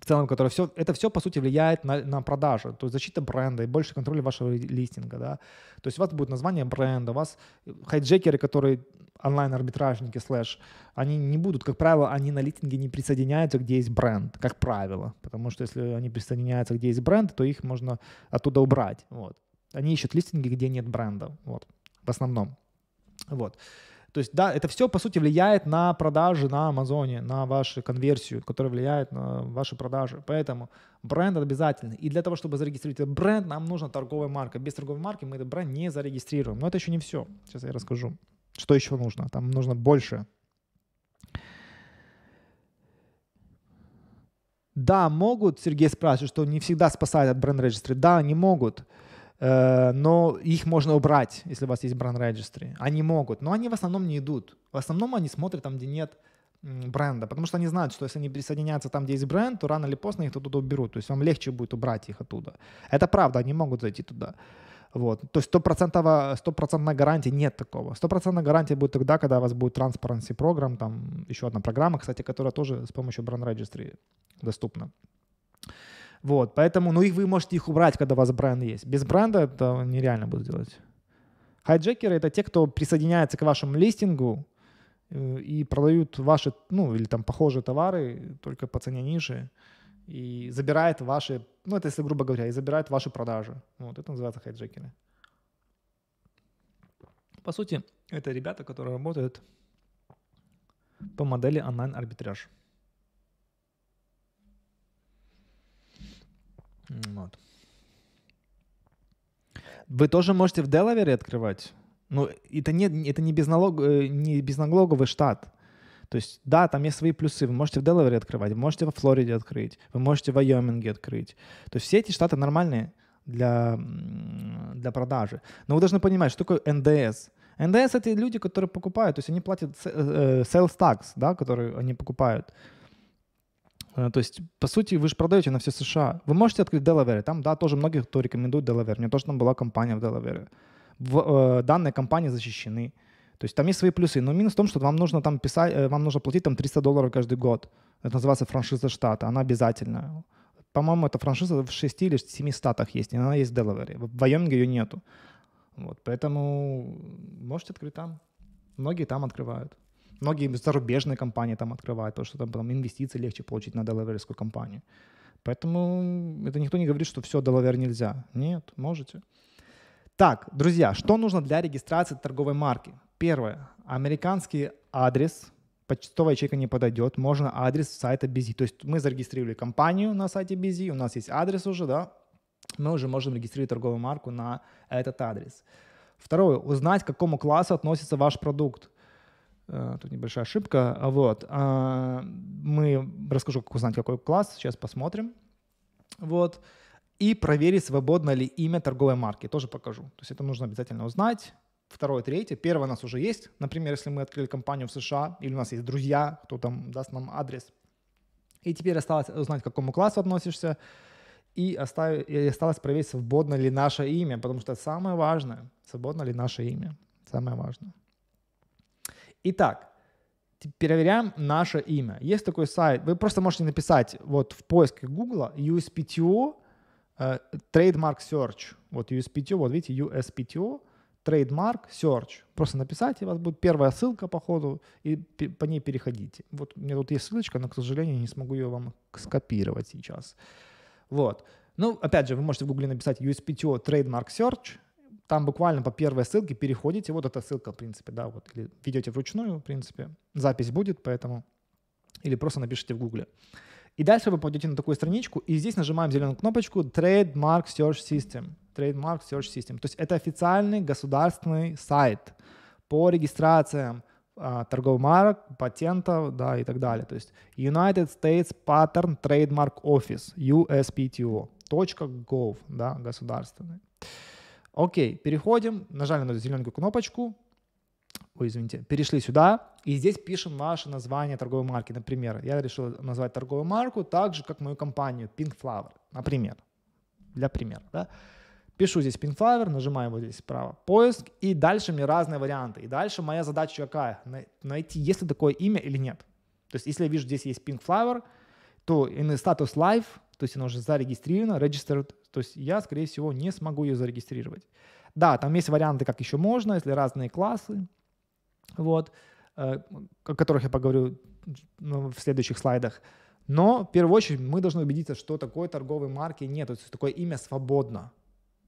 Speaker 1: в целом, которое все, это все, по сути, влияет на, на продажи, то есть защита бренда и больше контроля вашего листинга, да, то есть у вас будет название бренда, у вас хайджекеры, которые онлайн-арбитражники, слэш, они не будут, как правило, они на листинге не присоединяются, где есть бренд, как правило, потому что если они присоединяются, где есть бренд, то их можно оттуда убрать, вот. Они ищут листинги, где нет бренда, вот, в основном, вот. То есть, да, это все, по сути, влияет на продажи на Амазоне, на вашу конверсию, которая влияет на ваши продажи. Поэтому бренд обязательно. И для того, чтобы зарегистрировать этот бренд, нам нужна торговая марка. Без торговой марки мы этот бренд не зарегистрируем. Но это еще не все. Сейчас я расскажу, что еще нужно. Там нужно больше. Да, могут, Сергей спрашивает, что не всегда спасает от бренд регистри Да, не могут. Э, но их можно убрать, если у вас есть бренд регистры Они могут, но они в основном не идут. В основном они смотрят там, где нет бренда, потому что они знают, что если они присоединятся там, где есть бренд, то рано или поздно их туда уберут. То есть вам легче будет убрать их оттуда. Это правда, они могут зайти туда. Вот. То есть 100%, 100% гарантии нет такого. 100% гарантия будет тогда, когда у вас будет Transparency программ, там еще одна программа, кстати, которая тоже с помощью Brand Registry доступна. Вот, поэтому, ну, их вы можете их убрать, когда у вас бренд есть. Без бренда это нереально будет делать. Хайджекеры — это те, кто присоединяется к вашему листингу э, и продают ваши, ну, или там похожие товары, только по цене ниже, и забирает ваши, ну, это если грубо говоря, и забирает ваши продажи. Вот, это называется хайджекеры. По сути, это ребята, которые работают по модели онлайн-арбитраж. Вот. Вы тоже можете в Делавере открывать? Ну, это не, это не, безналог, э, не безналоговый штат. То есть, да, там есть свои плюсы. Вы можете в Делавере открывать, вы можете во Флориде открыть, вы можете в Вайоминге открыть. То есть все эти штаты нормальные для, для продажи. Но вы должны понимать, что такое НДС. НДС — это люди, которые покупают, то есть они платят э, э, sales tax, да, который они покупают. Э, то есть, по сути, вы же продаете на все США. Вы можете открыть Делавере. Там, да, тоже многие, кто рекомендует Делавер. У меня тоже там была компания в Делавере. э, данные компании защищены. То есть там есть свои плюсы, но минус в том, что вам нужно там писать, э, вам нужно платить там 300 долларов каждый год. Это называется франшиза штата, она обязательная. По-моему, эта франшиза в 6 или 7 штатах есть, и она есть в Делавере. В Вайоминге ее нету. Вот, поэтому можете открыть там. Многие там открывают. Многие зарубежные компании там открывают, потому что там, там инвестиции легче получить на делаверскую компанию. Поэтому это никто не говорит, что все, делавер нельзя. Нет, можете. Так, друзья, что нужно для регистрации торговой марки? Первое. Американский адрес, почтовая ячейка не подойдет, можно адрес сайта BZ. То есть мы зарегистрировали компанию на сайте BZ, у нас есть адрес уже, да, мы уже можем регистрировать торговую марку на этот адрес. Второе, узнать, к какому классу относится ваш продукт. Э, тут небольшая ошибка. А вот. А, мы расскажу, как узнать, какой класс. Сейчас посмотрим. Вот. И проверить, свободно ли имя торговой марки. Тоже покажу. То есть это нужно обязательно узнать. Второе, третье. Первое у нас уже есть. Например, если мы открыли компанию в США, или у нас есть друзья, кто там даст нам адрес. И теперь осталось узнать, к какому классу относишься. И, осталось проверить, свободно ли наше имя, потому что это самое важное. Свободно ли наше имя. Самое важное. Итак, проверяем наше имя. Есть такой сайт, вы просто можете написать вот в поиске Google USPTO э, Trademark Search. Вот USPTO, вот видите, USPTO Trademark Search. Просто написать, и у вас будет первая ссылка по ходу, и по ней переходите. Вот у меня тут есть ссылочка, но, к сожалению, не смогу ее вам скопировать сейчас. Вот. Ну, опять же, вы можете в Google написать USPTO Trademark Search – там буквально по первой ссылке переходите, вот эта ссылка, в принципе, да, вот, или ведете вручную, в принципе, запись будет, поэтому, или просто напишите в гугле. И дальше вы пойдете на такую страничку, и здесь нажимаем зеленую кнопочку Trademark Search System. Trademark Search System. То есть это официальный государственный сайт по регистрациям а, торговых марок, патентов, да, и так далее. То есть United States Pattern Trademark Office, USPTO, .gov, да, государственный. Окей, переходим, нажали на зелененькую кнопочку, ой, извините, перешли сюда, и здесь пишем ваше название торговой марки. Например, я решил назвать торговую марку так же, как мою компанию Pink Flower, например, для примера. Да? Пишу здесь Pink Flower, нажимаю вот здесь справа поиск, и дальше мне разные варианты. И дальше моя задача какая? Найти, есть ли такое имя или нет. То есть если я вижу, здесь есть Pink Flower, то и на статус live то есть она уже зарегистрирована, registered, то есть я, скорее всего, не смогу ее зарегистрировать. Да, там есть варианты, как еще можно, если разные классы, вот, э, о которых я поговорю ну, в следующих слайдах. Но в первую очередь мы должны убедиться, что такой торговой марки нет, то есть такое имя свободно.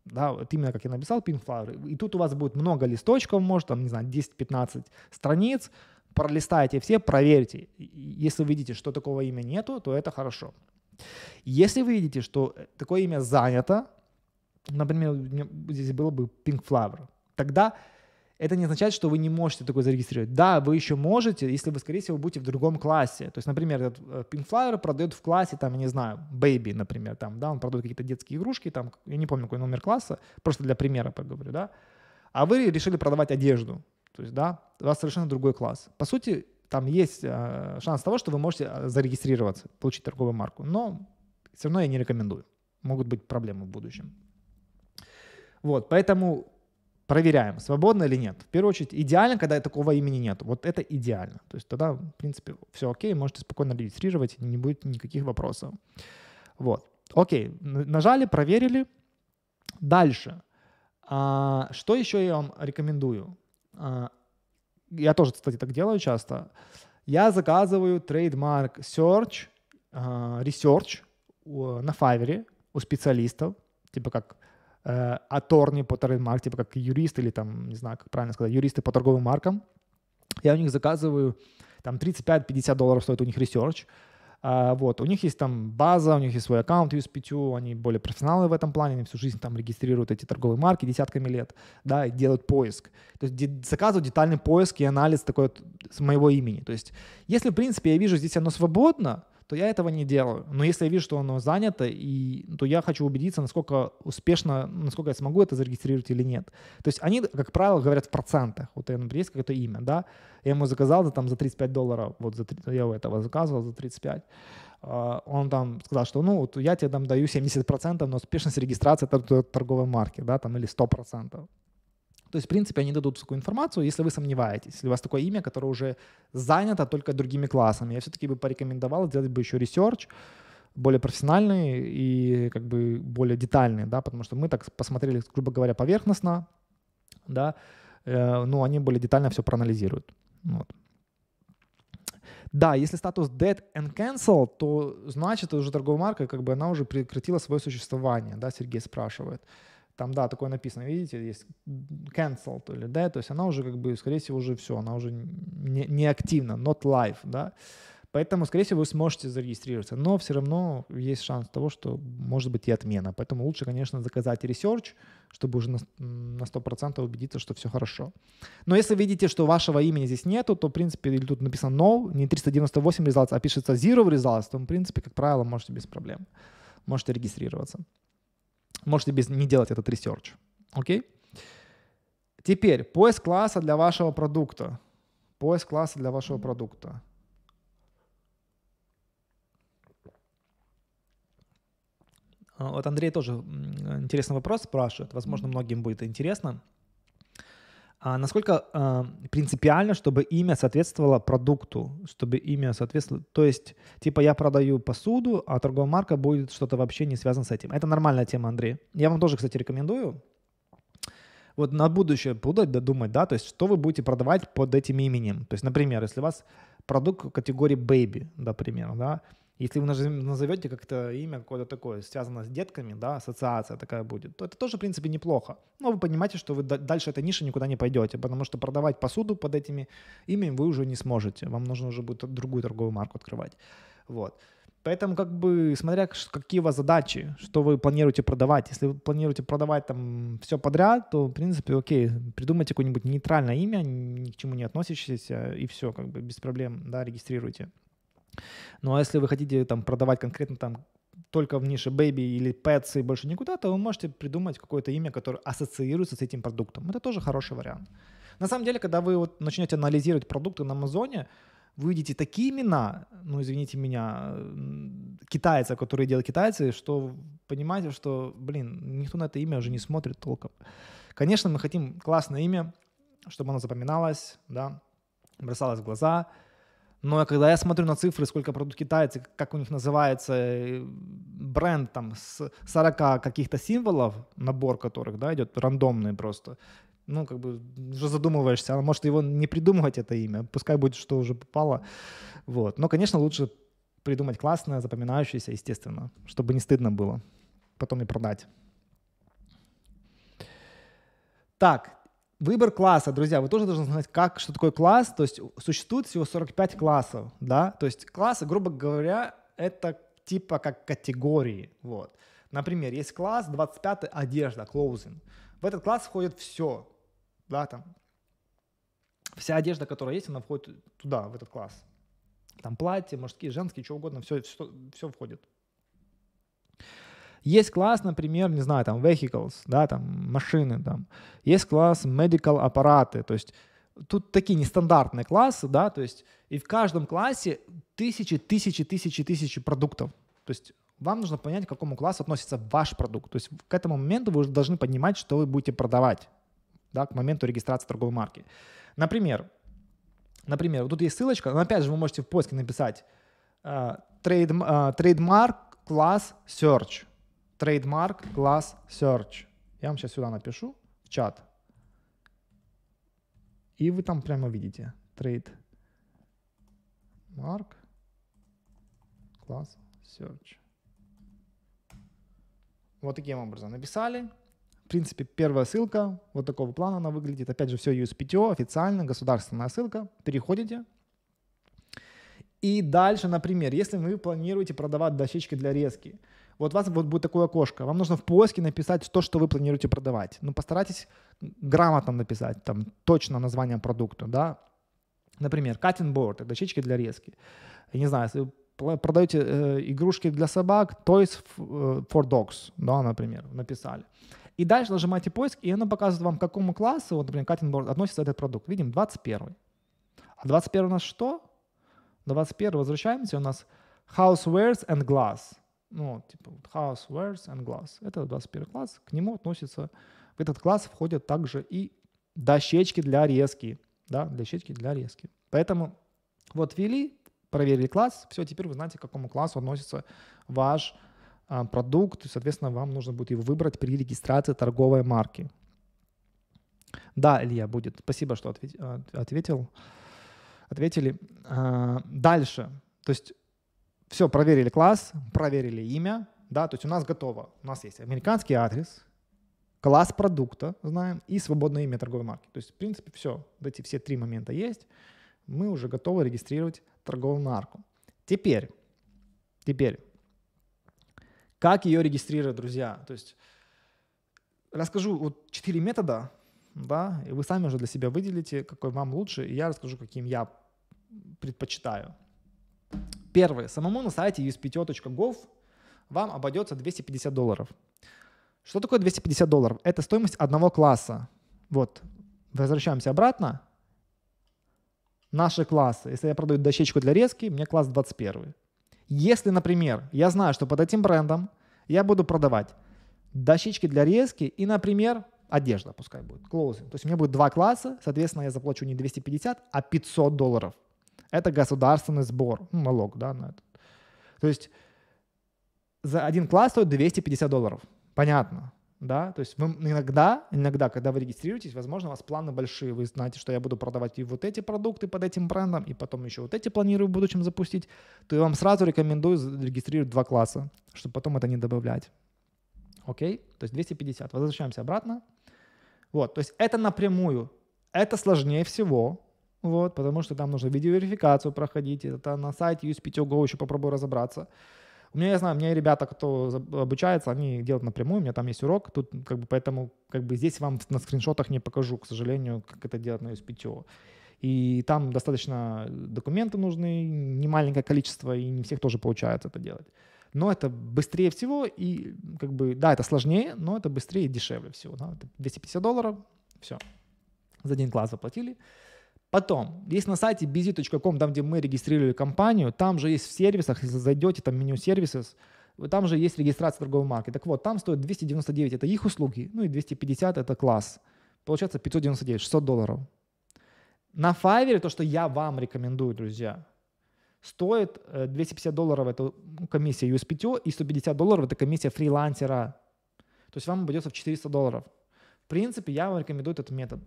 Speaker 1: Да, вот именно как я написал, Pinflower. И тут у вас будет много листочков, может, там, не знаю, 10-15 страниц. Пролистайте все, проверьте. Если вы видите, что такого имя нету, то это хорошо. Если вы видите, что э, такое имя занято, например, здесь было бы Pink Flower, тогда это не означает, что вы не можете такое зарегистрировать. Да, вы еще можете, если вы, скорее всего, будете в другом классе. То есть, например, этот э, Pink Flower продает в классе, там, я не знаю, Baby, например, там, да, он продает какие-то детские игрушки, там, я не помню, какой номер класса, просто для примера поговорю, да. А вы решили продавать одежду, то есть, да, у вас совершенно другой класс. По сути, там есть э, шанс того, что вы можете э, зарегистрироваться, получить торговую марку. Но все равно я не рекомендую. Могут быть проблемы в будущем. Вот, поэтому проверяем, свободно или нет. В первую очередь, идеально, когда такого имени нет. Вот это идеально. То есть тогда, в принципе, все окей, можете спокойно регистрировать, не будет никаких вопросов. Вот. Окей, нажали, проверили. Дальше. А, что еще я вам рекомендую? А, я тоже, кстати, так делаю часто, я заказываю трейдмарк search, а, research на Fiverr у специалистов, типа как аторни э, по трейдмарк, типа как юрист или там, не знаю, как правильно сказать, юристы по торговым маркам. Я у них заказываю там 35-50 долларов стоит у них research, а, вот. У них есть там база, у них есть свой аккаунт USP2, они более профессионалы в этом плане, они всю жизнь там регистрируют эти торговые марки десятками лет, да, и делают поиск. То есть заказывают детальный поиск и анализ такой вот с моего имени. То есть если, в принципе, я вижу здесь оно свободно, то я этого не делаю. Но если я вижу, что оно занято, и, то я хочу убедиться, насколько успешно, насколько я смогу это зарегистрировать или нет. То есть они, как правило, говорят в процентах. Вот, я например, есть какое-то имя, да, я ему заказал там, за 35 долларов, вот за, 30, я у этого заказывал за 35, а, он там сказал, что ну вот я тебе там даю 70% но успешность регистрации торговой марки, да, там или 100%. То есть, в принципе, они дадут такую информацию, если вы сомневаетесь, если у вас такое имя, которое уже занято только другими классами. Я все-таки бы порекомендовал сделать бы еще ресерч, более профессиональный и как бы более детальный, да, потому что мы так посмотрели, грубо говоря, поверхностно, да, э, ну, они более детально все проанализируют. Вот. Да, если статус dead and cancel, то значит, уже торговая марка, как бы она уже прекратила свое существование, да, Сергей спрашивает. Э, там, да, такое написано, видите, есть cancel, то ли, да, то есть она уже как бы, скорее всего, уже все, она уже не, не активна, not live, да. Поэтому, скорее всего, вы сможете зарегистрироваться, но все равно есть шанс того, что может быть и отмена. Поэтому лучше, конечно, заказать ресерч, чтобы уже на 100% убедиться, что все хорошо. Но если видите, что вашего имени здесь нету, то, в принципе, или тут написано no, не 398 results, а пишется zero results, то, в принципе, как правило, можете без проблем. Можете регистрироваться. Можете без, не делать этот ресерч. Окей? Теперь поиск класса для вашего продукта. Поиск класса для вашего продукта. А, вот Андрей тоже интересный вопрос спрашивает. Возможно, многим будет интересно. А насколько э, принципиально, чтобы имя соответствовало продукту, чтобы имя соответствовало. То есть, типа, я продаю посуду, а торговая марка будет что-то вообще не связано с этим. Это нормальная тема, Андрей. Я вам тоже, кстати, рекомендую. Вот на будущее буду додумать, да, то есть, что вы будете продавать под этим именем. То есть, например, если у вас продукт категории baby, например, да, если вы назовете как-то имя какое-то такое, связанное с детками, да, ассоциация такая будет, то это тоже, в принципе, неплохо. Но вы понимаете, что вы дальше этой ниши никуда не пойдете, потому что продавать посуду под этими именем вы уже не сможете. Вам нужно уже будет другую торговую марку открывать. Вот. Поэтому, как бы, смотря какие у вас задачи, что вы планируете продавать. Если вы планируете продавать там все подряд, то, в принципе, окей, придумайте какое-нибудь нейтральное имя, ни к чему не относящееся, и все, как бы, без проблем, да, регистрируйте. Ну а если вы хотите там продавать конкретно там только в нише baby или pets и больше никуда, то вы можете придумать какое-то имя, которое ассоциируется с этим продуктом. Это тоже хороший вариант. На самом деле, когда вы вот начнете анализировать продукты на Амазоне, вы видите такие имена, ну извините меня, китайцы, которые делают китайцы, что понимаете, что, блин, никто на это имя уже не смотрит толком. Конечно, мы хотим классное имя, чтобы оно запоминалось, да, бросалось в глаза – но когда я смотрю на цифры, сколько продают китайцы, как у них называется э, бренд там с 40 каких-то символов, набор которых, да, идет рандомный просто, ну, как бы уже задумываешься, а может его не придумывать это имя, пускай будет что уже попало. Вот. Но, конечно, лучше придумать классное, запоминающееся, естественно, чтобы не стыдно было потом и продать. Так, Выбор класса, друзья, вы тоже должны знать, как, что такое класс. То есть существует всего 45 классов, да? То есть классы, грубо говоря, это типа как категории, вот. Например, есть класс 25 одежда, clothing. В этот класс входит все, да, там. Вся одежда, которая есть, она входит туда, в этот класс. Там платья, мужские, женские, что угодно, все, все, все входит. Есть класс, например, не знаю, там vehicles, да, там машины, там. Есть класс medical аппараты, то есть тут такие нестандартные классы, да, то есть и в каждом классе тысячи, тысячи, тысячи, тысячи продуктов. То есть вам нужно понять, к какому классу относится ваш продукт. То есть к этому моменту вы уже должны понимать, что вы будете продавать, да, к моменту регистрации торговой марки. Например, например, вот тут есть ссылочка, но опять же вы можете в поиске написать э, трейд, э, трейдмарк класс search, trademark class search. Я вам сейчас сюда напишу в чат. И вы там прямо видите. Trademark class search. Вот таким образом написали. В принципе, первая ссылка вот такого плана она выглядит. Опять же, все USPTO официально, государственная ссылка. Переходите. И дальше, например, если вы планируете продавать дощечки для резки, вот у вас вот будет такое окошко. Вам нужно в поиске написать то, что вы планируете продавать. Ну, постарайтесь грамотно написать, там, точно название продукта, да. Например, cutting board – это дощечки для резки. Я не знаю, если вы продаете э, игрушки для собак, toys э, for dogs, да, например, написали. И дальше нажимаете поиск, и оно показывает вам, к какому классу, вот, например, cutting board относится этот продукт. Видим, 21. А 21 у нас что? 21 возвращаемся, у нас housewares and glass ну, типа вот house, wares and glass. Это 21 класс. К нему относится, в этот класс входят также и дощечки для резки. Да, дощечки для резки. Поэтому вот ввели, проверили класс, все, теперь вы знаете, к какому классу относится ваш а, продукт, и, соответственно, вам нужно будет его выбрать при регистрации торговой марки. Да, Илья, будет. Спасибо, что ответил. А, ответил. Ответили. А, дальше. То есть все, проверили класс, проверили имя, да, то есть у нас готово. У нас есть американский адрес, класс продукта знаем и свободное имя торговой марки. То есть, в принципе, все, эти все три момента есть. Мы уже готовы регистрировать торговую марку. Теперь, теперь, как ее регистрировать, друзья? То есть, расскажу вот четыре метода, да, и вы сами уже для себя выделите, какой вам лучше, и я расскажу, каким я предпочитаю. Первое. Самому на сайте uspt.gov вам обойдется 250 долларов. Что такое 250 долларов? Это стоимость одного класса. Вот, возвращаемся обратно. Наши классы. Если я продаю дощечку для резки, мне класс 21. Если, например, я знаю, что под этим брендом я буду продавать дощечки для резки и, например, одежда пускай будет, clothing. То есть у меня будет два класса, соответственно, я заплачу не 250, а 500 долларов. Это государственный сбор, ну, налог, да, на этот. То есть за один класс стоит 250 долларов. Понятно, да? То есть вы иногда, иногда, когда вы регистрируетесь, возможно, у вас планы большие, вы знаете, что я буду продавать и вот эти продукты под этим брендом, и потом еще вот эти планирую в будущем запустить, то я вам сразу рекомендую регистрировать два класса, чтобы потом это не добавлять. Окей? То есть 250. Возвращаемся обратно. Вот, то есть это напрямую. Это сложнее всего, вот, потому что там нужно видеоверификацию проходить, это на сайте USPTO.go еще попробую разобраться. У меня, я знаю, у меня ребята, кто обучается, они делают напрямую, у меня там есть урок, тут как бы поэтому как бы здесь вам на скриншотах не покажу, к сожалению, как это делать на USPTO. И там достаточно документы нужны, немаленькое количество, и не всех тоже получается это делать. Но это быстрее всего, и как бы, да, это сложнее, но это быстрее и дешевле всего. Да? 250 долларов, все. За один класс заплатили. Потом, есть на сайте busy.com, там, где мы регистрировали компанию, там же есть в сервисах, если зайдете, там меню сервисы там же есть регистрация торговой марки. Так вот, там стоит 299, это их услуги, ну и 250 это класс. Получается 599, 600 долларов. На Fiverr, то, что я вам рекомендую, друзья, стоит 250 э, долларов это комиссия USPTO и 150 долларов это комиссия фрилансера. То есть вам обойдется в 400 долларов. В принципе, я вам рекомендую этот метод.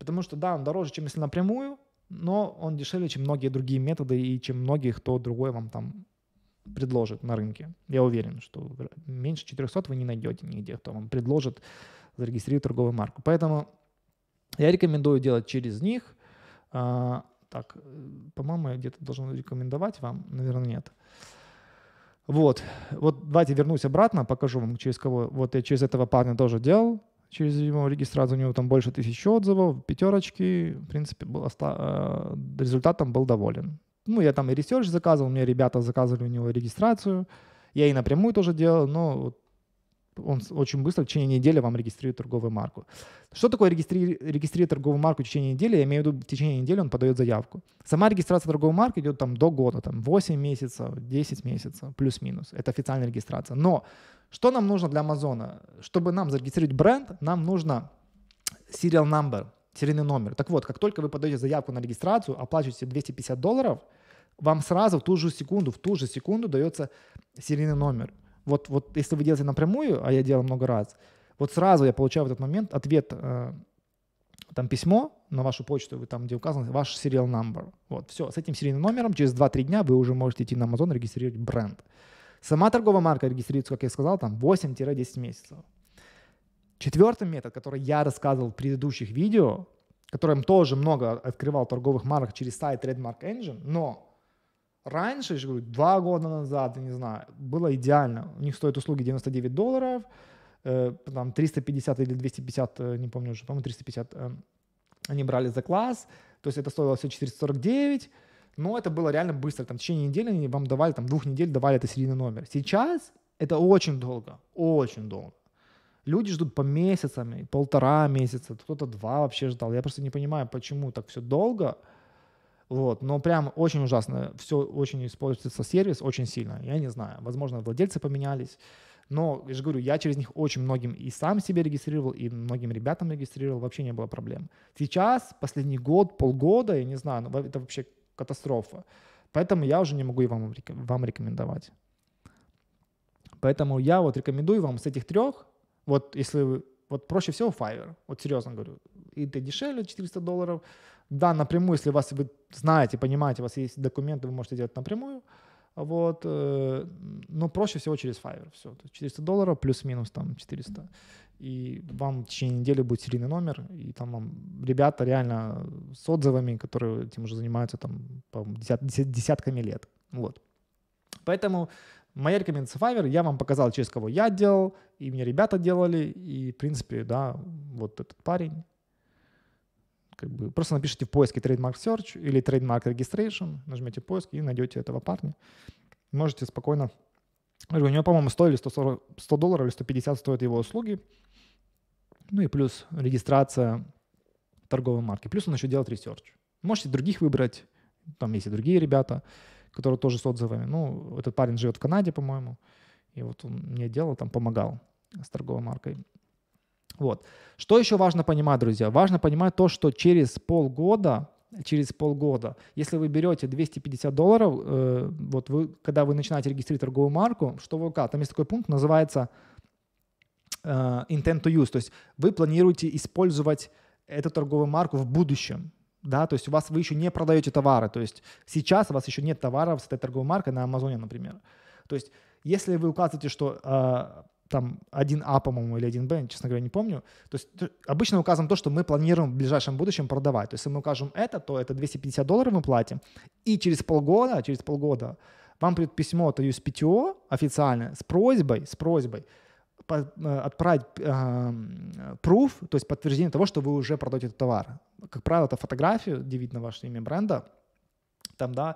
Speaker 1: Потому что, да, он дороже, чем если напрямую, но он дешевле, чем многие другие методы и чем многие, кто другой вам там предложит на рынке. Я уверен, что меньше 400 вы не найдете нигде, кто вам предложит зарегистрировать торговую марку. Поэтому я рекомендую делать через них. А, так, по-моему, я где-то должен рекомендовать вам, наверное, нет. Вот, вот давайте вернусь обратно, покажу вам, через кого. Вот я через этого парня тоже делал через его регистрацию. У него там больше тысячи отзывов, пятерочки. В принципе, был оста... Э, результатом был доволен. Ну, я там и ресерч заказывал, мне ребята заказывали у него регистрацию. Я и напрямую тоже делал, но вот он очень быстро в течение недели вам регистрирует торговую марку. Что такое регистри... регистрировать торговую марку в течение недели? Я имею в виду, в течение недели он подает заявку. Сама регистрация торговой марки идет там до года, там 8 месяцев, 10 месяцев, плюс-минус. Это официальная регистрация. Но что нам нужно для Амазона? Чтобы нам зарегистрировать бренд, нам нужно serial number, серийный номер. Так вот, как только вы подаете заявку на регистрацию, оплачиваете 250 долларов, вам сразу в ту же секунду, в ту же секунду дается серийный номер – вот, вот если вы делаете напрямую, а я делал много раз, вот сразу я получаю в этот момент ответ, э, там письмо на вашу почту, вы там, где указан ваш serial number. Вот, все, с этим серийным номером через 2-3 дня вы уже можете идти на Amazon регистрировать бренд. Сама торговая марка регистрируется, как я сказал, там 8-10 месяцев. Четвертый метод, который я рассказывал в предыдущих видео, которым тоже много открывал торговых марок через сайт Redmark Engine, но Раньше, я же говорю, два года назад, не знаю, было идеально. У них стоят услуги 99 долларов, э, там 350 или 250, э, не помню уже, по-моему, 350 э, они брали за класс, то есть это стоило все 449, но это было реально быстро, там в течение недели они вам давали, там двух недель давали это серийный номер. Сейчас это очень долго, очень долго. Люди ждут по месяцам, полтора месяца, кто-то два вообще ждал. Я просто не понимаю, почему так все долго. Вот, но прям очень ужасно. Все очень используется сервис, очень сильно. Я не знаю. Возможно, владельцы поменялись. Но, я же говорю, я через них очень многим и сам себе регистрировал, и многим ребятам регистрировал, вообще не было проблем. Сейчас, последний год, полгода, я не знаю, но ну, это вообще катастрофа. Поэтому я уже не могу и вам, вам рекомендовать. Поэтому я вот рекомендую вам с этих трех, вот если вы, вот проще всего Fiverr, вот серьезно говорю, и это дешевле 400 долларов, да, напрямую, если вас вы знаете, понимаете, у вас есть документы, вы можете делать напрямую. Вот, э, но проще всего через Fiverr. Все, 400 долларов плюс-минус там 400. И вам в течение недели будет серийный номер, и там вам ребята реально с отзывами, которые этим уже занимаются там по десят, десятками лет. Вот. Поэтому моя рекомендация Fiverr, я вам показал, через кого я делал, и мне ребята делали, и, в принципе, да, вот этот парень, как бы просто напишите в поиске trademark search или trademark registration, нажмете поиск и найдете этого парня. Можете спокойно... У него, по-моему, стоили 140, 100 долларов или 150 стоят его услуги. Ну и плюс регистрация торговой марки. Плюс он еще делает ресерч. Можете других выбрать. Там есть и другие ребята, которые тоже с отзывами. Ну, этот парень живет в Канаде, по-моему. И вот он мне делал, там помогал с торговой маркой. Вот. Что еще важно понимать, друзья? Важно понимать то, что через полгода через полгода. Если вы берете 250 долларов, э, вот вы, когда вы начинаете регистрировать торговую марку, что вы как? Там есть такой пункт, называется э, intent to use, то есть вы планируете использовать эту торговую марку в будущем, да, то есть у вас вы еще не продаете товары, то есть сейчас у вас еще нет товаров с этой торговой маркой на Амазоне, например. То есть если вы указываете, что э, там один а по-моему, или один б честно говоря, не помню. То есть обычно указываем то, что мы планируем в ближайшем будущем продавать. То есть если мы укажем это, то это 250 долларов мы платим. И через полгода, через полгода вам придет письмо от USPTO официально с просьбой, с просьбой э, отправить э, эм, proof, то есть подтверждение того, что вы уже продаете этот товар. Как правило, это фотографию, девид на ваше имя бренда, там, да,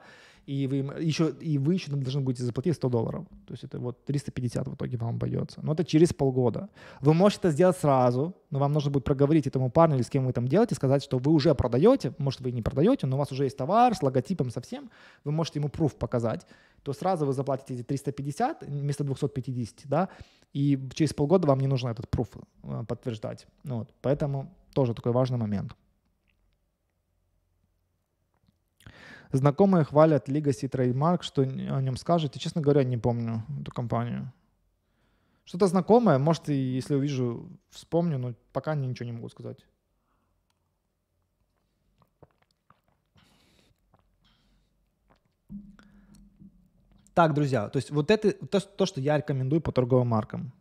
Speaker 1: и вы, еще, и вы еще там должны будете заплатить 100 долларов. То есть это вот 350 в итоге вам обойдется. Но это через полгода. Вы можете это сделать сразу, но вам нужно будет проговорить этому парню или с кем вы там делаете, сказать, что вы уже продаете, может, вы и не продаете, но у вас уже есть товар с логотипом совсем, вы можете ему пруф показать, то сразу вы заплатите эти 350 вместо 250, да, и через полгода вам не нужно этот пруф э, подтверждать. вот. Поэтому тоже такой важный момент. Знакомые хвалят Legacy Trademark, что о нем скажете. Честно говоря, не помню эту компанию. Что-то знакомое, может, и если увижу, вспомню, но пока ничего не могу сказать. Так, друзья, то есть вот это то, то что я рекомендую по торговым маркам.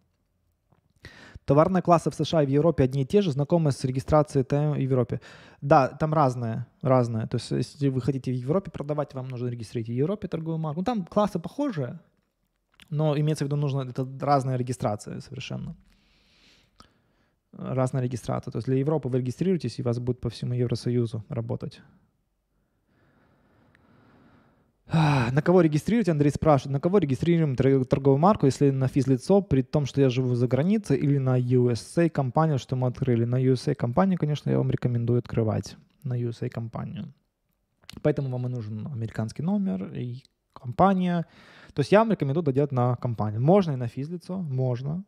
Speaker 1: Товарные классы в США и в Европе одни и те же, знакомы с регистрацией ТМ в Европе. Да, там разное, разное. То есть если вы хотите в Европе продавать, вам нужно регистрировать в Европе торговую марку. Ну, там классы похожие, но имеется в виду, нужно это разная регистрация совершенно. Разная регистрация. То есть для Европы вы регистрируетесь, и вас будет по всему Евросоюзу работать. На кого регистрировать, Андрей спрашивает, на кого регистрируем торговую марку, если на физлицо, при том, что я живу за границей, или на USA компанию, что мы открыли. На USA компанию, конечно, я вам рекомендую открывать, на USA компанию. Поэтому вам и нужен американский номер и компания. То есть я вам рекомендую доделать на компанию. Можно и на физлицо, можно.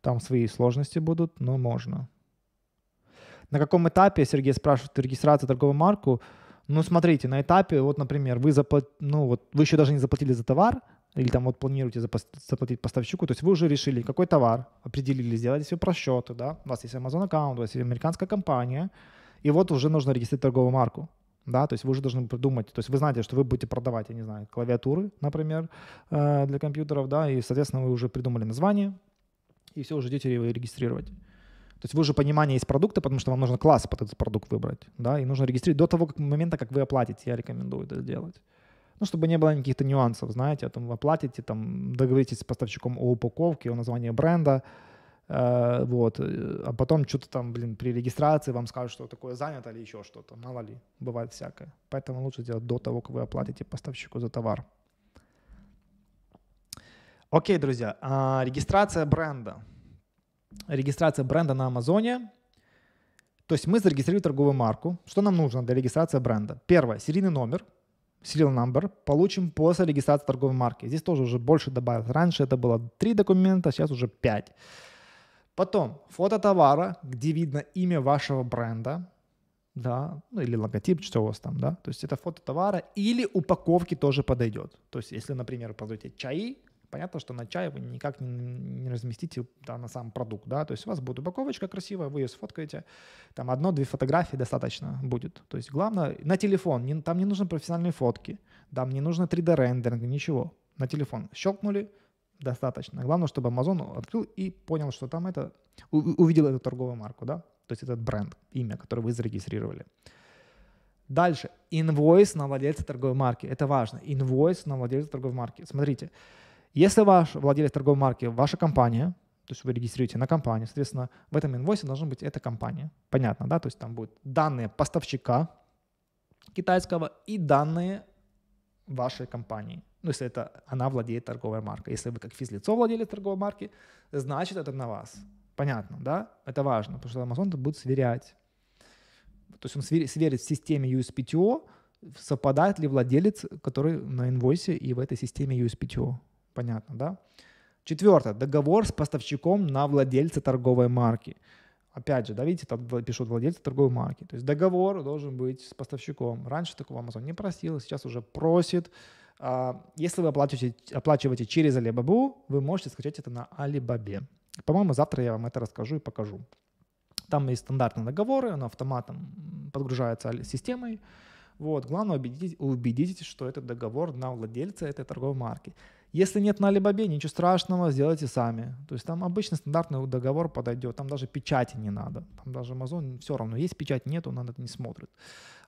Speaker 1: Там свои сложности будут, но можно. На каком этапе, Сергей спрашивает, регистрация торговой марку – ну, смотрите, на этапе, вот, например, вы, заплат... ну, вот, вы еще даже не заплатили за товар, или там вот планируете заплатить поставщику, то есть вы уже решили, какой товар, определили, сделали себе просчеты, да, у вас есть Amazon аккаунт, у вас есть американская компания, и вот уже нужно регистрировать торговую марку, да, то есть вы уже должны придумать, то есть вы знаете, что вы будете продавать, я не знаю, клавиатуры, например, э, для компьютеров, да, и, соответственно, вы уже придумали название, и все, уже идете его регистрировать. То есть вы уже понимание есть продукта, потому что вам нужно класс под этот продукт выбрать, да, и нужно регистрировать до того как, момента, как вы оплатите, я рекомендую это сделать. Ну, чтобы не было никаких-то нюансов, знаете, о том, вы оплатите, там договоритесь с поставщиком о упаковке, о названии бренда, э, вот, э, а потом что-то там, блин, при регистрации вам скажут, что такое занято или еще что-то, мало ли, бывает всякое. Поэтому лучше делать до того, как вы оплатите поставщику за товар. Окей, друзья, э, регистрация бренда – регистрация бренда на Амазоне. То есть мы зарегистрировали торговую марку. Что нам нужно для регистрации бренда? Первое, серийный номер, serial number, получим после регистрации торговой марки. Здесь тоже уже больше добавят. Раньше это было три документа, сейчас уже 5. Потом фото товара, где видно имя вашего бренда, да, ну или логотип, что у вас там, да, то есть это фото товара или упаковки тоже подойдет. То есть если, например, продаете чаи, понятно, что на чай вы никак не, не разместите да, на сам продукт, да, то есть у вас будет упаковочка красивая, вы ее сфоткаете, там одно-две фотографии достаточно будет, то есть главное на телефон, не, там не нужны профессиональные фотки, там не нужно 3D-рендеринг, ничего, на телефон щелкнули, достаточно. Главное, чтобы Amazon открыл и понял, что там это, увидел эту торговую марку, да, то есть этот бренд, имя, которое вы зарегистрировали. Дальше. Инвойс на владельца торговой марки. Это важно. Инвойс на владельца торговой марки. Смотрите, если ваш владелец торговой марки, ваша компания, то есть вы регистрируете на компанию, соответственно, в этом инвойсе должна быть эта компания. Понятно, да? То есть там будут данные поставщика китайского и данные вашей компании. Ну, если это она владеет торговой маркой. Если вы как физлицо владели торговой марки, значит, это на вас. Понятно, да? Это важно, потому что Amazon это будет сверять. То есть он сверит в системе USPTO, совпадает ли владелец, который на инвойсе и в этой системе USPTO. Понятно, да? Четвертое. Договор с поставщиком на владельца торговой марки. Опять же, да, видите, там пишут владельцы торговой марки. То есть договор должен быть с поставщиком. Раньше такого Amazon не просил, сейчас уже просит. А, если вы оплачиваете, оплачиваете через Alibaba, вы можете скачать это на Alibaba. По-моему, завтра я вам это расскажу и покажу. Там есть стандартные договоры, он автоматом подгружается системой. Вот. Главное, убедитесь, убедитесь, что этот договор на владельца этой торговой марки. Если нет на Алибабе, ничего страшного, сделайте сами. То есть там обычный стандартный договор подойдет, там даже печати не надо. Там даже Amazon все равно, есть печать, нет, он на это не смотрит.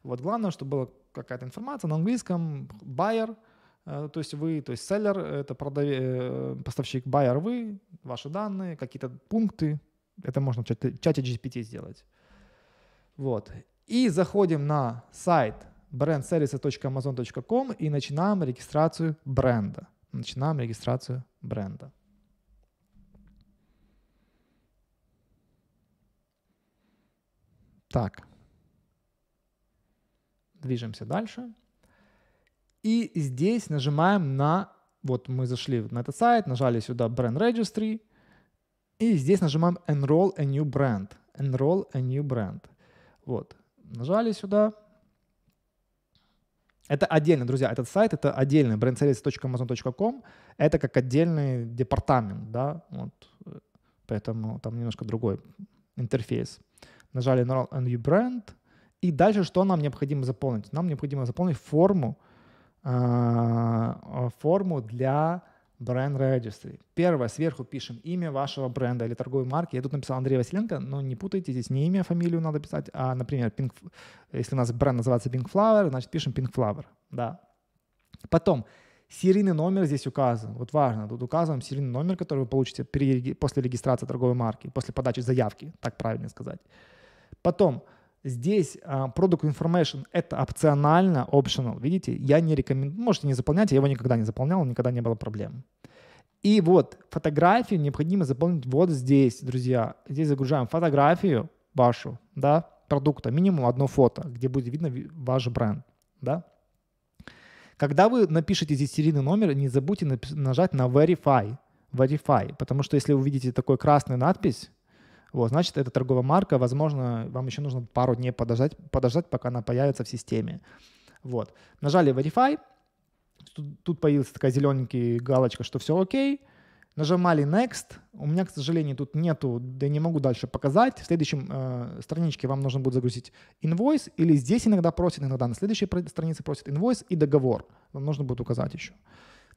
Speaker 1: Вот главное, чтобы была какая-то информация на английском, buyer, э, то есть вы, то есть seller, это продав... Э, поставщик, buyer вы, ваши данные, какие-то пункты, это можно чате, в чате GPT сделать. Вот. И заходим на сайт brandservices.amazon.com и начинаем регистрацию бренда начинаем регистрацию бренда. Так, движемся дальше. И здесь нажимаем на, вот мы зашли на этот сайт, нажали сюда Brand Registry, и здесь нажимаем Enroll a new brand. Enroll a new brand. Вот, нажали сюда, это отдельно, друзья, этот сайт, это отдельный brandservice.amazon.com, это как отдельный департамент, да, вот, поэтому там немножко другой интерфейс. Нажали на New Brand, и дальше что нам необходимо заполнить? Нам необходимо заполнить форму, э, форму для Brand Registry. Первое, сверху пишем имя вашего бренда или торговой марки. Я тут написал Андрей Василенко, но не путайте, здесь не имя, а фамилию надо писать, а, например, Pink, если у нас бренд называется Pink Flower, значит, пишем Pink Flower, да. Потом, серийный номер здесь указан, вот важно, тут указываем серийный номер, который вы получите при, после регистрации торговой марки, после подачи заявки, так правильно сказать. Потом, Здесь uh, Product Information — это опционально, optional. Видите, я не рекомендую, можете не заполнять, я его никогда не заполнял, никогда не было проблем. И вот фотографию необходимо заполнить вот здесь, друзья. Здесь загружаем фотографию вашу, да, продукта, минимум одно фото, где будет видно ваш бренд, да. Когда вы напишете здесь серийный номер, не забудьте нажать на Verify, Verify, потому что если увидите такой красный надпись, вот, значит, эта торговая марка, возможно, вам еще нужно пару дней подождать, подождать пока она появится в системе. Вот. Нажали Verify, тут, тут появилась такая зелененькая галочка, что все окей. Нажимали Next. У меня, к сожалению, тут нету, да не могу дальше показать. В следующем э, страничке вам нужно будет загрузить инвойс, или здесь иногда просят, иногда на следующей странице просят инвойс и договор. Вам нужно будет указать еще.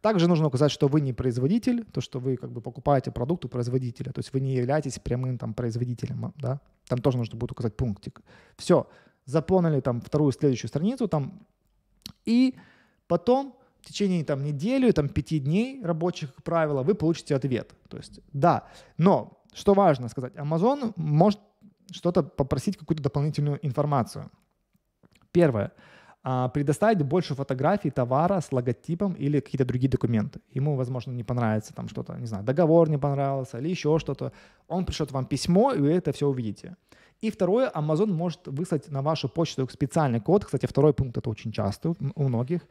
Speaker 1: Также нужно указать, что вы не производитель, то, что вы как бы покупаете продукт у производителя, то есть вы не являетесь прямым там производителем, а, да, там тоже нужно будет указать пунктик. Все, заполнили там вторую следующую страницу там, и потом в течение там недели, там пяти дней рабочих, как правило, вы получите ответ. То есть да, но что важно сказать, Amazon может что-то попросить какую-то дополнительную информацию. Первое – а, предоставить больше фотографий товара с логотипом или какие-то другие документы. Ему, возможно, не понравится там что-то, не знаю, договор не понравился или еще что-то. Он пришлет вам письмо, и вы это все увидите. И второе, Amazon может выслать на вашу почту специальный код. Кстати, второй пункт это очень часто у многих.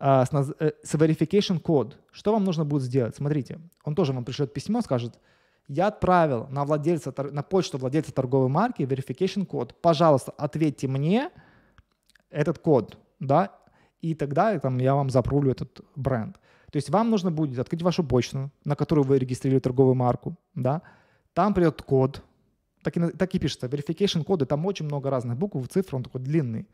Speaker 1: А, с, наз... Э, с verification код. Что вам нужно будет сделать? Смотрите, он тоже вам пришлет письмо, скажет, я отправил на, владельца, на почту владельца торговой марки verification код. Пожалуйста, ответьте мне, этот код, да, и тогда там, я вам запрулю этот бренд. То есть вам нужно будет открыть вашу почту, на которую вы регистрировали торговую марку, да, там придет код, так и, так и пишется, verification коды, там очень много разных букв, цифр, он такой длинный.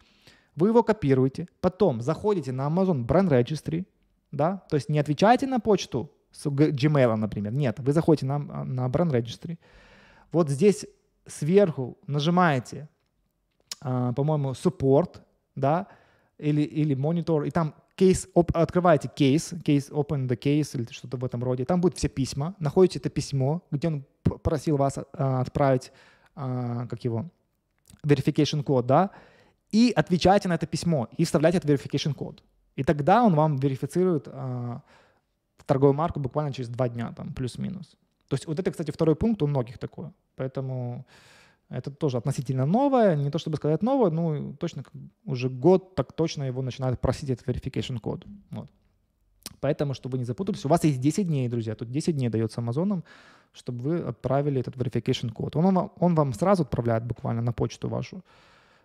Speaker 1: Вы его копируете, потом заходите на Amazon Brand Registry, да, то есть не отвечаете на почту с Gmail, например, нет, вы заходите на, на Brand Registry, вот здесь сверху нажимаете, а, по-моему, support, да, или, или монитор, и там кейс, оп, открываете кейс, кейс open the case или что-то в этом роде, там будут все письма, находите это письмо, где он просил вас а, отправить, а, как его, verification код, да, и отвечайте на это письмо, и вставляйте этот verification код. И тогда он вам верифицирует а, торговую марку буквально через два дня, там, плюс-минус. То есть вот это, кстати, второй пункт у многих такое. Поэтому это тоже относительно новое, не то чтобы сказать новое, но точно уже год так точно его начинают просить этот verification код. Вот. Поэтому, чтобы вы не запутались, у вас есть 10 дней, друзья. Тут 10 дней дается Амазоном, чтобы вы отправили этот verification код. Он вам, он вам сразу отправляет буквально на почту вашу,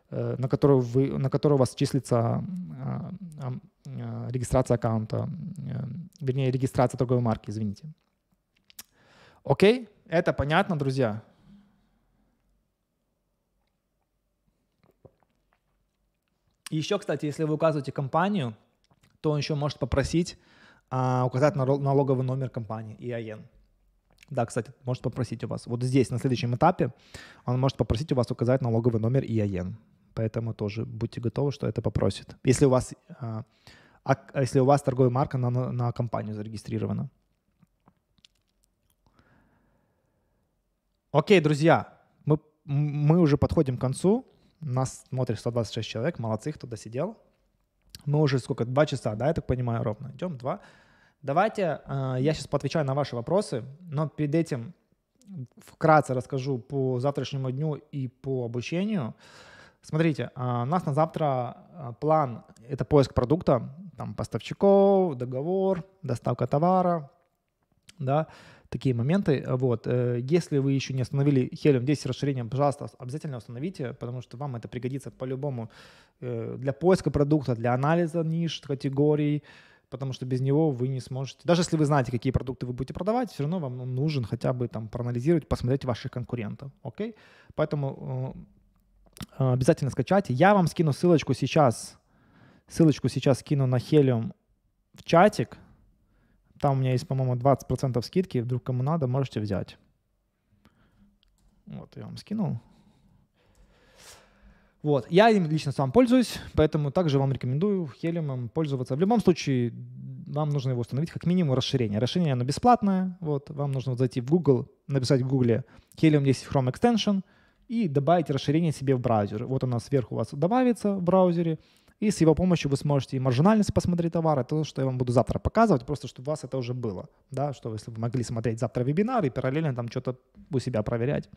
Speaker 1: э, на которую, вы, на которую у вас числится а, а, а, регистрация аккаунта, э, вернее, регистрация торговой марки, извините. Окей, это понятно, друзья. И еще, кстати, если вы указываете компанию, то он еще может попросить а, указать налоговый номер компании, ИАН. Да, кстати, может попросить у вас. Вот здесь, на следующем этапе, он может попросить у вас указать налоговый номер ИАН. Поэтому тоже будьте готовы, что это попросит. Если у вас, а, а, если у вас торговая марка на, на, на компанию зарегистрирована. Окей, друзья, мы, мы уже подходим к концу. Нас смотрит 126 человек, молодцы, кто досидел. Мы уже сколько, два часа, да, я так понимаю, ровно. Идем, два. Давайте э, я сейчас поотвечаю на ваши вопросы, но перед этим вкратце расскажу по завтрашнему дню и по обучению. Смотрите, э, у нас на завтра э, план — это поиск продукта, там поставщиков, договор, доставка товара, да, такие моменты. Э, вот. Э, если вы еще не установили Helium 10 расширением, пожалуйста, обязательно установите, потому что вам это пригодится по-любому э, для поиска продукта, для анализа ниш, категорий, потому что без него вы не сможете. Даже если вы знаете, какие продукты вы будете продавать, все равно вам ну, нужен хотя бы там проанализировать, посмотреть ваших конкурентов. Окей? Поэтому обязательно скачайте. Я вам скину ссылочку сейчас, ссылочку сейчас скину на Helium в чатик, там у меня есть, по-моему, 20% скидки. Вдруг кому надо, можете взять. Вот, я вам скинул. Вот. Я им лично сам пользуюсь, поэтому также вам рекомендую Helium пользоваться. В любом случае, вам нужно его установить как минимум расширение. Расширение, оно бесплатное. Вот. Вам нужно вот зайти в Google, написать в Google Helium 10 Chrome Extension и добавить расширение себе в браузер. Вот оно сверху у вас добавится в браузере, и с его помощью вы сможете и маржинальность посмотреть товара, то, что я вам буду завтра показывать, просто чтобы у вас это уже было. Да, что если вы могли смотреть завтра вебинар и параллельно там что-то у себя проверять.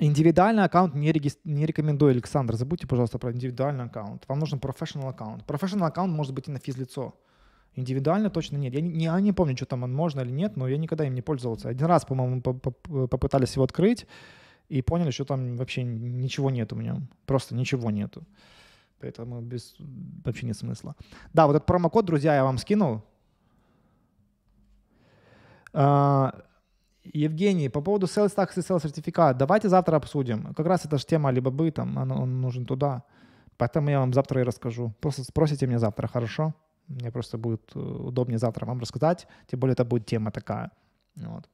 Speaker 1: Индивидуальный аккаунт не, реги... не рекомендую, Александр. Забудьте, пожалуйста, про индивидуальный аккаунт. Вам нужен профессионал аккаунт. Профессионал аккаунт может быть и на физлицо. Индивидуально точно нет. Я не, я не помню, что там он можно или нет, но я никогда им не пользовался. Один раз, по-моему, попытались его открыть и поняли, что там вообще ничего нет у меня. Просто ничего нету. Поэтому без, вообще нет смысла. Да, вот этот промокод, друзья, я вам скинул. А, Евгений, по поводу sales tax и sales сертификат, давайте завтра обсудим. Как раз эта же тема либо бы там, он, он нужен туда. Поэтому я вам завтра и расскажу. Просто спросите меня завтра, хорошо? Мне просто будет э, удобнее завтра вам рассказать. Тем более это будет тема такая. Вот.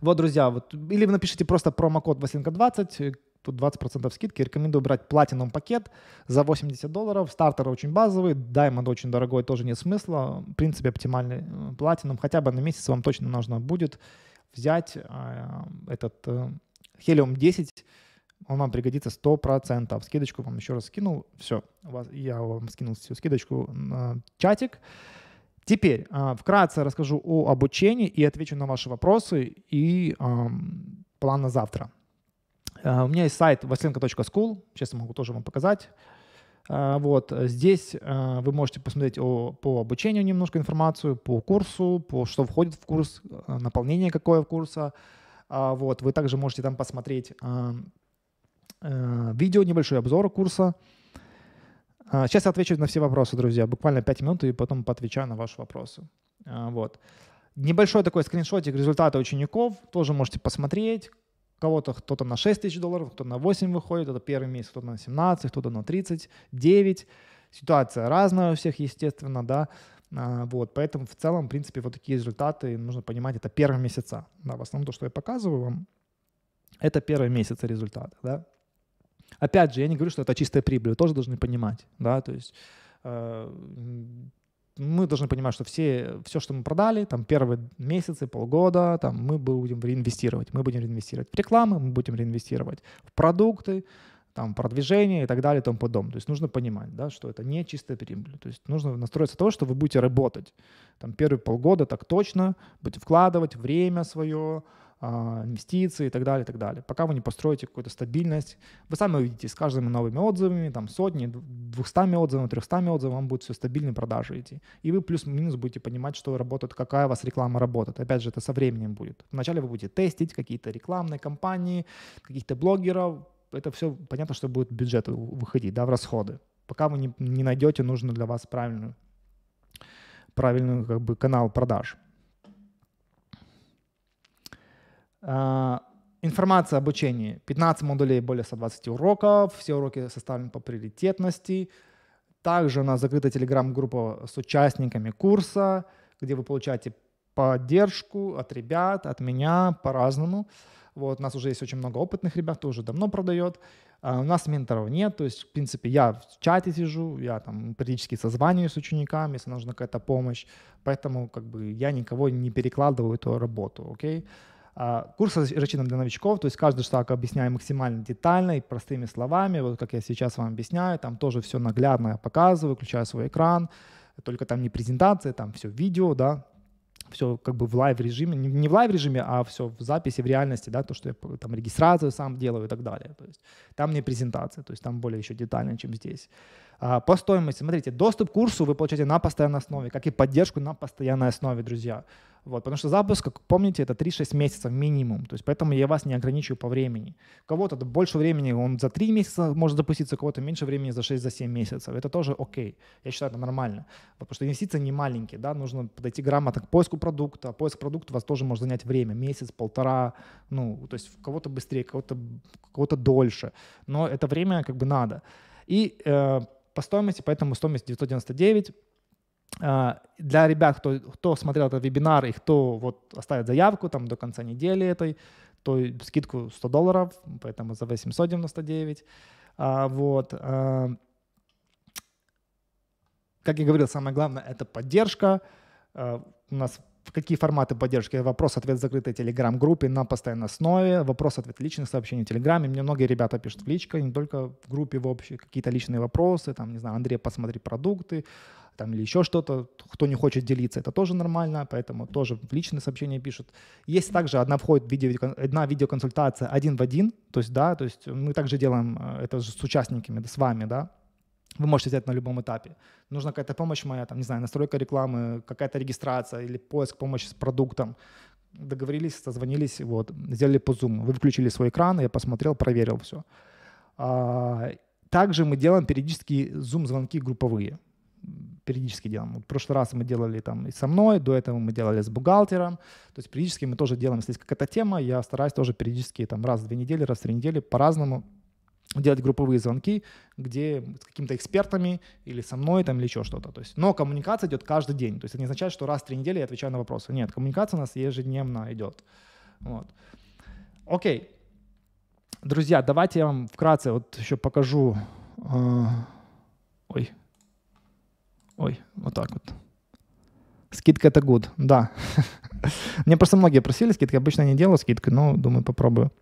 Speaker 1: Вот, друзья, вот, или вы напишите просто промокод Василинка 20, э, тут 20% скидки. Рекомендую брать платиновый пакет за 80 долларов. Стартер очень базовый, даймонд очень дорогой, тоже нет смысла. В принципе, оптимальный э, платином. Хотя бы на месяц вам точно нужно будет взять э, этот Helium 10. Он вам пригодится 100%. Скидочку вам еще раз скинул. Все, я вам скинул всю скидочку на чатик. Теперь а, вкратце расскажу о обучении и отвечу на ваши вопросы и план на завтра. А, у меня есть сайт vasilenko.school, сейчас я могу тоже вам показать. А, вот здесь вы можете посмотреть о, по обучению немножко информацию, по курсу, по что входит в курс, наполнение какое в курса. Вот вы также можете там посмотреть э, видео небольшой обзор курса. А, сейчас я отвечу на все вопросы, друзья. Буквально 5 минут и потом поотвечаю на ваши вопросы. А, вот. Небольшой такой скриншотик результата учеников. Тоже можете посмотреть. Кого-то кто-то на 6 тысяч долларов, кто-то на 8 выходит, это первый месяц, кто-то на 17, кто-то на 39. Ситуация разная у всех, естественно, да. А, вот, поэтому в целом, в принципе, вот такие результаты нужно понимать, это первые месяца. Да, в основном то, что я показываю вам, это первые месяцы результата, да. Опять же, я не говорю, что это чистая прибыль, вы тоже должны понимать, да, то есть э, мы должны понимать, что все, все, что мы продали, там первые месяцы, полгода, там мы будем реинвестировать, мы будем реинвестировать в рекламу, мы будем реинвестировать в продукты, там, продвижение и так далее и тому подобное. То есть нужно понимать, да, что это не чистая прибыль. То есть нужно настроиться того, что вы будете работать. Там первые полгода так точно, будете вкладывать время свое, а, инвестиции и так далее, и так далее. Пока вы не построите какую-то стабильность, вы сами увидите с каждыми новыми отзывами, там сотни, двухстами отзывами, трехстами отзывами, вам будет все стабильные продажи идти. И вы плюс-минус будете понимать, что работает, какая у вас реклама работает. Опять же, это со временем будет. Вначале вы будете тестить какие-то рекламные кампании, каких-то блогеров. Это все понятно, что будет бюджет выходить, да, в расходы. Пока вы не, не найдете нужную для вас правильную правильный как бы, канал продаж. А, информация об учении. 15 модулей, более 120 уроков. Все уроки составлены по приоритетности. Также у нас закрыта телеграм-группа с участниками курса, где вы получаете поддержку от ребят, от меня по-разному. Вот, у нас уже есть очень много опытных ребят, кто уже давно продает. А у нас менторов нет, то есть, в принципе, я в чате сижу, я там периодически созваниваюсь с учениками, если нужна какая-то помощь. Поэтому как бы я никого не перекладываю эту работу, окей? Okay? А, Курс рассчитан для новичков, то есть каждый шаг объясняю максимально детально и простыми словами, вот как я сейчас вам объясняю, там тоже все наглядно я показываю, включаю свой экран, только там не презентация, там все видео, да, все как бы в лайв режиме, не в лайв режиме, а все в записи, в реальности, да, то, что я там регистрацию сам делаю и так далее. То есть там не презентация, то есть там более еще детально, чем здесь. А, по стоимости, смотрите, доступ к курсу вы получаете на постоянной основе, как и поддержку на постоянной основе, друзья. Вот, потому что запуск, как помните, это 3-6 месяцев минимум. То есть поэтому я вас не ограничиваю по времени. У кого-то больше времени, он за 3 месяца может запуститься, у кого-то меньше времени за 6-7 за месяцев. Это тоже окей. Я считаю, это нормально. Вот, потому что инвестиции не маленькие. Да? Нужно подойти грамотно к поиску продукта. Поиск продукта у вас тоже может занять время. Месяц, полтора. Ну, то есть кого-то быстрее, кого-то кого дольше. Но это время как бы надо. И э, по стоимости, поэтому стоимость 999. А, для ребят, кто, кто смотрел этот вебинар и кто вот оставит заявку там до конца недели этой, то скидку 100 долларов, поэтому за 899. А, вот. А, как я говорил, самое главное — это поддержка. У нас Какие форматы поддержки? Вопрос-ответ в закрытой телеграм-группе на постоянной основе, вопрос-ответ личных сообщений в телеграме. Мне многие ребята пишут в личке, не только в группе в общей, какие-то личные вопросы, там, не знаю, Андрей, посмотри продукты, там или еще что-то, кто не хочет делиться, это тоже нормально, поэтому тоже в личные сообщения пишут. Есть также одна входит видео, одна видеоконсультация один в один, то есть, да, то есть мы также делаем э, это с участниками, с вами, да, вы можете взять на любом этапе. Нужна какая-то помощь моя, там, не знаю, настройка рекламы, какая-то регистрация или поиск помощи с продуктом. Договорились, созвонились, вот, сделали по Zoom. Вы включили свой экран, я посмотрел, проверил все. А, также мы делаем периодически Zoom-звонки групповые. Периодически делаем. Вот в прошлый раз мы делали там и со мной, до этого мы делали с бухгалтером. То есть периодически мы тоже делаем, если есть какая-то тема, я стараюсь тоже периодически там раз в две недели, раз в три недели по-разному делать групповые звонки, где с какими-то экспертами или со мной там или еще что-то. То есть, но коммуникация идет каждый день. То есть это не означает, что раз в три недели я отвечаю на вопросы. Нет, коммуникация у нас ежедневно идет. Вот. Окей. Друзья, давайте я вам вкратце вот еще покажу. А, ой. Ой, вот так вот. Скидка это good, да. Мне просто многие просили скидки, обычно не делаю скидки, но думаю попробую.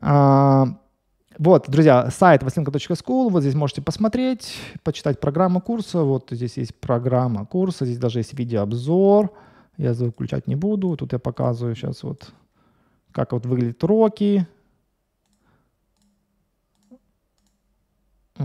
Speaker 1: А, вот, друзья, сайт vassilenko.school, вот здесь можете посмотреть, почитать программу курса, вот здесь есть программа курса, здесь даже есть видеообзор, я выключать не буду, тут я показываю сейчас вот, как вот выглядят уроки,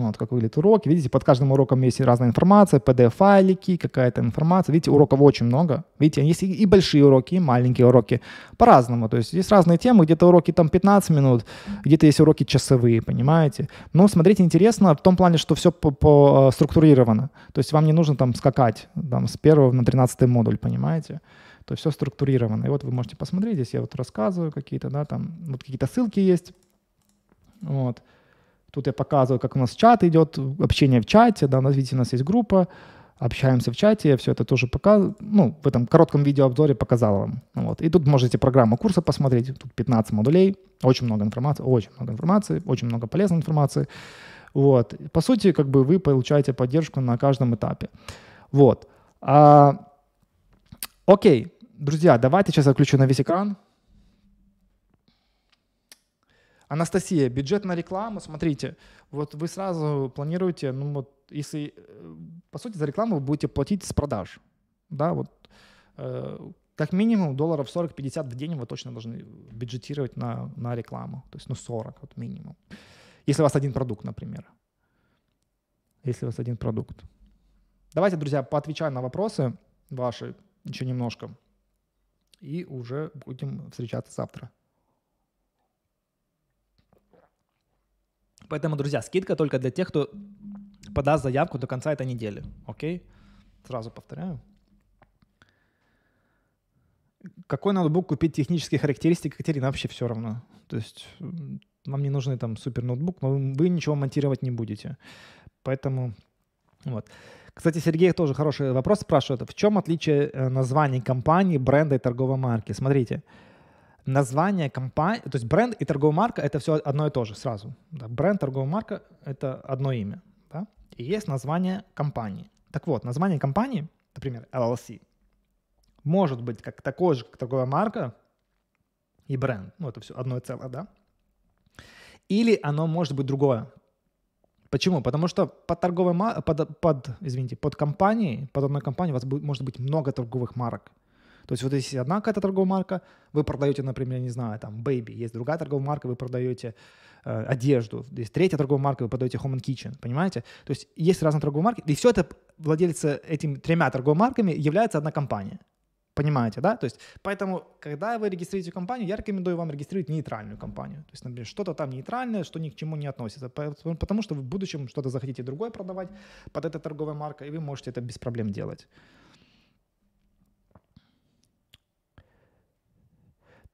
Speaker 1: Вот как выглядит урок. Видите, под каждым уроком есть разная информация, PDF-файлики, какая-то информация. Видите, уроков очень много. Видите, есть и большие уроки, и маленькие уроки. По-разному. То есть есть разные темы. Где-то уроки там 15 минут, где-то есть уроки часовые, понимаете? Но смотрите, интересно в том плане, что все по, по э, структурировано. То есть вам не нужно там скакать там, с первого на 13 модуль, понимаете? То есть все структурировано. И вот вы можете посмотреть, здесь я вот рассказываю какие-то, да, там вот какие-то ссылки есть. Вот. Тут я показываю, как у нас чат идет, общение в чате, да, у нас видите, у нас есть группа, общаемся в чате, я все это тоже показываю, ну, в этом коротком видеообзоре показал вам. Вот. И тут можете программу курса посмотреть, тут 15 модулей, очень много информации, очень много информации, очень много полезной информации. Вот. По сути, как бы вы получаете поддержку на каждом этапе. Вот. А, окей, друзья, давайте сейчас я включу на весь экран. Анастасия, бюджет на рекламу, смотрите, вот вы сразу планируете, ну вот, если, э, по сути, за рекламу вы будете платить с продаж, да, вот, э, как минимум долларов 40-50 в день вы точно должны бюджетировать на, на рекламу, то есть, ну, 40 вот минимум. Если у вас один продукт, например. Если у вас один продукт. Давайте, друзья, поотвечаем на вопросы ваши еще немножко. И уже будем встречаться завтра. Поэтому, друзья, скидка только для тех, кто подаст заявку до конца этой недели. Окей? Сразу повторяю. Какой ноутбук купить технические характеристики, Екатерина, вообще все равно. То есть вам не нужны там супер ноутбук, но вы ничего монтировать не будете. Поэтому вот. Кстати, Сергей тоже хороший вопрос спрашивает. В чем отличие э, названий компании, бренда и торговой марки? Смотрите, название компании, то есть бренд и торговая марка это все одно и то же сразу. Да? Бренд, торговая марка это одно имя. Да? И есть название компании. Так вот, название компании, например, LLC, может быть как такое же, как торговая марка и бренд. Ну, это все одно и целое, да? Или оно может быть другое. Почему? Потому что под торговой под, под, извините, под компанией, под одной компанией у вас будет, может быть много торговых марок. То есть вот если одна какая-то торговая марка, вы продаете, например, не знаю, там, Baby, есть другая торговая марка, вы продаете э, одежду, есть третья торговая марка, вы продаете Home and Kitchen, понимаете? То есть есть разные торговые марки, и все это владельцы этими тремя торговыми марками является одна компания. Понимаете, да? То есть, поэтому, когда вы регистрируете компанию, я рекомендую вам регистрировать нейтральную компанию. То есть, например, что-то там нейтральное, что ни к чему не относится. Потому что в будущем что-то захотите другое продавать под этой торговой маркой, и вы можете это без проблем делать.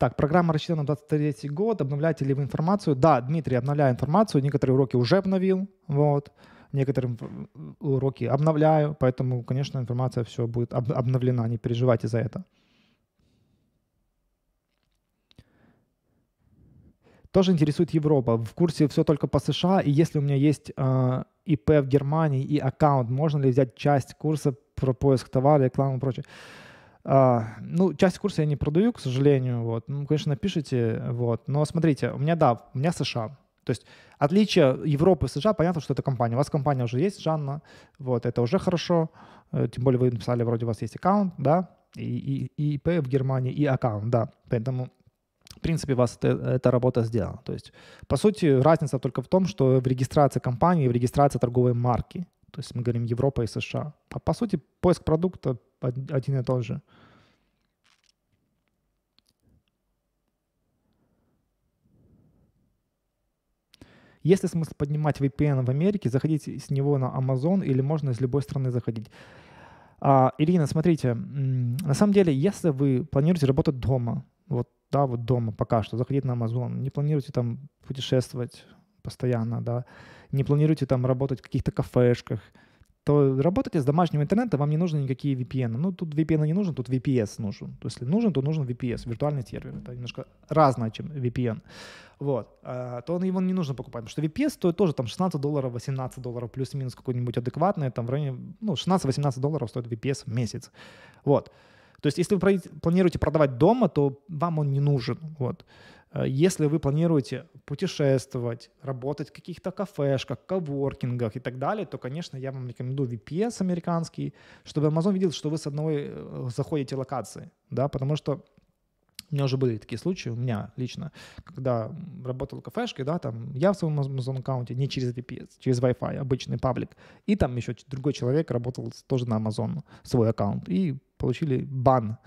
Speaker 1: Так, программа рассчитана на 23 год. Обновляете ли вы информацию? Да, Дмитрий, обновляю информацию. Некоторые уроки уже обновил. Вот. Некоторые уроки обновляю. Поэтому, конечно, информация все будет об- обновлена. Не переживайте за это. Тоже интересует Европа. В курсе все только по США. И если у меня есть э, а, ИП в Германии и аккаунт, можно ли взять часть курса про поиск товара, рекламу и прочее? А, ну, часть курса я не продаю, к сожалению. Вот. Ну, конечно, напишите. Вот. Но смотрите, у меня, да, у меня США. То есть отличие Европы и США, понятно, что это компания. У вас компания уже есть, Жанна. Вот, это уже хорошо. Э, тем более вы написали, вроде у вас есть аккаунт, да, и, и, ИП в Германии, и аккаунт, да. Поэтому в принципе, у вас это, эта работа сделана. То есть, по сути, разница только в том, что в регистрации компании, в регистрации торговой марки, то есть мы говорим Европа и США. А по сути, поиск продукта один и тот же. Есть ли смысл поднимать VPN в Америке, заходить с него на Amazon или можно из любой страны заходить? А, Ирина, смотрите, на самом деле, если вы планируете работать дома, вот да, вот дома пока что, заходить на Amazon, не планируете там путешествовать постоянно, да, не планируете там работать в каких-то кафешках, то работайте с домашнего интернета, вам не нужны никакие VPN. Ну, тут VPN не нужен, тут VPS нужен. То есть, если нужен, то нужен VPS, виртуальный сервер. Это немножко разное, чем VPN. Вот. А, то он, его не нужно покупать, потому что VPS стоит тоже там 16 долларов, 18 долларов, плюс-минус какой-нибудь адекватный, там в районе, ну, 16-18 долларов стоит VPS в месяц. Вот. То есть, если вы планируете продавать дома, то вам он не нужен. Вот. Э, если вы планируете путешествовать, работать в каких-то кафешках, коворкингах и так далее, то, конечно, я вам рекомендую VPS американский, чтобы Amazon видел, что вы с одной э, заходите локации, да, потому что у меня уже были такие случаи, у меня лично, когда работал в кафешке, да, там я в своем Amazon аккаунте не через VPS, через Wi-Fi, обычный паблик, и там еще другой человек работал тоже на Amazon свой аккаунт, и получили бан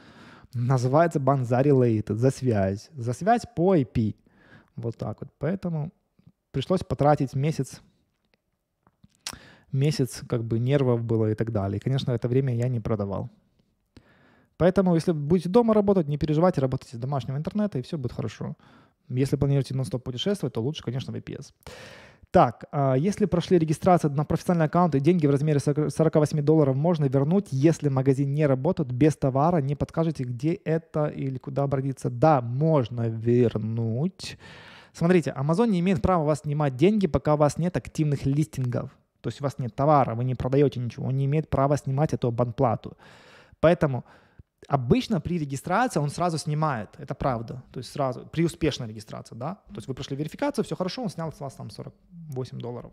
Speaker 1: называется Банзари за related, за связь, за связь по IP. Вот так вот. Поэтому пришлось потратить месяц, месяц как бы нервов было и так далее. И, конечно, это время я не продавал. Поэтому, если будете дома работать, не переживайте, работайте с домашнего интернета, и все будет хорошо. Если планируете нон-стоп путешествовать, то лучше, конечно, VPS. Так, а, если прошли регистрацию на профессиональный аккаунт и деньги в размере 48 долларов можно вернуть, если магазин не работает без товара, не подскажете, где это или куда обратиться. Да, можно вернуть. Смотрите, Amazon не имеет права вас снимать деньги, пока у вас нет активных листингов. То есть у вас нет товара, вы не продаете ничего, он не имеет права снимать эту банплату. Поэтому Обычно при регистрации он сразу снимает, это правда, то есть сразу, при успешной регистрации, да, то есть вы прошли верификацию, все хорошо, он снял с вас там 48 долларов.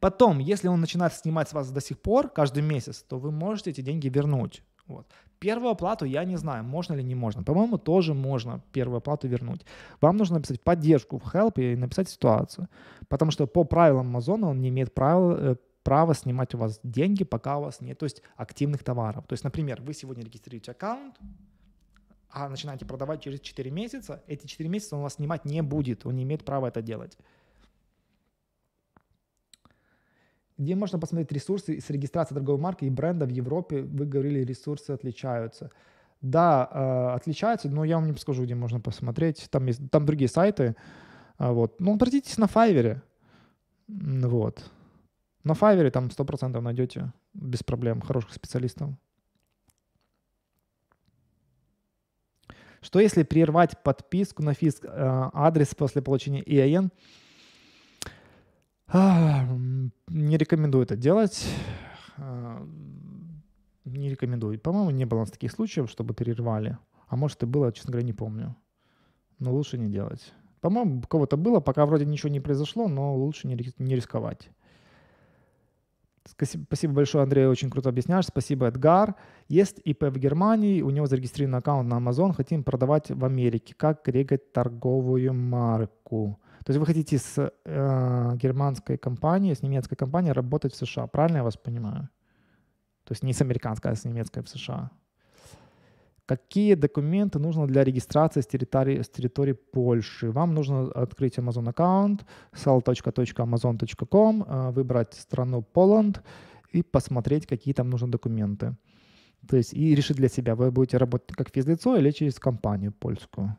Speaker 1: Потом, если он начинает снимать с вас до сих пор, каждый месяц, то вы можете эти деньги вернуть. Вот. Первую оплату я не знаю, можно или не можно. По-моему, тоже можно первую оплату вернуть. Вам нужно написать поддержку в help и написать ситуацию. Потому что по правилам Amazon он не имеет права, э, право снимать у вас деньги, пока у вас нет то есть, активных товаров. То есть, например, вы сегодня регистрируете аккаунт, а начинаете продавать через 4 месяца, эти 4 месяца он у вас снимать не будет, он не имеет права это делать. Где можно посмотреть ресурсы с регистрации торговой марки и бренда в Европе? Вы говорили, ресурсы отличаются. Да, э, отличаются, но я вам не скажу, где можно посмотреть. Там, есть, там другие сайты. Э, вот. Ну, обратитесь на Fiverr. Вот. На Fiverr там 100% найдете без проблем хороших специалистов. Что если прервать подписку на фиск э, адрес после получения EIN? А а, не рекомендую это делать. А, не рекомендую. По-моему, не было у нас таких случаев, чтобы перервали. А может и было, честно говоря, не помню. Но лучше не делать. По-моему, у кого-то было, пока вроде ничего не произошло, но лучше не рисковать. Спасибо большое, Андрей, очень круто объясняешь. Спасибо, Эдгар. Есть ИП в Германии, у него зарегистрирован аккаунт на Amazon, хотим продавать в Америке. Как регать торговую марку? То есть вы хотите с э, германской компанией, с немецкой компанией работать в США, правильно я вас понимаю? То есть не с американской, а с немецкой в США. Какие документы нужно для регистрации с территории, с территории Польши? Вам нужно открыть Amazon аккаунт sal.amazon.com, э, выбрать страну Поланд и посмотреть, какие там нужны документы. То есть и решить для себя, вы будете работать как физлицо или через компанию польскую.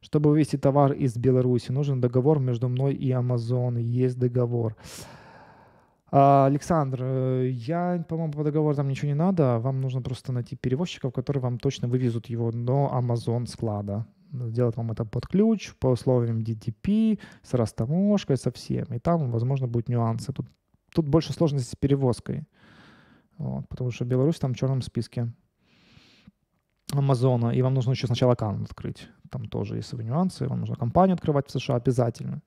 Speaker 1: Чтобы вывести товар из Беларуси, нужен договор между мной и Amazon. Есть договор. Uh, а, Александр, э, я, по-моему, по договору там ничего не надо. Вам нужно просто найти перевозчиков, которые вам точно вывезут его до Amazon склада. Сделать вам это под ключ, по условиям DTP, с растаможкой, со всем. И там, возможно, будут нюансы. Тут, тут больше сложности с перевозкой. Вот, потому что Беларусь там в черном списке Амазона. И вам нужно еще сначала аккаунт открыть. Там тоже есть свои нюансы. Вам нужно компанию открывать в США обязательно.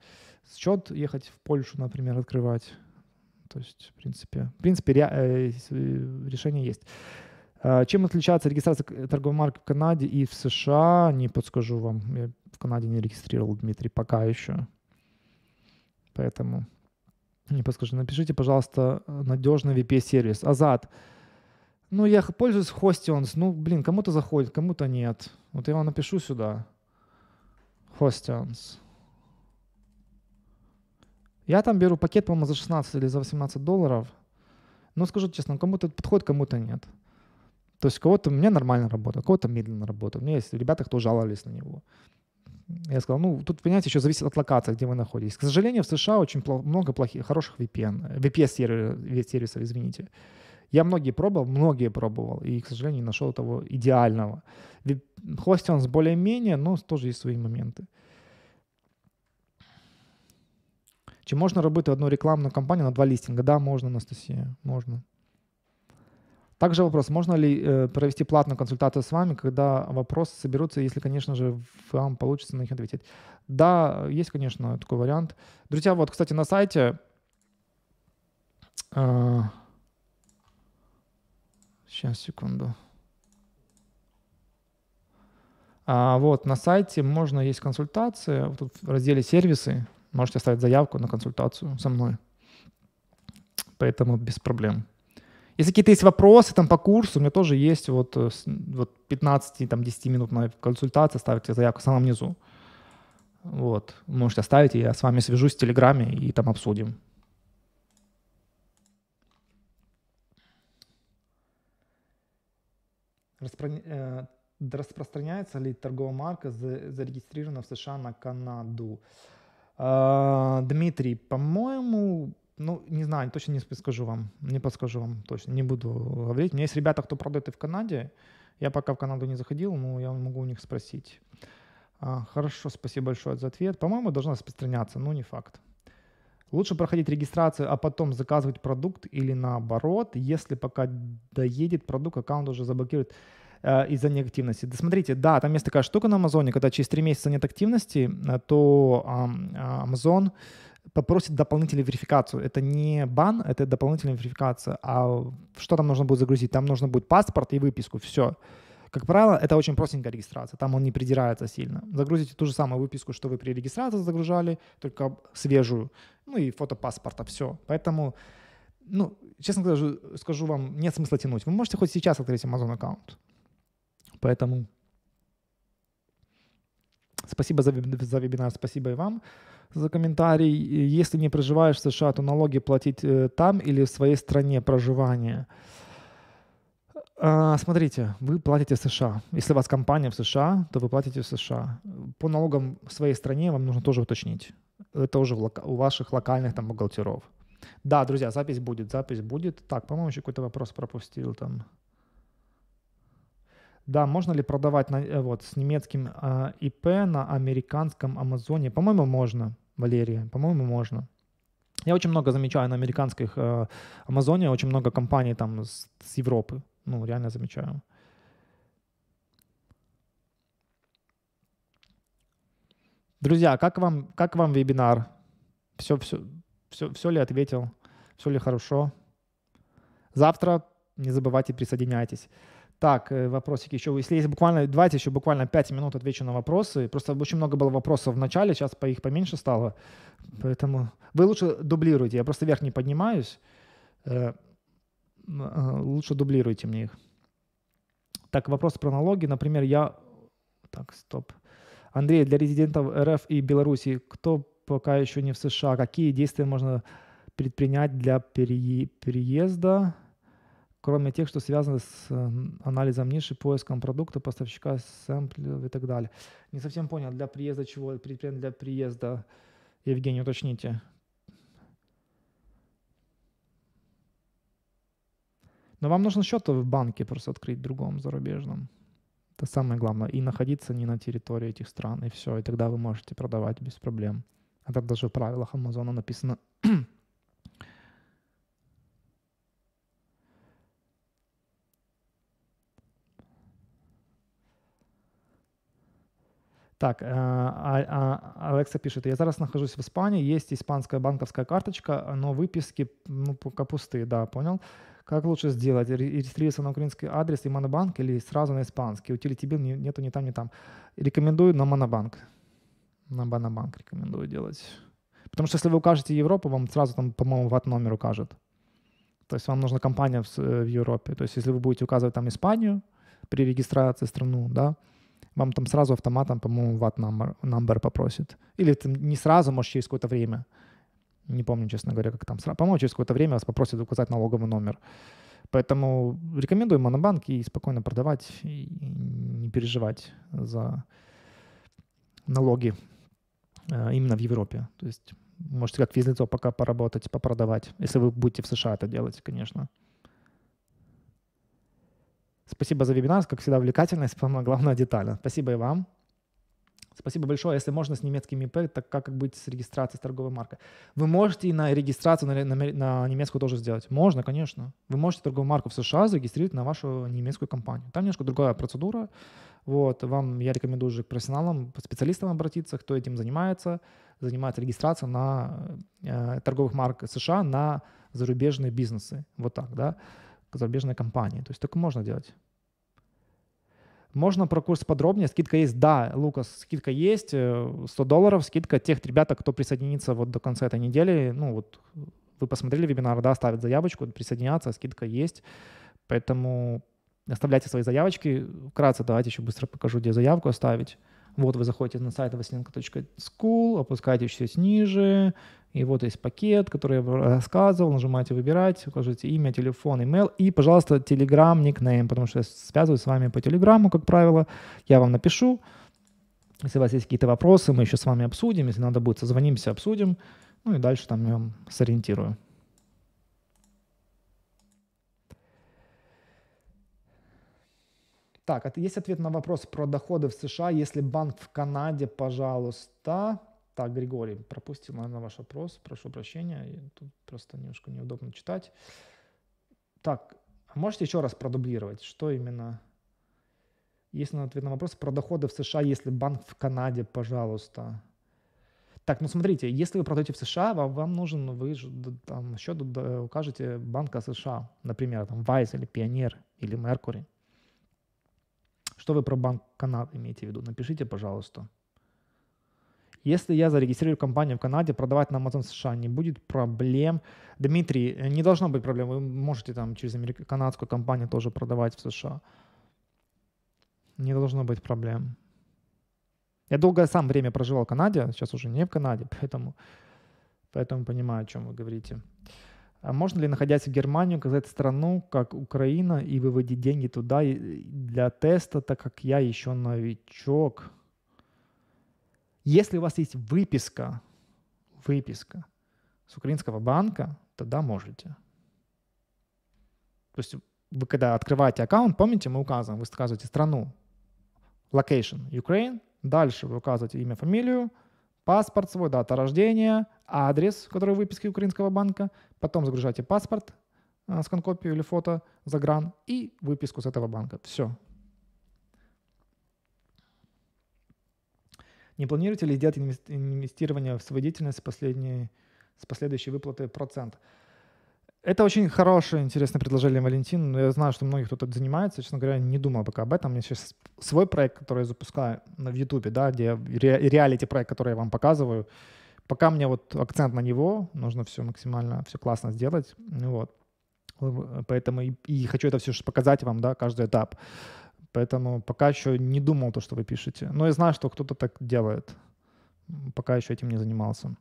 Speaker 1: Счет ехать в Польшу, например, открывать то есть, в принципе, в принципе э, э, решение есть. А, чем отличается регистрация торговой марки в Канаде и в США? Не подскажу вам. Я в Канаде не регистрировал, Дмитрий, пока еще. Поэтому не подскажу. Напишите, пожалуйста, надежный VPS-сервис. Азат. Ну, я пользуюсь Hostions. Ну, блин, кому-то заходит, кому-то нет. Вот я вам напишу сюда. Hostions. Я там беру пакет, по-моему, за 16 или за 18 долларов. Но скажу честно, кому-то подходит, кому-то нет. То есть кого-то мне нормально работает, кого-то медленно работает. У меня есть ребята, кто жаловались на него. Я сказал, ну, тут, понимаете, еще зависит от локации, где вы находитесь. К сожалению, в США очень пло- много плохих, хороших VPN, VPS-сервисов, извините. Я многие пробовал, многие пробовал, и, к сожалению, не нашел того идеального. с более-менее, но тоже есть свои моменты. Чи можна робити одну рекламну кампанію на два листинга? Да, можно, Анастасия, можно. Также вопрос, можно ли э, провести платную консультацию с вами, когда вопросы соберутся, если, конечно же, вам получится на них ответить? Да, есть, конечно, такой вариант. Друзья, вот, кстати, на сайте... Э, сейчас, секунду. А вот на сайте можно есть консультации, вот тут в разделе сервисы, можете оставить заявку на консультацию со мной. Поэтому без проблем. Если какие-то есть вопросы там по курсу, у меня тоже есть вот, э, вот 15-10 минутная консультация, ставьте заявку в самом низу. Вот, можете оставить, и я с вами свяжусь в Телеграме и там обсудим. Распро... Э, распространяется ли торговая марка, зарегистрирована в США на Канаду? Э, а, Дмитрий, по-моему, ну, не знаю, точно не подскажу вам, не подскажу вам точно, не буду говорить. У меня есть ребята, кто продает и в Канаде. Я пока в Канаду не заходил, но я могу у них спросить. А, хорошо, спасибо большое за ответ. По-моему, должна распространяться, но не факт. Лучше проходить регистрацию, а потом заказывать продукт или наоборот, если пока доедет продукт, аккаунт уже заблокирует. Э, из-за неактивности. Да смотрите, да, там есть такая штука на Амазоне, когда через 3 месяца нет активности, э, то э, Amazon попросит дополнительную верификацию. Это не бан, это дополнительная верификация. А что там нужно будет загрузить? Там нужно будет паспорт и выписку, все. Как правило, это очень простенькая регистрация, там он не придирается сильно. Загрузите ту же самую выписку, что вы при регистрации загружали, только свежую, ну и фото паспорта, все. Поэтому, ну, честно скажу, скажу вам, нет смысла тянуть. Вы можете хоть сейчас открыть Amazon аккаунт. Поэтому спасибо за, за вебинар, спасибо и вам за комментарий. Если не проживаешь в США, то налоги платить э, там или в своей стране проживания. А, смотрите, вы платите в США. Если у вас компания в США, то вы платите в США. По налогам в своей стране вам нужно тоже уточнить. Это уже у ваших локальных там бухгалтеров. Да, друзья, запись будет, запись будет. Так, по-моему, еще какой-то вопрос пропустил там. Да, можно ли продавать на, э, вот, с немецким э, ИП на американском Амазоне? По-моему, можно, Валерия, по-моему, можно. Я очень много замечаю на американских э, Амазоне, очень много компаний там с, с Европы. Ну, реально замечаю. Друзья, как вам, как вам вебинар? Все, все, все, все ли ответил? Все ли хорошо? Завтра не забывайте присоединяйтесь. Так, э, вопросики еще. Если есть буквально, давайте еще буквально 5 минут отвечу на вопросы. Просто очень много было вопросов в начале, сейчас по их поменьше стало. Поэтому вы лучше дублируйте. Я просто вверх не поднимаюсь. Э, э, лучше дублируйте мне их. Так, вопрос про налоги. Например, я... Так, стоп. Андрей, для резидентов РФ и Беларуси, кто пока еще не в США, какие действия можно предпринять для переезда? кроме тех, что связаны с анализом ниши, поиском продукта, поставщика, сэмплов и так далее. Не совсем понял, для приезда чего? Для приезда, Евгений, уточните. Но вам нужно счет в банке просто открыть другом зарубежном. Это самое главное. И находиться не на территории этих стран, и все. И тогда вы можете продавать без проблем. Это а даже в правилах Амазона написано Так, э, а, а, Алекса пишет, я зараз нахожусь в Испании, есть испанская банковская карточка, но выписки ну, пока пустые, да, понял? Как лучше сделать? Регистрироваться на украинский адрес и монобанк или сразу на испанский? Утилити бил нету ни там, ни там. Рекомендую на монобанк. На монобанк рекомендую делать. Потому что если вы укажете Европу, вам сразу там, по-моему, ват номер укажет. То есть вам нужна компания в, э, в Европе. То есть если вы будете указывать там Испанию при регистрации страну, да, вам там сразу автоматом, по-моему, ват number, number попросит. Или там не сразу, может, через какое-то время. Не помню, честно говоря, как там. По-моему, через какое-то время вас попросят указать налоговый номер. Поэтому рекомендую монобанк и спокойно продавать, и не переживать за налоги э, именно в Европе. То есть можете как физлицо пока поработать, попродавать, если вы будете в США это делать, конечно. Спасибо за вебинар, как всегда, увлекательно и самое главная деталь. Спасибо и вам. Спасибо большое. Если можно, с немецким ИП, так как быть с регистрацией с торговой маркой? Вы можете и на регистрацию на, на, на немецкую тоже сделать. Можно, конечно. Вы можете торговую марку в США зарегистрировать на вашу немецкую компанию. Там немножко другая процедура. Вот. Вам я рекомендую уже к профессионалам, специалистам обратиться, кто этим занимается. Занимается регистрацией на э, торговых марках США на зарубежные бизнесы. Вот так, да к зарубежной компании. То есть так можно делать. Можно про курс подробнее. Скидка есть? Да, Лукас, скидка есть. 100 э, долларов скидка тех ребят, а кто присоединится вот до конца этой недели. Ну вот вы посмотрели вебинар, да, ставят заявочку, присоединяться, скидка есть. Поэтому оставляйте свои заявочки. Вкратце давайте еще быстро покажу, где заявку оставить. Вот вы заходите на сайт vassilenko.school, опускаете чуть ниже, и вот есть пакет, который я рассказывал, нажимаете «Выбирать», укажите имя, телефон, имейл и, пожалуйста, Telegram, никнейм, потому что я связываюсь с вами по Телеграмму, как правило, я вам напишу. Если у вас есть какие-то вопросы, мы еще с вами обсудим, если надо будет, созвонимся, обсудим, ну и дальше там я вам сориентирую. Так, есть ответ на вопрос про доходы в США, если банк в Канаде, пожалуйста. Так, Григорий, пропустил, наверное, ваш вопрос. Прошу прощения, тут просто немножко неудобно читать. Так, а можете еще раз продублировать, что именно... Есть на ответ на вопрос про доходы в США, если банк в Канаде, пожалуйста. Так, ну смотрите, если вы продаете в США, вам, вам нужен, вы там счет укажете банка США, например, там Вайс или Pioneer или Mercury. Что вы про Банк Канады имеете в виду? Напишите, пожалуйста. Если я зарегистрирую компанию в Канаде, продавать на Amazon США не будет проблем. Дмитрий, э, не должно быть проблем. Вы можете там через америк... канадскую компанию тоже продавать в США. Не должно быть проблем. Я долгое сам время проживал в Канаде, а сейчас уже не в Канаде, поэтому, поэтому понимаю, о чем вы говорите. А Можно ли, находясь в Германии, указать страну, как Украина, и выводить деньги туда для теста, так как я еще новичок? Если у вас есть выписка, выписка с украинского банка, тогда можете. То есть вы когда открываете аккаунт, помните, мы указываем, вы указываете страну, location, Ukraine, дальше вы указываете имя, фамилию, паспорт свой, дата рождения, адрес, который в выписке украинского банка, потом загружаете паспорт, э, скан-копию или фото, за гран, и выписку с этого банка. Все. Не планируете ли делать инвестирование в свою деятельность с, последней, с последующей выплаты процент? Это очень хорошее, интересное предложение, Валентин. Ну, я знаю, что многих кто-то занимается. Честно говоря, не думал пока об этом. У меня сейчас свой проект, который я запускаю в Ютубе, да, где ре- реалити-проект, который я вам показываю. Пока мне вот акцент на него, нужно все максимально, все классно сделать. Ну вот. Поэтому и, и хочу это все показать вам, да, каждый этап. Поэтому пока еще не думал то, что вы пишете. Но я знаю, что кто-то так делает. Пока еще этим не занимался.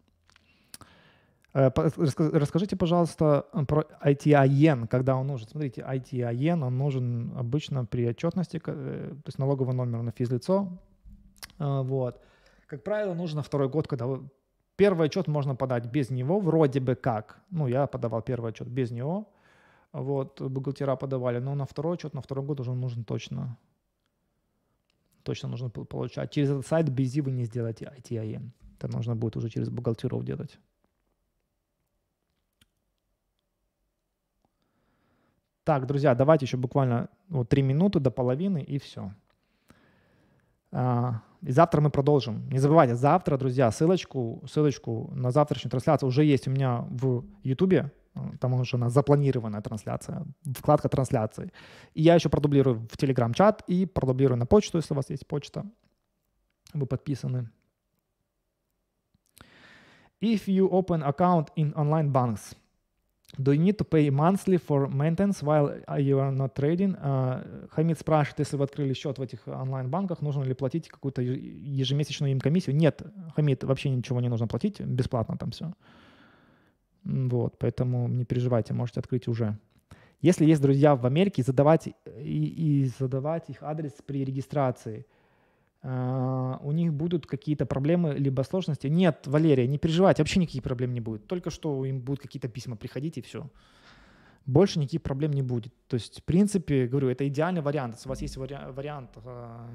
Speaker 1: Э, расскажите, пожалуйста, э, про ITIN, когда он нужен. Смотрите, ITIN, он нужен обычно при отчетности, э, то есть налоговый номер на физлицо. Вот. Как правило, нужно второй год, когда вы... Первый отчет можно подать без него, вроде бы как. Ну, я подавал первый отчет без него. Вот, бухгалтера подавали, но на второй отчет, на второй год уже нужен точно. Точно нужно получать. Через этот сайт BZ вы не сделаете ITIN. Это нужно будет уже через бухгалтеров делать. Так, друзья, давайте еще буквально вот, ну, 3 минуты до половины и все. А, и завтра мы продолжим. Не забывайте, завтра, друзья, ссылочку, ссылочку на завтрашнюю трансляцию уже есть у меня в YouTube. Там уже она запланированная трансляция, вкладка трансляции. И я еще продублирую в телеграм-чат и продублирую на почту, если у вас есть почта. Вы подписаны. If you open account in online banks – Do you need to pay monthly for maintenance while you are not trading? Uh, Хамид спрашивает, если вы открыли счет в этих онлайн-банках, нужно ли платить какую-то ежемесячную им комиссию? Нет, Хамид, вообще ничего не нужно платить, бесплатно там все. Вот, поэтому не переживайте, можете открыть уже. Если есть друзья в Америке, задавать и, и задавать их адрес при регистрации – а, у них будут какие-то проблемы либо сложности. Нет, Валерия, не переживайте, вообще никаких проблем не будет. Только что им будут какие-то письма приходить и все. Больше никаких проблем не будет. То есть, в принципе, говорю, это идеальный вариант. Если у вас есть вариа- вариант э,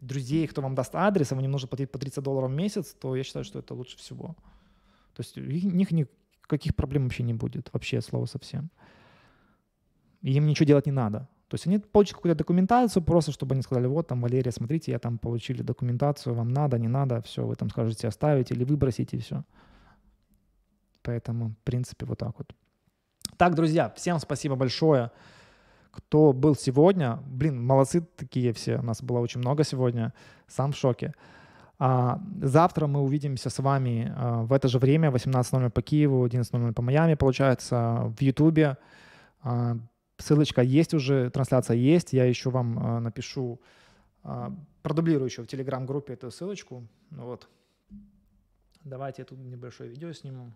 Speaker 1: друзей, кто вам даст адрес, а вам не нужно платить по 30 долларов в месяц, то я считаю, что это лучше всего. То есть у них никаких проблем вообще не будет, вообще слово совсем. им ничего делать не надо. То есть они получат какую-то документацию просто, чтобы они сказали, вот там, Валерия, смотрите, я там получили документацию, вам надо, не надо, все, вы там скажете оставить или выбросить и все. Поэтому, в принципе, вот так вот. Так, друзья, всем спасибо большое, кто был сегодня. Блин, молодцы такие все, у нас было очень много сегодня, сам в шоке. А, завтра мы увидимся с вами а, в это же время, 18.00 по Киеву, 11.00 по Майами, получается, в Ютубе. А, Ссылочка есть уже, трансляция есть. Я еще вам а, напишу, а, продублирую еще в телеграм-группе эту ссылочку. Ну вот. Давайте я тут небольшое видео сниму.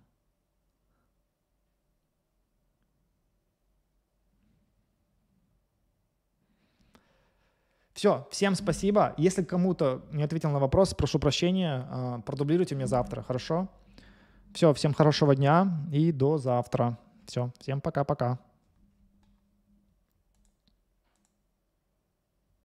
Speaker 1: Все, всем спасибо. Если кому-то не ответил на вопрос, прошу прощения, а, продублируйте мне завтра, хорошо? Все, всем хорошего дня и до завтра. Все, всем пока-пока.